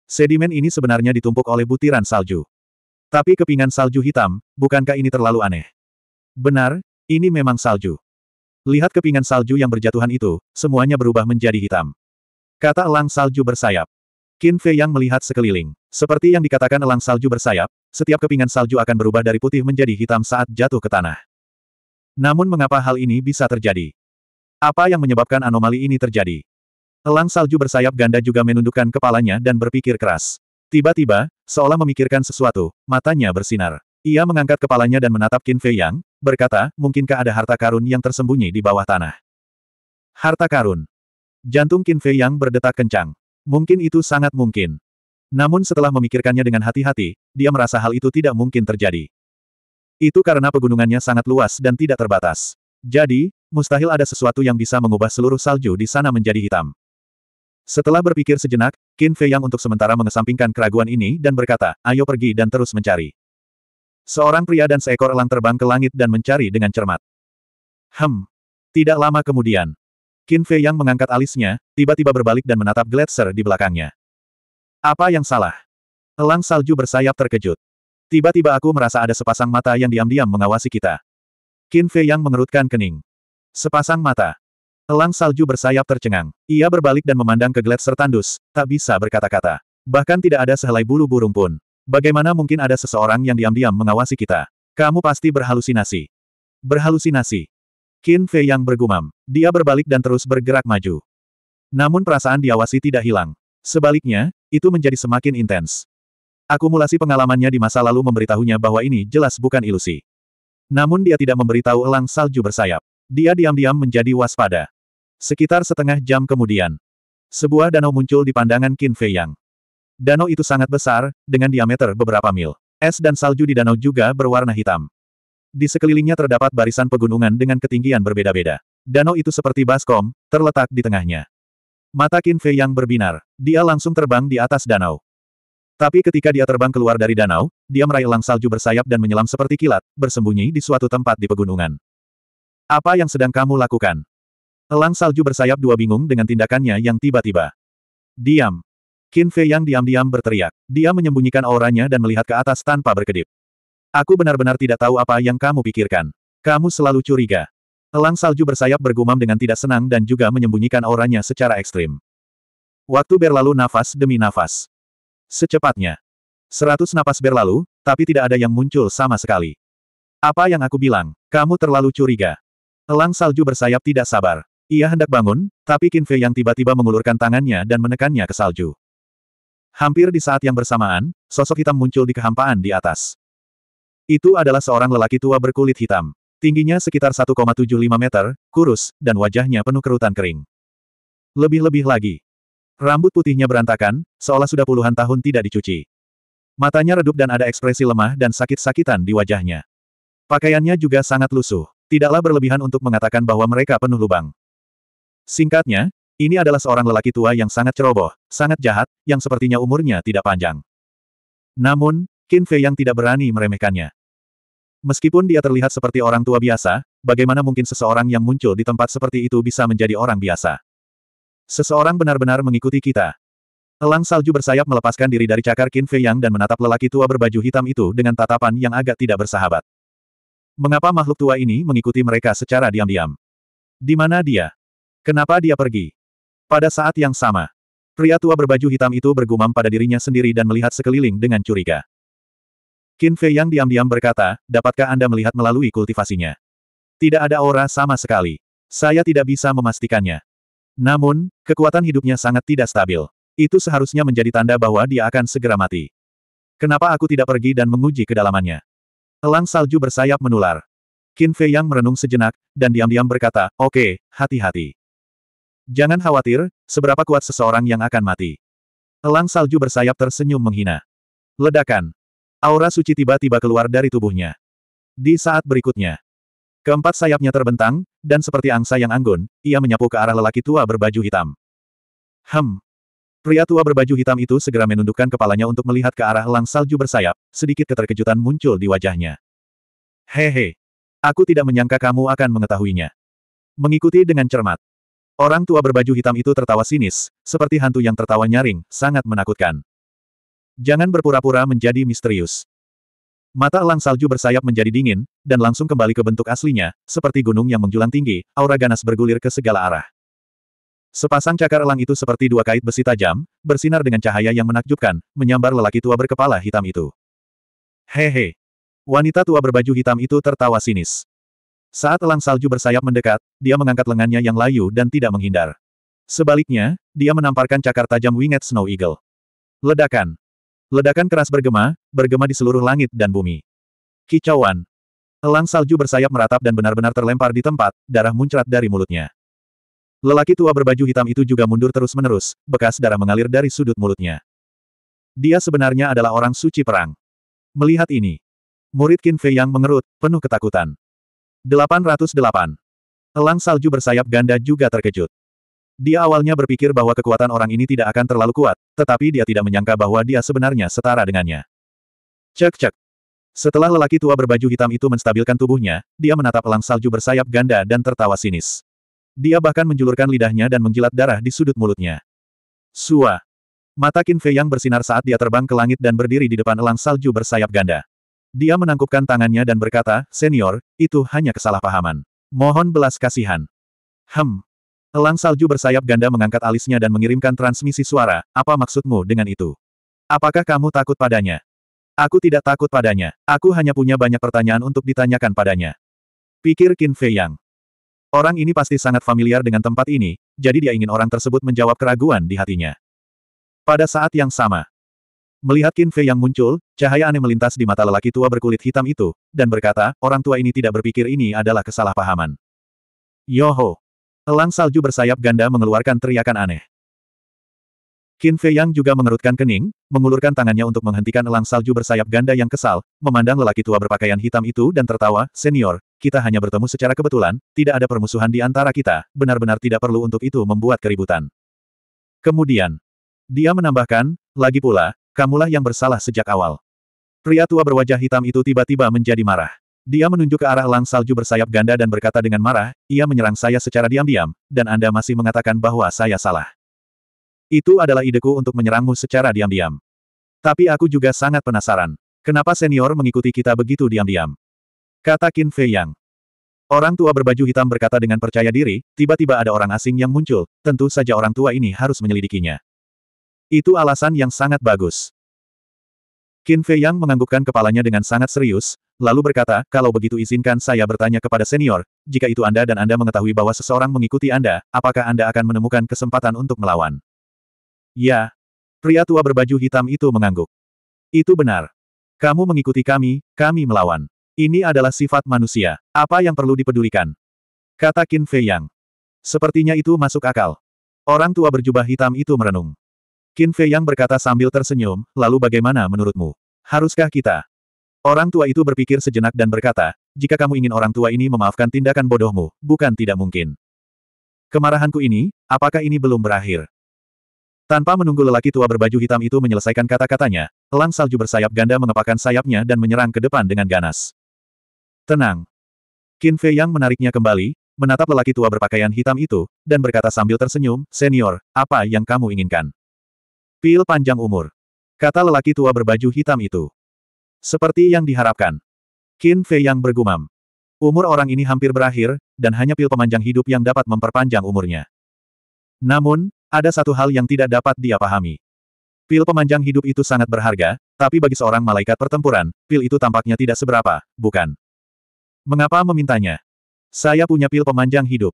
Sedimen ini sebenarnya ditumpuk oleh butiran salju. Tapi kepingan salju hitam, bukankah ini terlalu aneh? Benar, ini memang salju. Lihat kepingan salju yang berjatuhan itu, semuanya berubah menjadi hitam. Kata elang salju bersayap. Qin Fei yang melihat sekeliling. Seperti yang dikatakan elang salju bersayap, setiap kepingan salju akan berubah dari putih menjadi hitam saat jatuh ke tanah. Namun mengapa hal ini bisa terjadi? Apa yang menyebabkan anomali ini terjadi? Elang salju bersayap ganda juga menundukkan kepalanya dan berpikir keras. Tiba-tiba, seolah memikirkan sesuatu, matanya bersinar. Ia mengangkat kepalanya dan menatap Qin Fei Yang, berkata, mungkinkah ada harta karun yang tersembunyi di bawah tanah? Harta karun. Jantung Qin Fei yang berdetak kencang. Mungkin itu sangat mungkin. Namun setelah memikirkannya dengan hati-hati, dia merasa hal itu tidak mungkin terjadi. Itu karena pegunungannya sangat luas dan tidak terbatas. Jadi, mustahil ada sesuatu yang bisa mengubah seluruh salju di sana menjadi hitam. Setelah berpikir sejenak, Qin Fei Yang untuk sementara mengesampingkan keraguan ini dan berkata, ayo pergi dan terus mencari. Seorang pria dan seekor elang terbang ke langit dan mencari dengan cermat. Hem. Tidak lama kemudian. Qin Fei yang mengangkat alisnya, tiba-tiba berbalik dan menatap Gletser di belakangnya. Apa yang salah? Elang salju bersayap terkejut. Tiba-tiba aku merasa ada sepasang mata yang diam-diam mengawasi kita. Qin Fei yang mengerutkan kening. Sepasang mata. Elang salju bersayap tercengang. Ia berbalik dan memandang ke Gletser tandus, tak bisa berkata-kata. Bahkan tidak ada sehelai bulu burung pun. Bagaimana mungkin ada seseorang yang diam-diam mengawasi kita? Kamu pasti berhalusinasi. Berhalusinasi. Qin Fei yang bergumam. Dia berbalik dan terus bergerak maju. Namun perasaan diawasi tidak hilang. Sebaliknya, itu menjadi semakin intens. Akumulasi pengalamannya di masa lalu memberitahunya bahwa ini jelas bukan ilusi. Namun dia tidak memberitahu elang salju bersayap. Dia diam-diam menjadi waspada. Sekitar setengah jam kemudian, sebuah danau muncul di pandangan Qin Fei Yang. Danau itu sangat besar, dengan diameter beberapa mil. Es dan salju di danau juga berwarna hitam. Di sekelilingnya terdapat barisan pegunungan dengan ketinggian berbeda-beda. Danau itu seperti baskom, terletak di tengahnya. Mata Qin Fei yang berbinar. Dia langsung terbang di atas danau. Tapi ketika dia terbang keluar dari danau, dia meraih elang salju bersayap dan menyelam seperti kilat, bersembunyi di suatu tempat di pegunungan. Apa yang sedang kamu lakukan? Elang salju bersayap dua bingung dengan tindakannya yang tiba-tiba. Diam. Qin Fei yang diam-diam berteriak. Dia menyembunyikan auranya dan melihat ke atas tanpa berkedip. Aku benar-benar tidak tahu apa yang kamu pikirkan. Kamu selalu curiga. Elang salju bersayap bergumam dengan tidak senang dan juga menyembunyikan auranya secara ekstrim. Waktu berlalu nafas demi nafas. Secepatnya. Seratus napas berlalu, tapi tidak ada yang muncul sama sekali. Apa yang aku bilang? Kamu terlalu curiga. Elang salju bersayap tidak sabar. Ia hendak bangun, tapi Kinfe yang tiba-tiba mengulurkan tangannya dan menekannya ke salju. Hampir di saat yang bersamaan, sosok hitam muncul di kehampaan di atas. Itu adalah seorang lelaki tua berkulit hitam. Tingginya sekitar 1,75 meter, kurus, dan wajahnya penuh kerutan kering. Lebih-lebih lagi. Rambut putihnya berantakan, seolah sudah puluhan tahun tidak dicuci. Matanya redup dan ada ekspresi lemah dan sakit-sakitan di wajahnya. Pakaiannya juga sangat lusuh. Tidaklah berlebihan untuk mengatakan bahwa mereka penuh lubang. Singkatnya, ini adalah seorang lelaki tua yang sangat ceroboh, sangat jahat, yang sepertinya umurnya tidak panjang. Namun, Qin Fei yang tidak berani meremehkannya. Meskipun dia terlihat seperti orang tua biasa, bagaimana mungkin seseorang yang muncul di tempat seperti itu bisa menjadi orang biasa? Seseorang benar-benar mengikuti kita. Elang salju bersayap melepaskan diri dari cakar Qin Fei Yang dan menatap lelaki tua berbaju hitam itu dengan tatapan yang agak tidak bersahabat. Mengapa makhluk tua ini mengikuti mereka secara diam-diam? Di mana dia? Kenapa dia pergi? Pada saat yang sama, pria tua berbaju hitam itu bergumam pada dirinya sendiri dan melihat sekeliling dengan curiga. Qin Fei yang diam-diam berkata, dapatkah Anda melihat melalui kultivasinya? Tidak ada aura sama sekali. Saya tidak bisa memastikannya. Namun, kekuatan hidupnya sangat tidak stabil. Itu seharusnya menjadi tanda bahwa dia akan segera mati. Kenapa aku tidak pergi dan menguji kedalamannya? Elang salju bersayap menular. Qin Fei yang merenung sejenak, dan diam-diam berkata, oke, okay, hati-hati. Jangan khawatir, seberapa kuat seseorang yang akan mati. Elang salju bersayap tersenyum menghina. Ledakan. Aura suci tiba-tiba keluar dari tubuhnya. Di saat berikutnya, keempat sayapnya terbentang, dan seperti angsa yang anggun, ia menyapu ke arah lelaki tua berbaju hitam. Hem. Pria tua berbaju hitam itu segera menundukkan kepalanya untuk melihat ke arah elang salju bersayap, sedikit keterkejutan muncul di wajahnya. Hehe. Aku tidak menyangka kamu akan mengetahuinya. Mengikuti dengan cermat. Orang tua berbaju hitam itu tertawa sinis, seperti hantu yang tertawa nyaring, sangat menakutkan. Jangan berpura-pura menjadi misterius. Mata elang salju bersayap menjadi dingin, dan langsung kembali ke bentuk aslinya, seperti gunung yang menjulang tinggi, aura ganas bergulir ke segala arah. Sepasang cakar elang itu seperti dua kait besi tajam, bersinar dengan cahaya yang menakjubkan, menyambar lelaki tua berkepala hitam itu. Hehe. Wanita tua berbaju hitam itu tertawa sinis. Saat elang salju bersayap mendekat, dia mengangkat lengannya yang layu dan tidak menghindar. Sebaliknya, dia menamparkan cakar tajam Winged Snow Eagle. Ledakan. Ledakan keras bergema, bergema di seluruh langit dan bumi. Kicauan. Elang salju bersayap meratap dan benar-benar terlempar di tempat, darah muncrat dari mulutnya. Lelaki tua berbaju hitam itu juga mundur terus-menerus, bekas darah mengalir dari sudut mulutnya. Dia sebenarnya adalah orang suci perang. Melihat ini, murid Qin Fei yang mengerut, penuh ketakutan. 808. Elang salju bersayap ganda juga terkejut. Dia awalnya berpikir bahwa kekuatan orang ini tidak akan terlalu kuat, tetapi dia tidak menyangka bahwa dia sebenarnya setara dengannya. Cek-cek. Setelah lelaki tua berbaju hitam itu menstabilkan tubuhnya, dia menatap elang salju bersayap ganda dan tertawa sinis. Dia bahkan menjulurkan lidahnya dan menjilat darah di sudut mulutnya. Sua. Mata Qin Fei yang bersinar saat dia terbang ke langit dan berdiri di depan elang salju bersayap ganda. Dia menangkupkan tangannya dan berkata, Senior, itu hanya kesalahpahaman. Mohon belas kasihan. Hem. Elang salju bersayap ganda mengangkat alisnya dan mengirimkan transmisi suara, apa maksudmu dengan itu? Apakah kamu takut padanya? Aku tidak takut padanya, aku hanya punya banyak pertanyaan untuk ditanyakan padanya. Pikir Qin Fei Yang. Orang ini pasti sangat familiar dengan tempat ini, jadi dia ingin orang tersebut menjawab keraguan di hatinya. Pada saat yang sama, Melihat Qin Fei yang muncul, cahaya aneh melintas di mata lelaki tua berkulit hitam itu, dan berkata, orang tua ini tidak berpikir ini adalah kesalahpahaman. Yoho! Elang salju bersayap ganda mengeluarkan teriakan aneh. Qin Fei Yang juga mengerutkan kening, mengulurkan tangannya untuk menghentikan elang salju bersayap ganda yang kesal, memandang lelaki tua berpakaian hitam itu dan tertawa, Senior, kita hanya bertemu secara kebetulan, tidak ada permusuhan di antara kita, benar-benar tidak perlu untuk itu membuat keributan. Kemudian, dia menambahkan, lagi pula, Kamulah yang bersalah sejak awal. Pria tua berwajah hitam itu tiba-tiba menjadi marah. Dia menunjuk ke arah lang salju bersayap ganda dan berkata dengan marah, ia menyerang saya secara diam-diam, dan Anda masih mengatakan bahwa saya salah. Itu adalah ideku untuk menyerangmu secara diam-diam. Tapi aku juga sangat penasaran. Kenapa senior mengikuti kita begitu diam-diam? Kata Qin Fei Yang. Orang tua berbaju hitam berkata dengan percaya diri, tiba-tiba ada orang asing yang muncul, tentu saja orang tua ini harus menyelidikinya. Itu alasan yang sangat bagus. Qin Fei Yang menganggukkan kepalanya dengan sangat serius, lalu berkata, kalau begitu izinkan saya bertanya kepada senior, jika itu Anda dan Anda mengetahui bahwa seseorang mengikuti Anda, apakah Anda akan menemukan kesempatan untuk melawan? Ya. Pria tua berbaju hitam itu mengangguk. Itu benar. Kamu mengikuti kami, kami melawan. Ini adalah sifat manusia. Apa yang perlu dipedulikan? Kata Qin Fei Yang. Sepertinya itu masuk akal. Orang tua berjubah hitam itu merenung. Qin Fei Yang berkata sambil tersenyum, lalu bagaimana menurutmu? Haruskah kita? Orang tua itu berpikir sejenak dan berkata, jika kamu ingin orang tua ini memaafkan tindakan bodohmu, bukan tidak mungkin. Kemarahanku ini, apakah ini belum berakhir? Tanpa menunggu lelaki tua berbaju hitam itu menyelesaikan kata-katanya, Lang salju bersayap ganda mengepakkan sayapnya dan menyerang ke depan dengan ganas. Tenang. Qin Fei Yang menariknya kembali, menatap lelaki tua berpakaian hitam itu, dan berkata sambil tersenyum, Senior, apa yang kamu inginkan? Pil panjang umur. Kata lelaki tua berbaju hitam itu. Seperti yang diharapkan. Qin Fei yang bergumam. Umur orang ini hampir berakhir, dan hanya pil pemanjang hidup yang dapat memperpanjang umurnya. Namun, ada satu hal yang tidak dapat dia pahami. Pil pemanjang hidup itu sangat berharga, tapi bagi seorang malaikat pertempuran, pil itu tampaknya tidak seberapa, bukan? Mengapa memintanya? Saya punya pil pemanjang hidup.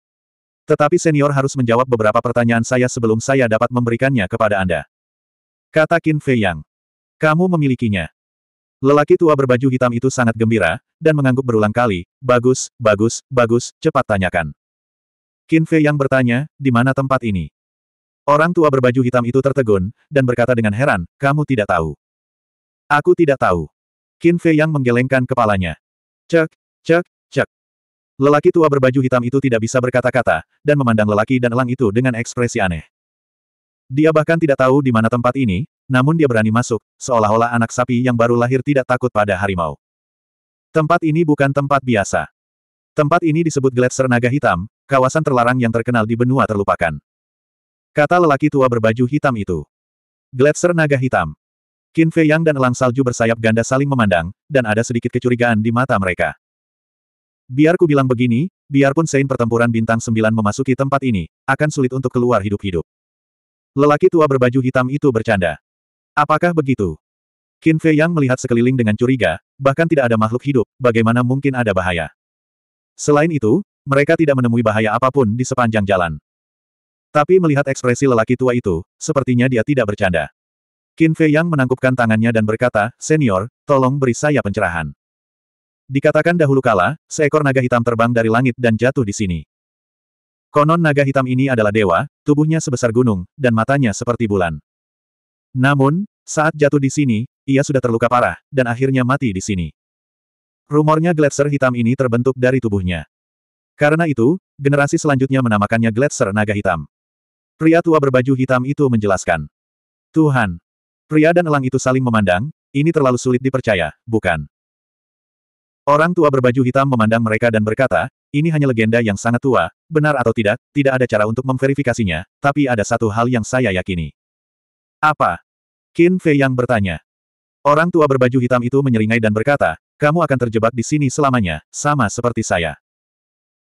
Tetapi senior harus menjawab beberapa pertanyaan saya sebelum saya dapat memberikannya kepada Anda. Kata Qin Fei Yang. Kamu memilikinya. Lelaki tua berbaju hitam itu sangat gembira, dan mengangguk berulang kali, bagus, bagus, bagus, cepat tanyakan. Qin Fei Yang bertanya, di mana tempat ini? Orang tua berbaju hitam itu tertegun, dan berkata dengan heran, kamu tidak tahu. Aku tidak tahu. Qin Fei Yang menggelengkan kepalanya. Cek, cek, cek. Lelaki tua berbaju hitam itu tidak bisa berkata-kata, dan memandang lelaki dan elang itu dengan ekspresi aneh. Dia bahkan tidak tahu di mana tempat ini, namun dia berani masuk, seolah-olah anak sapi yang baru lahir tidak takut pada harimau. Tempat ini bukan tempat biasa. Tempat ini disebut Gletser Naga Hitam, kawasan terlarang yang terkenal di benua terlupakan. Kata lelaki tua berbaju hitam itu. Gletser Naga Hitam. Qin Fei Yang dan Elang Salju bersayap ganda saling memandang, dan ada sedikit kecurigaan di mata mereka. Biar ku bilang begini, biarpun Sein pertempuran bintang 9 memasuki tempat ini, akan sulit untuk keluar hidup-hidup. Lelaki tua berbaju hitam itu bercanda. Apakah begitu? Qin Fei Yang melihat sekeliling dengan curiga, bahkan tidak ada makhluk hidup, bagaimana mungkin ada bahaya? Selain itu, mereka tidak menemui bahaya apapun di sepanjang jalan. Tapi melihat ekspresi lelaki tua itu, sepertinya dia tidak bercanda. Qin Fei Yang menangkupkan tangannya dan berkata, Senior, tolong beri saya pencerahan. Dikatakan dahulu kala, seekor naga hitam terbang dari langit dan jatuh di sini. Konon naga hitam ini adalah dewa, tubuhnya sebesar gunung, dan matanya seperti bulan. Namun, saat jatuh di sini, ia sudah terluka parah, dan akhirnya mati di sini. Rumornya gletser hitam ini terbentuk dari tubuhnya. Karena itu, generasi selanjutnya menamakannya gletser naga hitam. Pria tua berbaju hitam itu menjelaskan. Tuhan! Pria dan elang itu saling memandang, ini terlalu sulit dipercaya, bukan? Orang tua berbaju hitam memandang mereka dan berkata, ini hanya legenda yang sangat tua, benar atau tidak, tidak ada cara untuk memverifikasinya, tapi ada satu hal yang saya yakini. Apa? Qin Fei yang bertanya. Orang tua berbaju hitam itu menyeringai dan berkata, kamu akan terjebak di sini selamanya, sama seperti saya.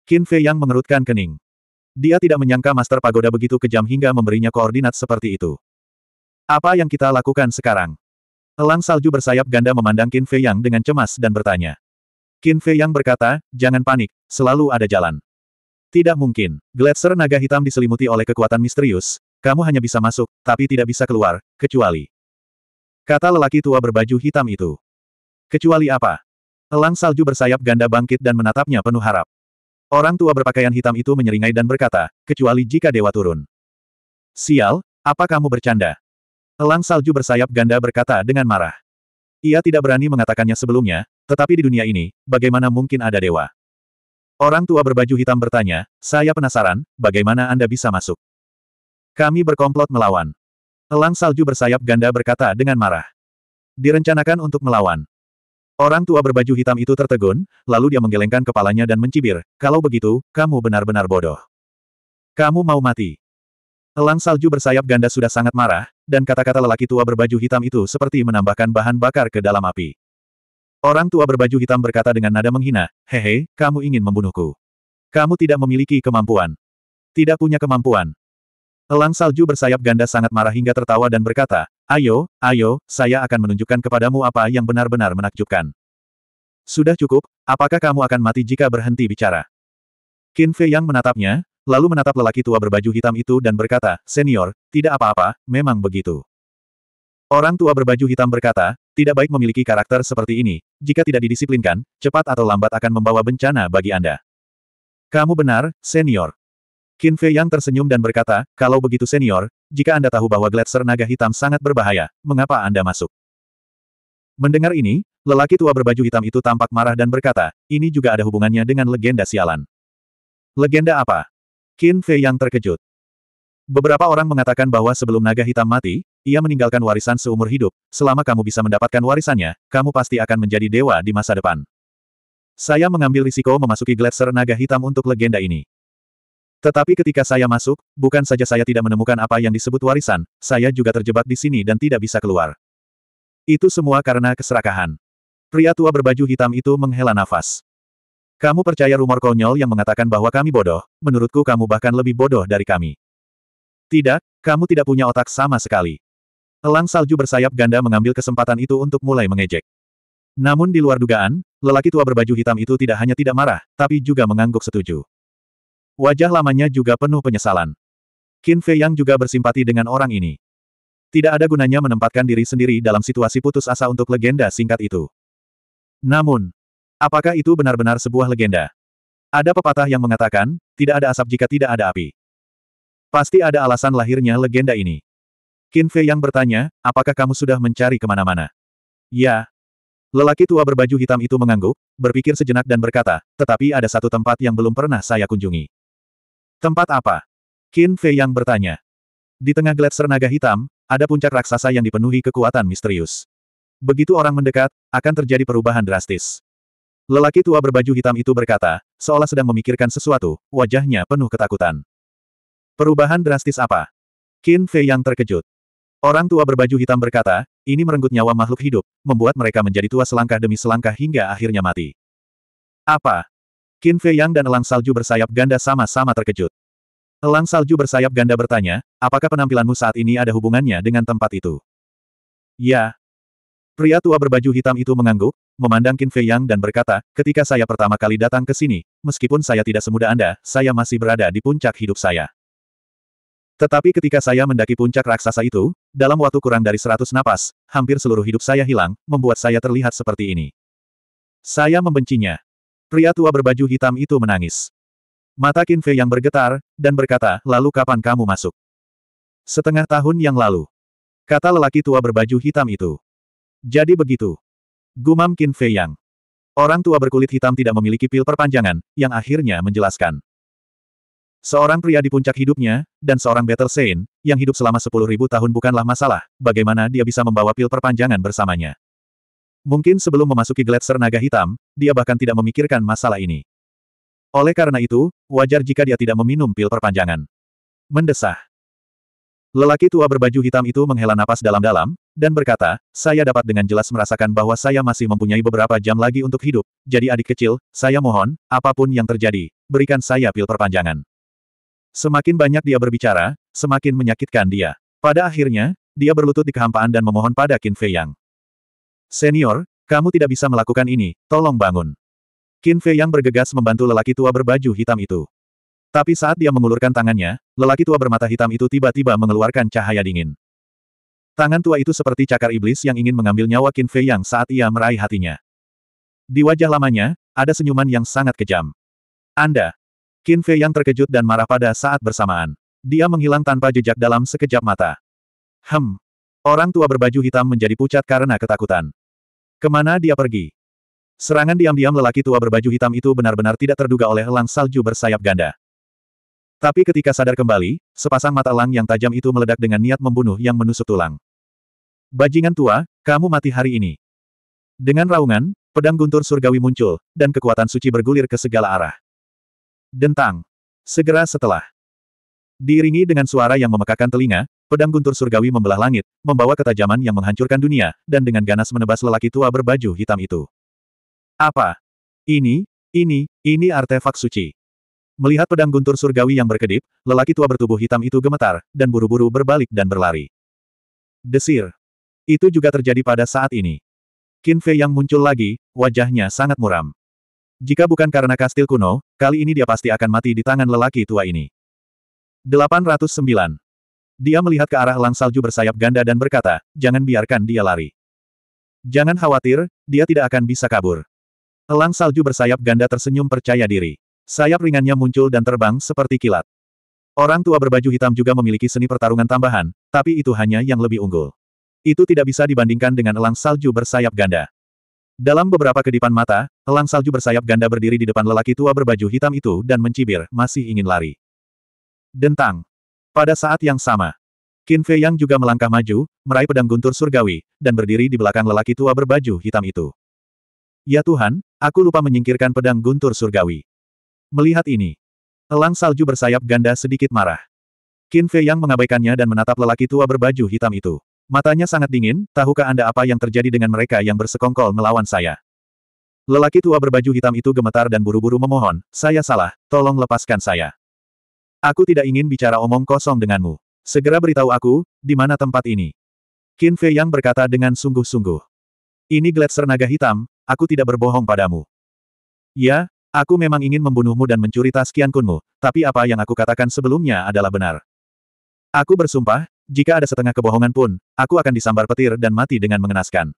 Qin Fei yang mengerutkan kening. Dia tidak menyangka Master Pagoda begitu kejam hingga memberinya koordinat seperti itu. Apa yang kita lakukan sekarang? Elang salju bersayap ganda memandang Qin Fei yang dengan cemas dan bertanya. Qin Fei yang berkata, jangan panik, selalu ada jalan. Tidak mungkin. Gletser naga hitam diselimuti oleh kekuatan misterius, kamu hanya bisa masuk, tapi tidak bisa keluar, kecuali. Kata lelaki tua berbaju hitam itu. Kecuali apa? Elang salju bersayap ganda bangkit dan menatapnya penuh harap. Orang tua berpakaian hitam itu menyeringai dan berkata, kecuali jika dewa turun. Sial, apa kamu bercanda? Elang salju bersayap ganda berkata dengan marah. Ia tidak berani mengatakannya sebelumnya, tetapi di dunia ini, bagaimana mungkin ada dewa? Orang tua berbaju hitam bertanya, saya penasaran, bagaimana Anda bisa masuk? Kami berkomplot melawan. Elang salju bersayap ganda berkata dengan marah. Direncanakan untuk melawan. Orang tua berbaju hitam itu tertegun, lalu dia menggelengkan kepalanya dan mencibir, kalau begitu, kamu benar-benar bodoh. Kamu mau mati. Elang salju bersayap ganda sudah sangat marah, dan kata-kata lelaki tua berbaju hitam itu seperti menambahkan bahan bakar ke dalam api. Orang tua berbaju hitam berkata dengan nada menghina, Hehe, kamu ingin membunuhku. Kamu tidak memiliki kemampuan. Tidak punya kemampuan. Elang salju bersayap ganda sangat marah hingga tertawa dan berkata, Ayo, ayo, saya akan menunjukkan kepadamu apa yang benar-benar menakjubkan. Sudah cukup, apakah kamu akan mati jika berhenti bicara? Qin Fei Yang menatapnya, lalu menatap lelaki tua berbaju hitam itu dan berkata, Senior, tidak apa-apa, memang begitu. Orang tua berbaju hitam berkata, tidak baik memiliki karakter seperti ini, jika tidak didisiplinkan, cepat atau lambat akan membawa bencana bagi Anda. Kamu benar, senior. Qin Fei Yang tersenyum dan berkata, kalau begitu senior, jika Anda tahu bahwa gletser naga hitam sangat berbahaya, mengapa Anda masuk? Mendengar ini, lelaki tua berbaju hitam itu tampak marah dan berkata, ini juga ada hubungannya dengan legenda sialan. Legenda apa? Qin Fei yang terkejut. Beberapa orang mengatakan bahwa sebelum naga hitam mati, ia meninggalkan warisan seumur hidup, selama kamu bisa mendapatkan warisannya, kamu pasti akan menjadi dewa di masa depan. Saya mengambil risiko memasuki gletser naga hitam untuk legenda ini. Tetapi ketika saya masuk, bukan saja saya tidak menemukan apa yang disebut warisan, saya juga terjebak di sini dan tidak bisa keluar. Itu semua karena keserakahan. Pria tua berbaju hitam itu menghela nafas. Kamu percaya rumor konyol yang mengatakan bahwa kami bodoh, menurutku kamu bahkan lebih bodoh dari kami. Tidak, kamu tidak punya otak sama sekali. Elang salju bersayap ganda mengambil kesempatan itu untuk mulai mengejek. Namun di luar dugaan, lelaki tua berbaju hitam itu tidak hanya tidak marah, tapi juga mengangguk setuju. Wajah lamanya juga penuh penyesalan. Qin Fei Yang juga bersimpati dengan orang ini. Tidak ada gunanya menempatkan diri sendiri dalam situasi putus asa untuk legenda singkat itu. Namun, Apakah itu benar-benar sebuah legenda? Ada pepatah yang mengatakan, tidak ada asap jika tidak ada api. Pasti ada alasan lahirnya legenda ini. Qin Fei yang bertanya, apakah kamu sudah mencari kemana-mana? Ya. Lelaki tua berbaju hitam itu mengangguk, berpikir sejenak dan berkata, tetapi ada satu tempat yang belum pernah saya kunjungi. Tempat apa? Qin Fei yang bertanya. Di tengah gletser naga hitam, ada puncak raksasa yang dipenuhi kekuatan misterius. Begitu orang mendekat, akan terjadi perubahan drastis. Lelaki tua berbaju hitam itu berkata, seolah sedang memikirkan sesuatu, wajahnya penuh ketakutan. Perubahan drastis apa? Qin Fei yang terkejut. Orang tua berbaju hitam berkata, ini merenggut nyawa makhluk hidup, membuat mereka menjadi tua selangkah demi selangkah hingga akhirnya mati. Apa? Qin Fei Yang dan Elang Salju bersayap ganda sama-sama terkejut. Elang Salju bersayap ganda bertanya, apakah penampilanmu saat ini ada hubungannya dengan tempat itu? Ya. Pria tua berbaju hitam itu mengangguk, memandang Qin Fei Yang dan berkata, ketika saya pertama kali datang ke sini, meskipun saya tidak semudah Anda, saya masih berada di puncak hidup saya. Tetapi ketika saya mendaki puncak raksasa itu, dalam waktu kurang dari seratus napas, hampir seluruh hidup saya hilang, membuat saya terlihat seperti ini. Saya membencinya. Pria tua berbaju hitam itu menangis. Mata Qin Fei yang bergetar, dan berkata, lalu kapan kamu masuk? Setengah tahun yang lalu. Kata lelaki tua berbaju hitam itu. Jadi begitu. Gumam Qin Fei Yang. Orang tua berkulit hitam tidak memiliki pil perpanjangan, yang akhirnya menjelaskan. Seorang pria di puncak hidupnya, dan seorang Battle Saint, yang hidup selama 10.000 tahun bukanlah masalah, bagaimana dia bisa membawa pil perpanjangan bersamanya. Mungkin sebelum memasuki Gletser Naga Hitam, dia bahkan tidak memikirkan masalah ini. Oleh karena itu, wajar jika dia tidak meminum pil perpanjangan. Mendesah. Lelaki tua berbaju hitam itu menghela napas dalam-dalam, dan berkata, saya dapat dengan jelas merasakan bahwa saya masih mempunyai beberapa jam lagi untuk hidup, jadi adik kecil, saya mohon, apapun yang terjadi, berikan saya pil perpanjangan. Semakin banyak dia berbicara, semakin menyakitkan dia. Pada akhirnya, dia berlutut di kehampaan dan memohon pada Qin Fei Yang. Senior, kamu tidak bisa melakukan ini, tolong bangun. Qin Fei Yang bergegas membantu lelaki tua berbaju hitam itu. Tapi saat dia mengulurkan tangannya, lelaki tua bermata hitam itu tiba-tiba mengeluarkan cahaya dingin. Tangan tua itu seperti cakar iblis yang ingin mengambil nyawa Qin Fei Yang saat ia meraih hatinya. Di wajah lamanya, ada senyuman yang sangat kejam. Anda! Qin Fei Yang terkejut dan marah pada saat bersamaan. Dia menghilang tanpa jejak dalam sekejap mata. Hem! Orang tua berbaju hitam menjadi pucat karena ketakutan. Kemana dia pergi? Serangan diam-diam lelaki tua berbaju hitam itu benar-benar tidak terduga oleh elang salju bersayap ganda. Tapi ketika sadar kembali, sepasang mata elang yang tajam itu meledak dengan niat membunuh yang menusuk tulang. Bajingan tua, kamu mati hari ini. Dengan raungan, pedang guntur surgawi muncul, dan kekuatan suci bergulir ke segala arah. Dentang. Segera setelah. Diiringi dengan suara yang memekakan telinga, pedang guntur surgawi membelah langit, membawa ketajaman yang menghancurkan dunia, dan dengan ganas menebas lelaki tua berbaju hitam itu. Apa? Ini, ini, ini artefak suci. Melihat pedang guntur surgawi yang berkedip, lelaki tua bertubuh hitam itu gemetar, dan buru-buru berbalik dan berlari. Desir. Itu juga terjadi pada saat ini. Qin Fei yang muncul lagi, wajahnya sangat muram. Jika bukan karena kastil kuno, kali ini dia pasti akan mati di tangan lelaki tua ini. 809. Dia melihat ke arah elang salju bersayap ganda dan berkata, jangan biarkan dia lari. Jangan khawatir, dia tidak akan bisa kabur. Elang salju bersayap ganda tersenyum percaya diri. Sayap ringannya muncul dan terbang seperti kilat. Orang tua berbaju hitam juga memiliki seni pertarungan tambahan, tapi itu hanya yang lebih unggul. Itu tidak bisa dibandingkan dengan elang salju bersayap ganda. Dalam beberapa kedipan mata, elang salju bersayap ganda berdiri di depan lelaki tua berbaju hitam itu dan mencibir, masih ingin lari. Dentang. Pada saat yang sama, Qin Fei Yang juga melangkah maju, meraih pedang guntur surgawi, dan berdiri di belakang lelaki tua berbaju hitam itu. Ya Tuhan, aku lupa menyingkirkan pedang guntur surgawi. Melihat ini, elang salju bersayap ganda sedikit marah. Qin Fei yang mengabaikannya dan menatap lelaki tua berbaju hitam itu. Matanya sangat dingin, tahukah Anda apa yang terjadi dengan mereka yang bersekongkol melawan saya? Lelaki tua berbaju hitam itu gemetar dan buru-buru memohon, saya salah, tolong lepaskan saya. Aku tidak ingin bicara omong kosong denganmu. Segera beritahu aku, di mana tempat ini. Qin Fei yang berkata dengan sungguh-sungguh. Ini gletser naga hitam, aku tidak berbohong padamu. Ya, Aku memang ingin membunuhmu dan mencuri tas Kunmu, tapi apa yang aku katakan sebelumnya adalah benar. Aku bersumpah, jika ada setengah kebohongan pun, aku akan disambar petir dan mati dengan mengenaskan.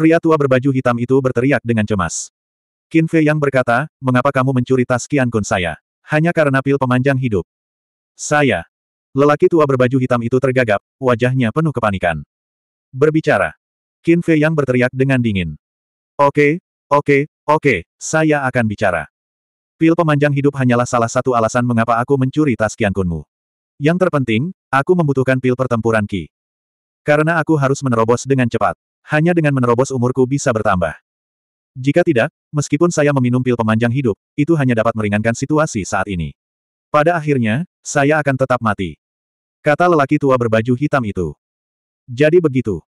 Pria tua berbaju hitam itu berteriak dengan cemas. Qin Fei yang berkata, mengapa kamu mencuri tas Kun saya? Hanya karena pil pemanjang hidup. Saya. Lelaki tua berbaju hitam itu tergagap, wajahnya penuh kepanikan. Berbicara. Qin Fei yang berteriak dengan dingin. Oke, Oke, oke, saya akan bicara. Pil pemanjang hidup hanyalah salah satu alasan mengapa aku mencuri tas Kiankunmu. Kunmu. Yang terpenting, aku membutuhkan pil pertempuran Ki. Karena aku harus menerobos dengan cepat. Hanya dengan menerobos umurku bisa bertambah. Jika tidak, meskipun saya meminum pil pemanjang hidup, itu hanya dapat meringankan situasi saat ini. Pada akhirnya, saya akan tetap mati. Kata lelaki tua berbaju hitam itu. Jadi begitu.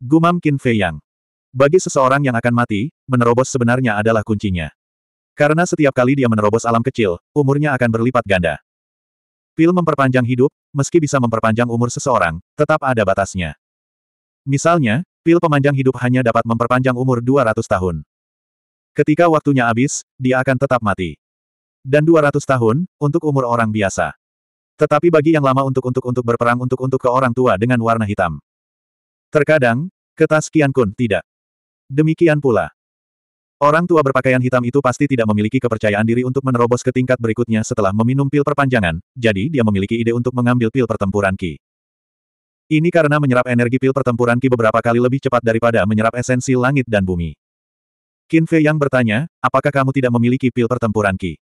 Gumam Qin Fei Yang. Bagi seseorang yang akan mati, menerobos sebenarnya adalah kuncinya. Karena setiap kali dia menerobos alam kecil, umurnya akan berlipat ganda. Pil memperpanjang hidup, meski bisa memperpanjang umur seseorang, tetap ada batasnya. Misalnya, pil pemanjang hidup hanya dapat memperpanjang umur 200 tahun. Ketika waktunya habis, dia akan tetap mati. Dan 200 tahun, untuk umur orang biasa. Tetapi bagi yang lama untuk-untuk-untuk berperang untuk-untuk ke orang tua dengan warna hitam. Terkadang, Kata Kun, tidak. Demikian pula. Orang tua berpakaian hitam itu pasti tidak memiliki kepercayaan diri untuk menerobos ke tingkat berikutnya setelah meminum pil perpanjangan, jadi dia memiliki ide untuk mengambil pil pertempuran Ki. Ini karena menyerap energi pil pertempuran Ki beberapa kali lebih cepat daripada menyerap esensi langit dan bumi. Qin Fei yang bertanya, apakah kamu tidak memiliki pil pertempuran Ki?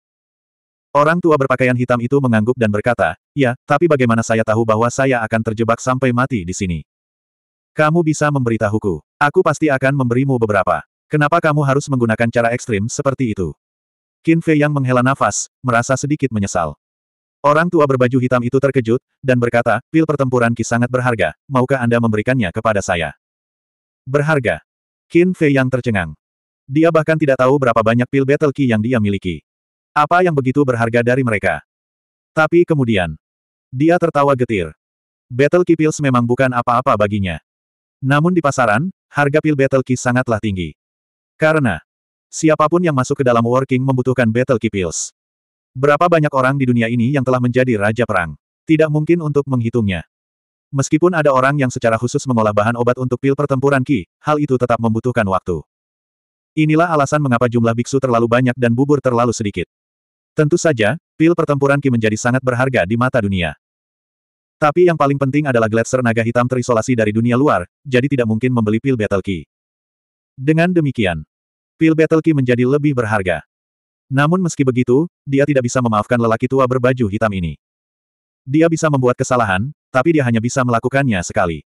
Orang tua berpakaian hitam itu mengangguk dan berkata, ya, tapi bagaimana saya tahu bahwa saya akan terjebak sampai mati di sini? Kamu bisa memberitahuku. Aku pasti akan memberimu beberapa. Kenapa kamu harus menggunakan cara ekstrim seperti itu? Qin Fei yang menghela nafas, merasa sedikit menyesal. Orang tua berbaju hitam itu terkejut, dan berkata, pil pertempuran Ki sangat berharga, maukah Anda memberikannya kepada saya? Berharga. Qin Fei yang tercengang. Dia bahkan tidak tahu berapa banyak pil battle Ki yang dia miliki. Apa yang begitu berharga dari mereka? Tapi kemudian, dia tertawa getir. Battle Ki pills memang bukan apa-apa baginya. Namun di pasaran, harga pil Battle Key sangatlah tinggi. Karena siapapun yang masuk ke dalam working membutuhkan Battle Key Pills. Berapa banyak orang di dunia ini yang telah menjadi raja perang? Tidak mungkin untuk menghitungnya. Meskipun ada orang yang secara khusus mengolah bahan obat untuk pil pertempuran Ki, hal itu tetap membutuhkan waktu. Inilah alasan mengapa jumlah biksu terlalu banyak dan bubur terlalu sedikit. Tentu saja, pil pertempuran Ki menjadi sangat berharga di mata dunia. Tapi yang paling penting adalah gletser naga hitam terisolasi dari dunia luar, jadi tidak mungkin membeli pil battle key. Dengan demikian, pil battle key menjadi lebih berharga. Namun meski begitu, dia tidak bisa memaafkan lelaki tua berbaju hitam ini. Dia bisa membuat kesalahan, tapi dia hanya bisa melakukannya sekali.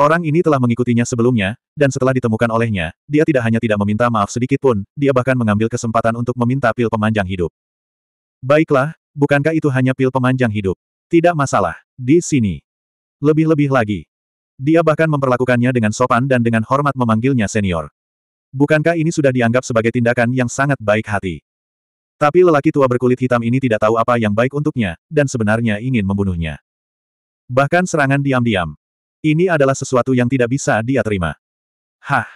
Orang ini telah mengikutinya sebelumnya, dan setelah ditemukan olehnya, dia tidak hanya tidak meminta maaf sedikit pun, dia bahkan mengambil kesempatan untuk meminta pil pemanjang hidup. Baiklah, bukankah itu hanya pil pemanjang hidup? Tidak masalah, di sini. Lebih-lebih lagi. Dia bahkan memperlakukannya dengan sopan dan dengan hormat memanggilnya senior. Bukankah ini sudah dianggap sebagai tindakan yang sangat baik hati? Tapi lelaki tua berkulit hitam ini tidak tahu apa yang baik untuknya, dan sebenarnya ingin membunuhnya. Bahkan serangan diam-diam. Ini adalah sesuatu yang tidak bisa dia terima. Hah!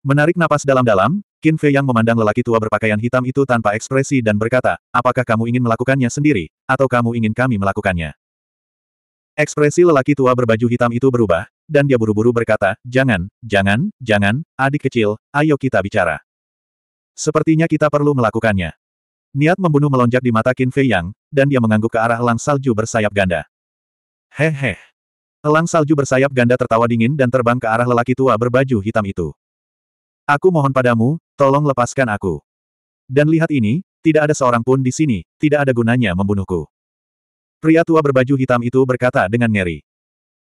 Menarik napas dalam-dalam, Qin Fei yang memandang lelaki tua berpakaian hitam itu tanpa ekspresi dan berkata, apakah kamu ingin melakukannya sendiri, atau kamu ingin kami melakukannya? Ekspresi lelaki tua berbaju hitam itu berubah, dan dia buru-buru berkata, jangan, jangan, jangan, adik kecil, ayo kita bicara. Sepertinya kita perlu melakukannya. Niat membunuh melonjak di mata Qin Fei Yang, dan dia mengangguk ke arah elang salju bersayap ganda. Hehe. Elang salju bersayap ganda tertawa dingin dan terbang ke arah lelaki tua berbaju hitam itu. Aku mohon padamu, tolong lepaskan aku. Dan lihat ini, tidak ada seorang pun di sini, tidak ada gunanya membunuhku. Pria tua berbaju hitam itu berkata dengan ngeri.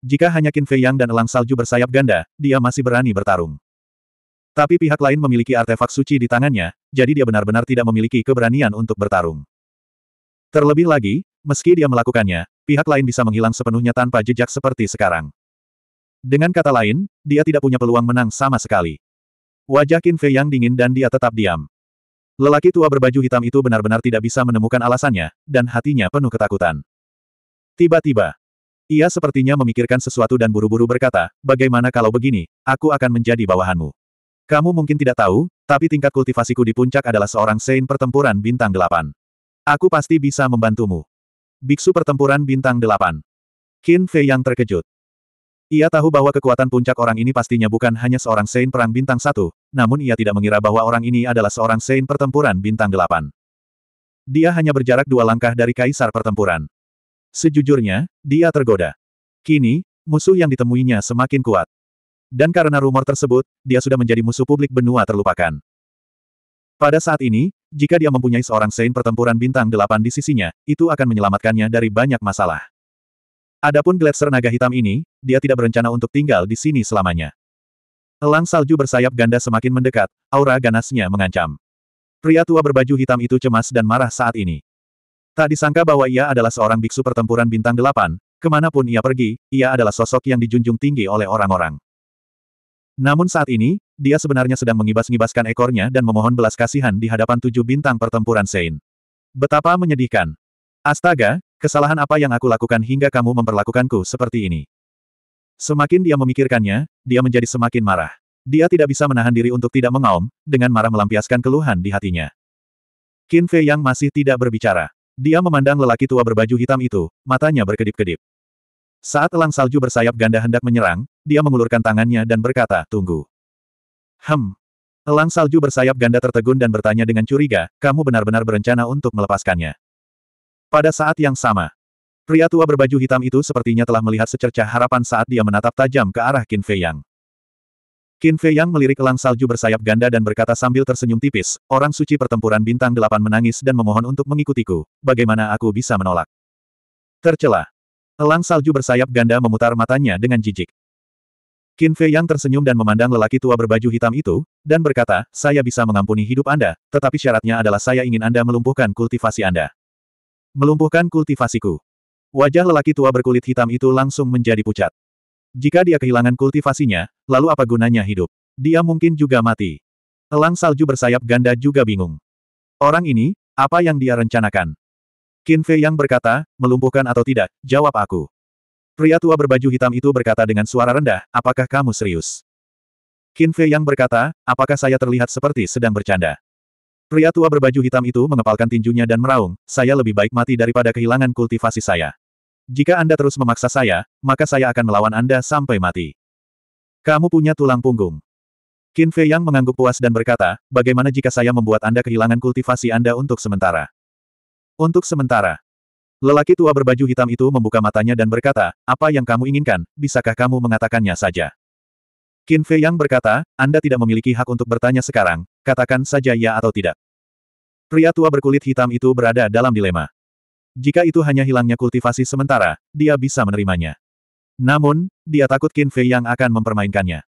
Jika hanya Qin Fei Yang dan elang salju bersayap ganda, dia masih berani bertarung. Tapi pihak lain memiliki artefak suci di tangannya, jadi dia benar-benar tidak memiliki keberanian untuk bertarung. Terlebih lagi, meski dia melakukannya, pihak lain bisa menghilang sepenuhnya tanpa jejak seperti sekarang. Dengan kata lain, dia tidak punya peluang menang sama sekali. Wajah Qin Fei yang dingin dan dia tetap diam. Lelaki tua berbaju hitam itu benar-benar tidak bisa menemukan alasannya, dan hatinya penuh ketakutan. Tiba-tiba, ia sepertinya memikirkan sesuatu dan buru-buru berkata, bagaimana kalau begini, aku akan menjadi bawahanmu. Kamu mungkin tidak tahu, tapi tingkat kultivasiku di puncak adalah seorang sein pertempuran bintang delapan. Aku pasti bisa membantumu. Biksu pertempuran bintang delapan. Qin Fei yang terkejut. Ia tahu bahwa kekuatan puncak orang ini pastinya bukan hanya seorang Sein Perang Bintang satu, namun ia tidak mengira bahwa orang ini adalah seorang Sein Pertempuran Bintang delapan. Dia hanya berjarak dua langkah dari Kaisar Pertempuran. Sejujurnya, dia tergoda. Kini, musuh yang ditemuinya semakin kuat. Dan karena rumor tersebut, dia sudah menjadi musuh publik benua terlupakan. Pada saat ini, jika dia mempunyai seorang Sein Pertempuran Bintang delapan di sisinya, itu akan menyelamatkannya dari banyak masalah. Adapun gletser naga hitam ini, dia tidak berencana untuk tinggal di sini selamanya. Elang salju bersayap ganda semakin mendekat, aura ganasnya mengancam. Pria tua berbaju hitam itu cemas dan marah saat ini. Tak disangka bahwa ia adalah seorang biksu pertempuran bintang delapan, kemanapun ia pergi, ia adalah sosok yang dijunjung tinggi oleh orang-orang. Namun saat ini, dia sebenarnya sedang mengibas-ngibaskan ekornya dan memohon belas kasihan di hadapan tujuh bintang pertempuran Sein. Betapa menyedihkan. Astaga, Kesalahan apa yang aku lakukan hingga kamu memperlakukanku seperti ini? Semakin dia memikirkannya, dia menjadi semakin marah. Dia tidak bisa menahan diri untuk tidak mengaum, dengan marah melampiaskan keluhan di hatinya. Qin Fei yang masih tidak berbicara. Dia memandang lelaki tua berbaju hitam itu, matanya berkedip-kedip. Saat elang salju bersayap ganda hendak menyerang, dia mengulurkan tangannya dan berkata, tunggu. Hem. Elang salju bersayap ganda tertegun dan bertanya dengan curiga, kamu benar-benar berencana untuk melepaskannya. Pada saat yang sama, pria tua berbaju hitam itu sepertinya telah melihat secercah harapan saat dia menatap tajam ke arah Qin Fei Yang. Qin Fei Yang melirik elang salju bersayap ganda dan berkata sambil tersenyum tipis, orang suci pertempuran bintang delapan menangis dan memohon untuk mengikutiku, bagaimana aku bisa menolak? Tercelah. Elang salju bersayap ganda memutar matanya dengan jijik. Qin Fei Yang tersenyum dan memandang lelaki tua berbaju hitam itu, dan berkata, saya bisa mengampuni hidup Anda, tetapi syaratnya adalah saya ingin Anda melumpuhkan kultivasi Anda. Melumpuhkan kultivasiku. Wajah lelaki tua berkulit hitam itu langsung menjadi pucat. Jika dia kehilangan kultivasinya, lalu apa gunanya hidup? Dia mungkin juga mati. Elang salju bersayap ganda juga bingung. Orang ini, apa yang dia rencanakan? Qin Fei yang berkata, melumpuhkan atau tidak, jawab aku. Pria tua berbaju hitam itu berkata dengan suara rendah, apakah kamu serius? Qin Fei yang berkata, apakah saya terlihat seperti sedang bercanda? Pria tua berbaju hitam itu mengepalkan tinjunya dan meraung, saya lebih baik mati daripada kehilangan kultivasi saya. Jika Anda terus memaksa saya, maka saya akan melawan Anda sampai mati. Kamu punya tulang punggung. Qin Fei Yang mengangguk puas dan berkata, bagaimana jika saya membuat Anda kehilangan kultivasi Anda untuk sementara? Untuk sementara. Lelaki tua berbaju hitam itu membuka matanya dan berkata, apa yang kamu inginkan, bisakah kamu mengatakannya saja? Qin Fei Yang berkata, Anda tidak memiliki hak untuk bertanya sekarang, katakan saja ya atau tidak. Pria tua berkulit hitam itu berada dalam dilema. Jika itu hanya hilangnya kultivasi sementara, dia bisa menerimanya. Namun, dia takut Qin Fei Yang akan mempermainkannya.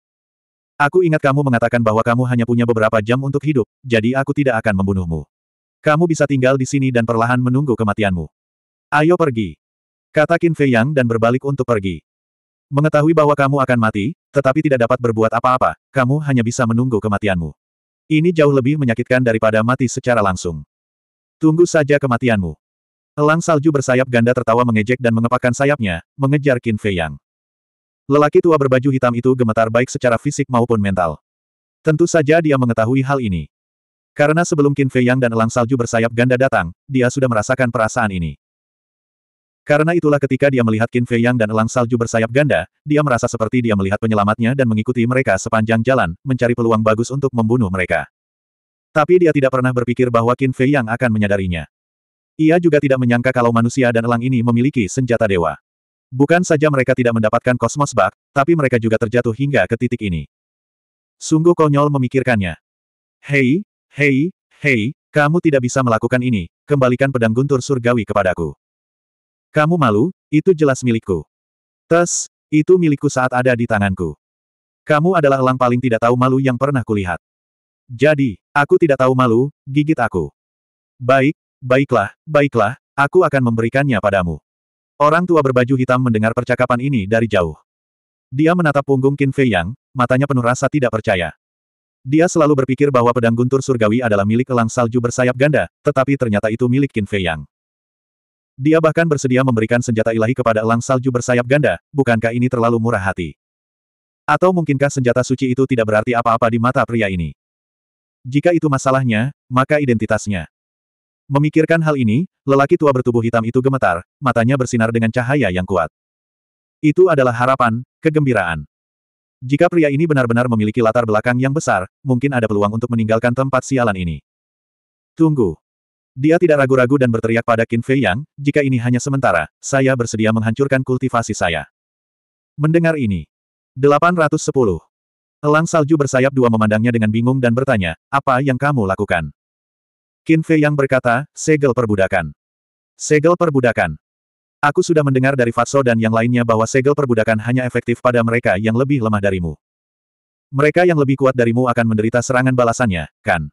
Aku ingat kamu mengatakan bahwa kamu hanya punya beberapa jam untuk hidup, jadi aku tidak akan membunuhmu. Kamu bisa tinggal di sini dan perlahan menunggu kematianmu. Ayo pergi. Kata Qin Fei Yang dan berbalik untuk pergi. Mengetahui bahwa kamu akan mati, tetapi tidak dapat berbuat apa-apa, kamu hanya bisa menunggu kematianmu. Ini jauh lebih menyakitkan daripada mati secara langsung. Tunggu saja kematianmu. Elang salju bersayap ganda tertawa mengejek dan mengepakkan sayapnya, mengejar Qin Fei Yang. Lelaki tua berbaju hitam itu gemetar baik secara fisik maupun mental. Tentu saja dia mengetahui hal ini. Karena sebelum Qin Fei Yang dan elang salju bersayap ganda datang, dia sudah merasakan perasaan ini. Karena itulah ketika dia melihat Qin Fei Yang dan elang salju bersayap ganda, dia merasa seperti dia melihat penyelamatnya dan mengikuti mereka sepanjang jalan, mencari peluang bagus untuk membunuh mereka. Tapi dia tidak pernah berpikir bahwa Qin Fei Yang akan menyadarinya. Ia juga tidak menyangka kalau manusia dan elang ini memiliki senjata dewa. Bukan saja mereka tidak mendapatkan kosmos bak, tapi mereka juga terjatuh hingga ke titik ini. Sungguh konyol memikirkannya. Hei, hei, hei, kamu tidak bisa melakukan ini, kembalikan pedang guntur surgawi kepadaku. Kamu malu, itu jelas milikku. Tes, itu milikku saat ada di tanganku. Kamu adalah elang paling tidak tahu malu yang pernah kulihat. Jadi, aku tidak tahu malu, gigit aku. Baik, baiklah, baiklah, aku akan memberikannya padamu. Orang tua berbaju hitam mendengar percakapan ini dari jauh. Dia menatap punggung Qin Fei Yang, matanya penuh rasa tidak percaya. Dia selalu berpikir bahwa pedang guntur surgawi adalah milik elang salju bersayap ganda, tetapi ternyata itu milik Qin Fei Yang. Dia bahkan bersedia memberikan senjata ilahi kepada elang salju bersayap ganda, bukankah ini terlalu murah hati? Atau mungkinkah senjata suci itu tidak berarti apa-apa di mata pria ini? Jika itu masalahnya, maka identitasnya. Memikirkan hal ini, lelaki tua bertubuh hitam itu gemetar, matanya bersinar dengan cahaya yang kuat. Itu adalah harapan, kegembiraan. Jika pria ini benar-benar memiliki latar belakang yang besar, mungkin ada peluang untuk meninggalkan tempat sialan ini. Tunggu, dia tidak ragu-ragu dan berteriak pada Qin Fei Yang, jika ini hanya sementara, saya bersedia menghancurkan kultivasi saya. Mendengar ini. 810. Elang salju bersayap dua memandangnya dengan bingung dan bertanya, apa yang kamu lakukan? Qin Fei Yang berkata, segel perbudakan. Segel perbudakan. Aku sudah mendengar dari Fatso dan yang lainnya bahwa segel perbudakan hanya efektif pada mereka yang lebih lemah darimu. Mereka yang lebih kuat darimu akan menderita serangan balasannya, kan?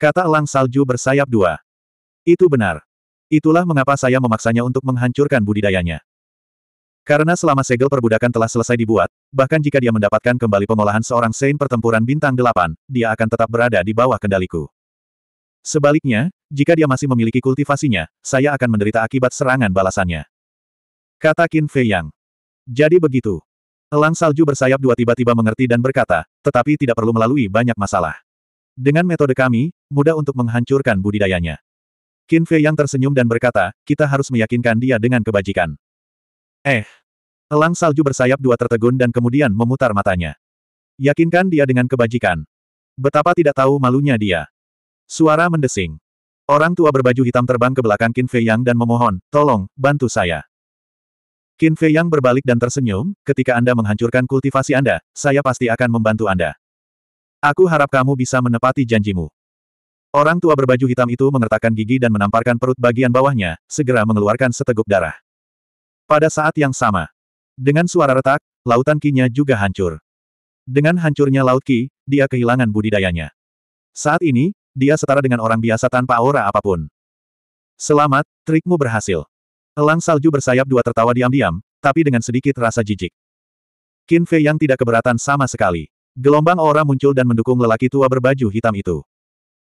Kata elang salju bersayap dua. Itu benar. Itulah mengapa saya memaksanya untuk menghancurkan budidayanya. Karena selama segel perbudakan telah selesai dibuat, bahkan jika dia mendapatkan kembali pengolahan seorang Sein pertempuran bintang delapan, dia akan tetap berada di bawah kendaliku. Sebaliknya, jika dia masih memiliki kultivasinya, saya akan menderita akibat serangan balasannya. Kata Qin Fei Yang. Jadi begitu. Elang salju bersayap dua tiba-tiba mengerti dan berkata, tetapi tidak perlu melalui banyak masalah. Dengan metode kami, mudah untuk menghancurkan budidayanya. Qin Fei yang tersenyum dan berkata, kita harus meyakinkan dia dengan kebajikan. Eh. Elang salju bersayap dua tertegun dan kemudian memutar matanya. Yakinkan dia dengan kebajikan. Betapa tidak tahu malunya dia. Suara mendesing. Orang tua berbaju hitam terbang ke belakang Qin Fei Yang dan memohon, tolong, bantu saya. Qin Fei Yang berbalik dan tersenyum, ketika Anda menghancurkan kultivasi Anda, saya pasti akan membantu Anda. Aku harap kamu bisa menepati janjimu. Orang tua berbaju hitam itu mengertakkan gigi dan menamparkan perut bagian bawahnya, segera mengeluarkan seteguk darah. Pada saat yang sama, dengan suara retak, lautan kinya juga hancur. Dengan hancurnya laut ki, dia kehilangan budidayanya. Saat ini, dia setara dengan orang biasa tanpa aura apapun. Selamat, trikmu berhasil. Elang salju bersayap dua tertawa diam-diam, tapi dengan sedikit rasa jijik. Kinfe yang tidak keberatan sama sekali. Gelombang aura muncul dan mendukung lelaki tua berbaju hitam itu.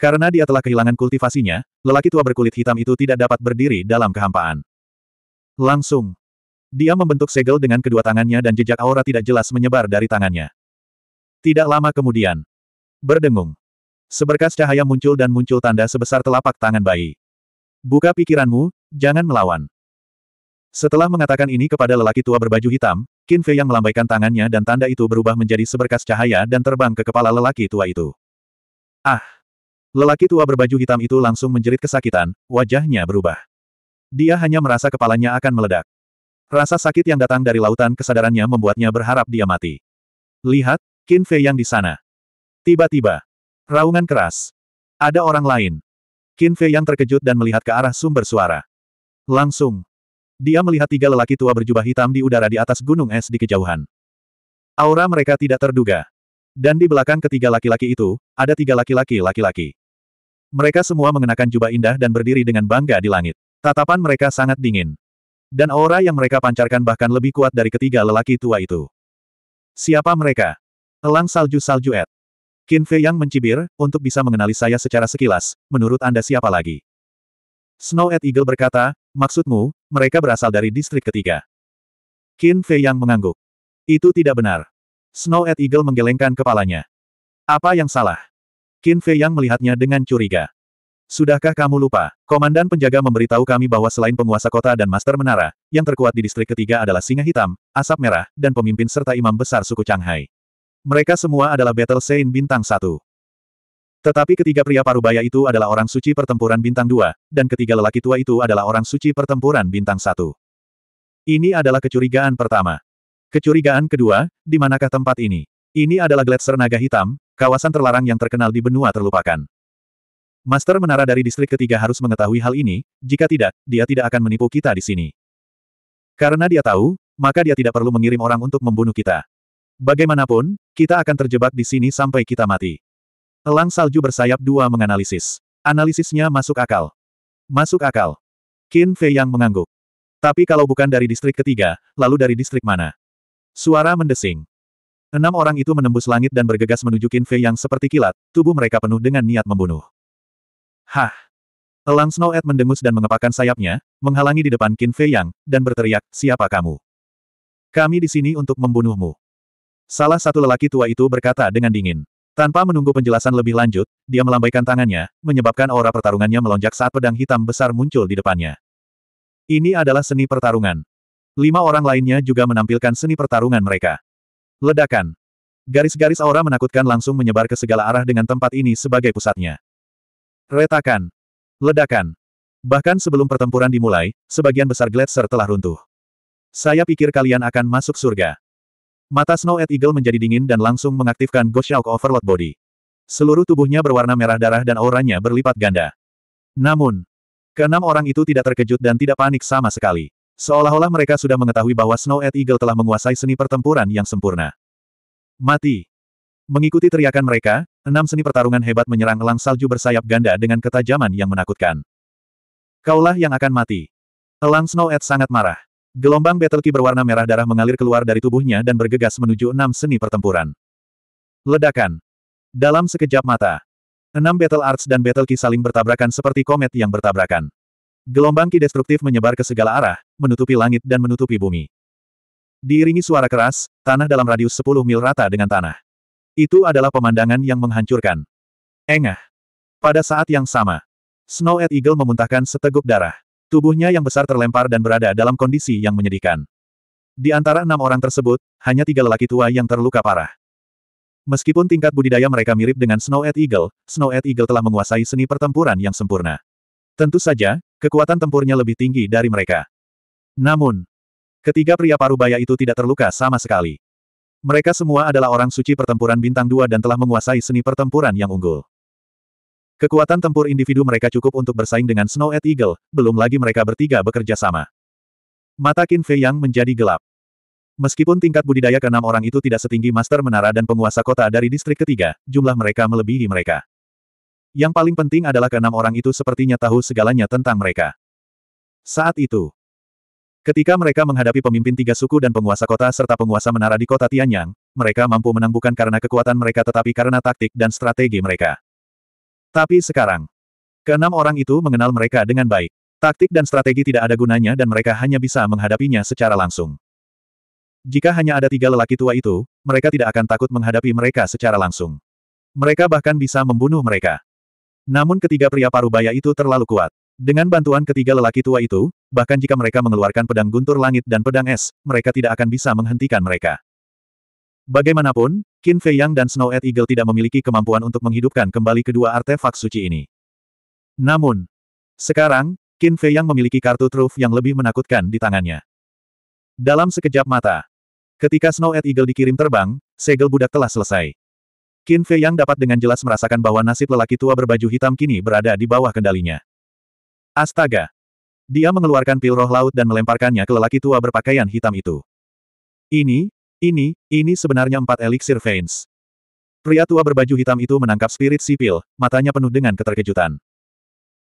Karena dia telah kehilangan kultivasinya, lelaki tua berkulit hitam itu tidak dapat berdiri dalam kehampaan. Langsung. Dia membentuk segel dengan kedua tangannya dan jejak aura tidak jelas menyebar dari tangannya. Tidak lama kemudian. Berdengung. Seberkas cahaya muncul dan muncul tanda sebesar telapak tangan bayi. Buka pikiranmu, jangan melawan. Setelah mengatakan ini kepada lelaki tua berbaju hitam, Qin Fei yang melambaikan tangannya dan tanda itu berubah menjadi seberkas cahaya dan terbang ke kepala lelaki tua itu. Ah! Lelaki tua berbaju hitam itu langsung menjerit kesakitan, wajahnya berubah. Dia hanya merasa kepalanya akan meledak. Rasa sakit yang datang dari lautan kesadarannya membuatnya berharap dia mati. Lihat, Qin Fei yang di sana. Tiba-tiba, raungan keras. Ada orang lain. Qin Fei yang terkejut dan melihat ke arah sumber suara. Langsung, dia melihat tiga lelaki tua berjubah hitam di udara di atas gunung es di kejauhan. Aura mereka tidak terduga. Dan di belakang ketiga laki-laki itu, ada tiga laki-laki laki-laki. Mereka semua mengenakan jubah indah dan berdiri dengan bangga di langit. Tatapan mereka sangat dingin. Dan aura yang mereka pancarkan bahkan lebih kuat dari ketiga lelaki tua itu. Siapa mereka? Elang salju-salju Ed. Qin Fei yang mencibir, untuk bisa mengenali saya secara sekilas, menurut Anda siapa lagi? Snow Ed Eagle berkata, maksudmu, mereka berasal dari distrik ketiga. Qin Fei yang mengangguk. Itu tidak benar. Snow Ed Eagle menggelengkan kepalanya. Apa yang salah? Qin Fei Yang melihatnya dengan curiga. Sudahkah kamu lupa? Komandan penjaga memberitahu kami bahwa selain penguasa kota dan master menara, yang terkuat di distrik ketiga adalah singa hitam, asap merah, dan pemimpin serta imam besar suku Changhai. Mereka semua adalah Battle Saint bintang 1. Tetapi ketiga pria parubaya itu adalah orang suci pertempuran bintang 2, dan ketiga lelaki tua itu adalah orang suci pertempuran bintang 1. Ini adalah kecurigaan pertama. Kecurigaan kedua, di manakah tempat ini? Ini adalah gletser naga hitam, kawasan terlarang yang terkenal di benua terlupakan. Master menara dari distrik ketiga harus mengetahui hal ini, jika tidak, dia tidak akan menipu kita di sini. Karena dia tahu, maka dia tidak perlu mengirim orang untuk membunuh kita. Bagaimanapun, kita akan terjebak di sini sampai kita mati. Elang salju bersayap dua menganalisis. Analisisnya masuk akal. Masuk akal. Qin Fei yang mengangguk. Tapi kalau bukan dari distrik ketiga, lalu dari distrik mana? Suara mendesing. Enam orang itu menembus langit dan bergegas menuju Qin Fei yang seperti kilat, tubuh mereka penuh dengan niat membunuh. Hah! Elang Snow Ed mendengus dan mengepakkan sayapnya, menghalangi di depan Qin Fei yang, dan berteriak, siapa kamu? Kami di sini untuk membunuhmu. Salah satu lelaki tua itu berkata dengan dingin. Tanpa menunggu penjelasan lebih lanjut, dia melambaikan tangannya, menyebabkan aura pertarungannya melonjak saat pedang hitam besar muncul di depannya. Ini adalah seni pertarungan. Lima orang lainnya juga menampilkan seni pertarungan mereka. Ledakan. Garis-garis aura menakutkan langsung menyebar ke segala arah dengan tempat ini sebagai pusatnya. Retakan. Ledakan. Bahkan sebelum pertempuran dimulai, sebagian besar gletser telah runtuh. Saya pikir kalian akan masuk surga. Mata Snow at Eagle menjadi dingin dan langsung mengaktifkan Ghost Shock Overload Body. Seluruh tubuhnya berwarna merah darah dan auranya berlipat ganda. Namun, keenam orang itu tidak terkejut dan tidak panik sama sekali. Seolah-olah mereka sudah mengetahui bahwa snow at Eagle telah menguasai seni pertempuran yang sempurna. Mati! Mengikuti teriakan mereka, enam seni pertarungan hebat menyerang elang salju bersayap ganda dengan ketajaman yang menakutkan. Kaulah yang akan mati. Elang snow at sangat marah. Gelombang battle Key berwarna merah darah mengalir keluar dari tubuhnya dan bergegas menuju enam seni pertempuran. Ledakan. Dalam sekejap mata, enam battle arts dan battle Key saling bertabrakan seperti komet yang bertabrakan. Gelombang ki destruktif menyebar ke segala arah, menutupi langit dan menutupi bumi. Diiringi suara keras, tanah dalam radius 10 mil rata dengan tanah. Itu adalah pemandangan yang menghancurkan. Engah. Pada saat yang sama, Snow at Eagle memuntahkan seteguk darah. Tubuhnya yang besar terlempar dan berada dalam kondisi yang menyedihkan. Di antara enam orang tersebut, hanya tiga lelaki tua yang terluka parah. Meskipun tingkat budidaya mereka mirip dengan Snow at Eagle, Snow at Eagle telah menguasai seni pertempuran yang sempurna. Tentu saja, Kekuatan tempurnya lebih tinggi dari mereka. Namun, ketiga pria parubaya itu tidak terluka sama sekali. Mereka semua adalah orang suci pertempuran bintang dua dan telah menguasai seni pertempuran yang unggul. Kekuatan tempur individu mereka cukup untuk bersaing dengan Snow at Eagle, belum lagi mereka bertiga bekerja sama. Mata Qin Fei Yang menjadi gelap. Meskipun tingkat budidaya keenam orang itu tidak setinggi master menara dan penguasa kota dari distrik ketiga, jumlah mereka melebihi mereka. Yang paling penting adalah keenam orang itu sepertinya tahu segalanya tentang mereka. Saat itu, ketika mereka menghadapi pemimpin tiga suku dan penguasa kota serta penguasa menara di kota Tianyang, mereka mampu menang bukan karena kekuatan mereka tetapi karena taktik dan strategi mereka. Tapi sekarang, keenam orang itu mengenal mereka dengan baik. Taktik dan strategi tidak ada gunanya dan mereka hanya bisa menghadapinya secara langsung. Jika hanya ada tiga lelaki tua itu, mereka tidak akan takut menghadapi mereka secara langsung. Mereka bahkan bisa membunuh mereka. Namun ketiga pria parubaya itu terlalu kuat. Dengan bantuan ketiga lelaki tua itu, bahkan jika mereka mengeluarkan pedang guntur langit dan pedang es, mereka tidak akan bisa menghentikan mereka. Bagaimanapun, Qin Fei Yang dan Snow at Eagle tidak memiliki kemampuan untuk menghidupkan kembali kedua artefak suci ini. Namun, sekarang, Qin Fei Yang memiliki kartu truf yang lebih menakutkan di tangannya. Dalam sekejap mata, ketika Snow at Eagle dikirim terbang, segel budak telah selesai. Qin Fei yang dapat dengan jelas merasakan bahwa nasib lelaki tua berbaju hitam kini berada di bawah kendalinya. Astaga! Dia mengeluarkan pil roh laut dan melemparkannya ke lelaki tua berpakaian hitam itu. Ini, ini, ini sebenarnya empat eliksir veins. Pria tua berbaju hitam itu menangkap spirit sipil, matanya penuh dengan keterkejutan.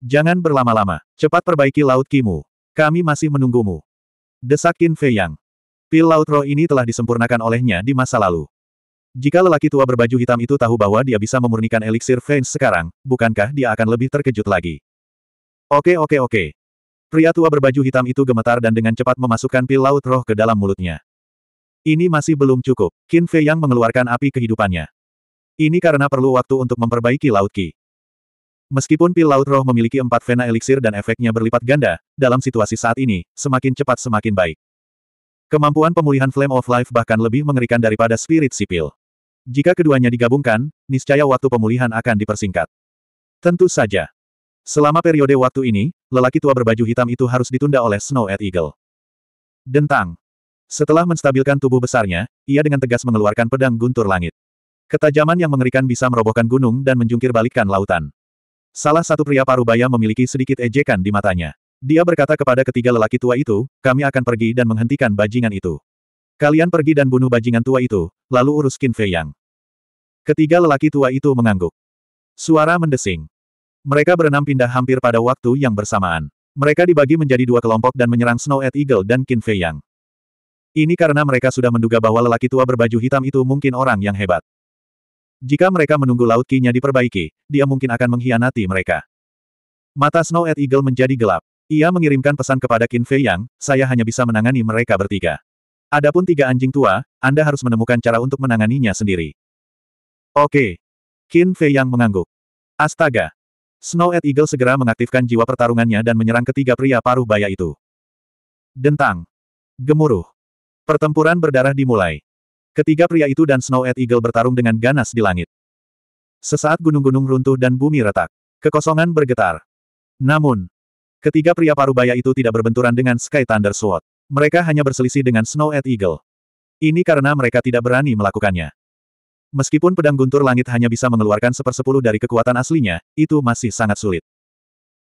Jangan berlama-lama, cepat perbaiki laut kimu. Kami masih menunggumu. Desak Qin Fei Yang. Pil laut roh ini telah disempurnakan olehnya di masa lalu. Jika lelaki tua berbaju hitam itu tahu bahwa dia bisa memurnikan eliksir Veins sekarang, bukankah dia akan lebih terkejut lagi? Oke oke oke. Pria tua berbaju hitam itu gemetar dan dengan cepat memasukkan pil laut roh ke dalam mulutnya. Ini masih belum cukup, Qin Fei yang mengeluarkan api kehidupannya. Ini karena perlu waktu untuk memperbaiki laut Qi. Meskipun pil laut roh memiliki empat vena eliksir dan efeknya berlipat ganda, dalam situasi saat ini, semakin cepat semakin baik. Kemampuan pemulihan Flame of Life bahkan lebih mengerikan daripada Spirit Sipil. Jika keduanya digabungkan, niscaya waktu pemulihan akan dipersingkat. Tentu saja. Selama periode waktu ini, lelaki tua berbaju hitam itu harus ditunda oleh Snow at Eagle. Dentang. Setelah menstabilkan tubuh besarnya, ia dengan tegas mengeluarkan pedang guntur langit. Ketajaman yang mengerikan bisa merobohkan gunung dan menjungkir balikkan lautan. Salah satu pria parubaya memiliki sedikit ejekan di matanya. Dia berkata kepada ketiga lelaki tua itu, kami akan pergi dan menghentikan bajingan itu. Kalian pergi dan bunuh bajingan tua itu, lalu urus Qin Fei Yang. Ketiga lelaki tua itu mengangguk. Suara mendesing. Mereka berenam pindah hampir pada waktu yang bersamaan. Mereka dibagi menjadi dua kelompok dan menyerang Snow at Eagle dan Qin Fei Yang. Ini karena mereka sudah menduga bahwa lelaki tua berbaju hitam itu mungkin orang yang hebat. Jika mereka menunggu laut kinya diperbaiki, dia mungkin akan mengkhianati mereka. Mata Snow at Eagle menjadi gelap. Ia mengirimkan pesan kepada Qin Fei Yang, saya hanya bisa menangani mereka bertiga. Adapun tiga anjing tua, Anda harus menemukan cara untuk menanganinya sendiri. Oke. Qin Fei yang mengangguk. Astaga. Snow at Eagle segera mengaktifkan jiwa pertarungannya dan menyerang ketiga pria paruh baya itu. Dentang. Gemuruh. Pertempuran berdarah dimulai. Ketiga pria itu dan Snow at Eagle bertarung dengan ganas di langit. Sesaat gunung-gunung runtuh dan bumi retak. Kekosongan bergetar. Namun, ketiga pria paruh baya itu tidak berbenturan dengan Sky Thunder Sword. Mereka hanya berselisih dengan snow at Eagle. Ini karena mereka tidak berani melakukannya. Meskipun pedang guntur langit hanya bisa mengeluarkan sepersepuluh dari kekuatan aslinya, itu masih sangat sulit.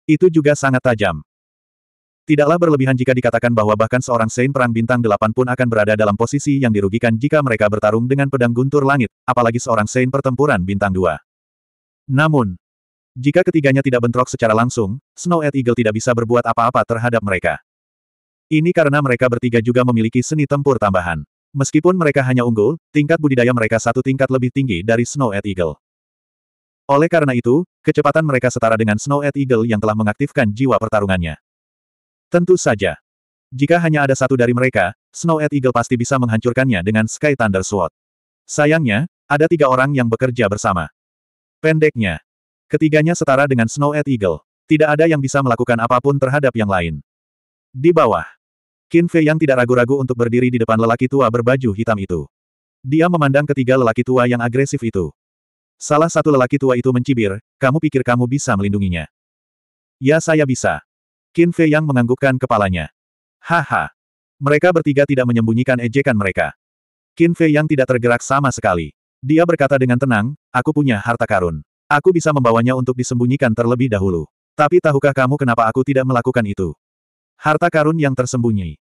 Itu juga sangat tajam. Tidaklah berlebihan jika dikatakan bahwa bahkan seorang Saint Perang Bintang 8 pun akan berada dalam posisi yang dirugikan jika mereka bertarung dengan pedang guntur langit, apalagi seorang Saint Pertempuran Bintang 2. Namun, jika ketiganya tidak bentrok secara langsung, snow at Eagle tidak bisa berbuat apa-apa terhadap mereka. Ini karena mereka bertiga juga memiliki seni tempur tambahan. Meskipun mereka hanya unggul, tingkat budidaya mereka satu tingkat lebih tinggi dari Snow at Eagle. Oleh karena itu, kecepatan mereka setara dengan Snow at Eagle yang telah mengaktifkan jiwa pertarungannya. Tentu saja. Jika hanya ada satu dari mereka, Snow at Eagle pasti bisa menghancurkannya dengan Sky Thunder Sword. Sayangnya, ada tiga orang yang bekerja bersama. Pendeknya, ketiganya setara dengan Snow at Eagle. Tidak ada yang bisa melakukan apapun terhadap yang lain. Di bawah, Qin Fei yang tidak ragu-ragu untuk berdiri di depan lelaki tua berbaju hitam itu. Dia memandang ketiga lelaki tua yang agresif itu. Salah satu lelaki tua itu mencibir, kamu pikir kamu bisa melindunginya? Ya saya bisa. Qin Fei yang menganggukkan kepalanya. Haha. Mereka bertiga tidak menyembunyikan ejekan mereka. Qin Fei yang tidak tergerak sama sekali. Dia berkata dengan tenang, aku punya harta karun. Aku bisa membawanya untuk disembunyikan terlebih dahulu. Tapi tahukah kamu kenapa aku tidak melakukan itu? Harta karun yang tersembunyi.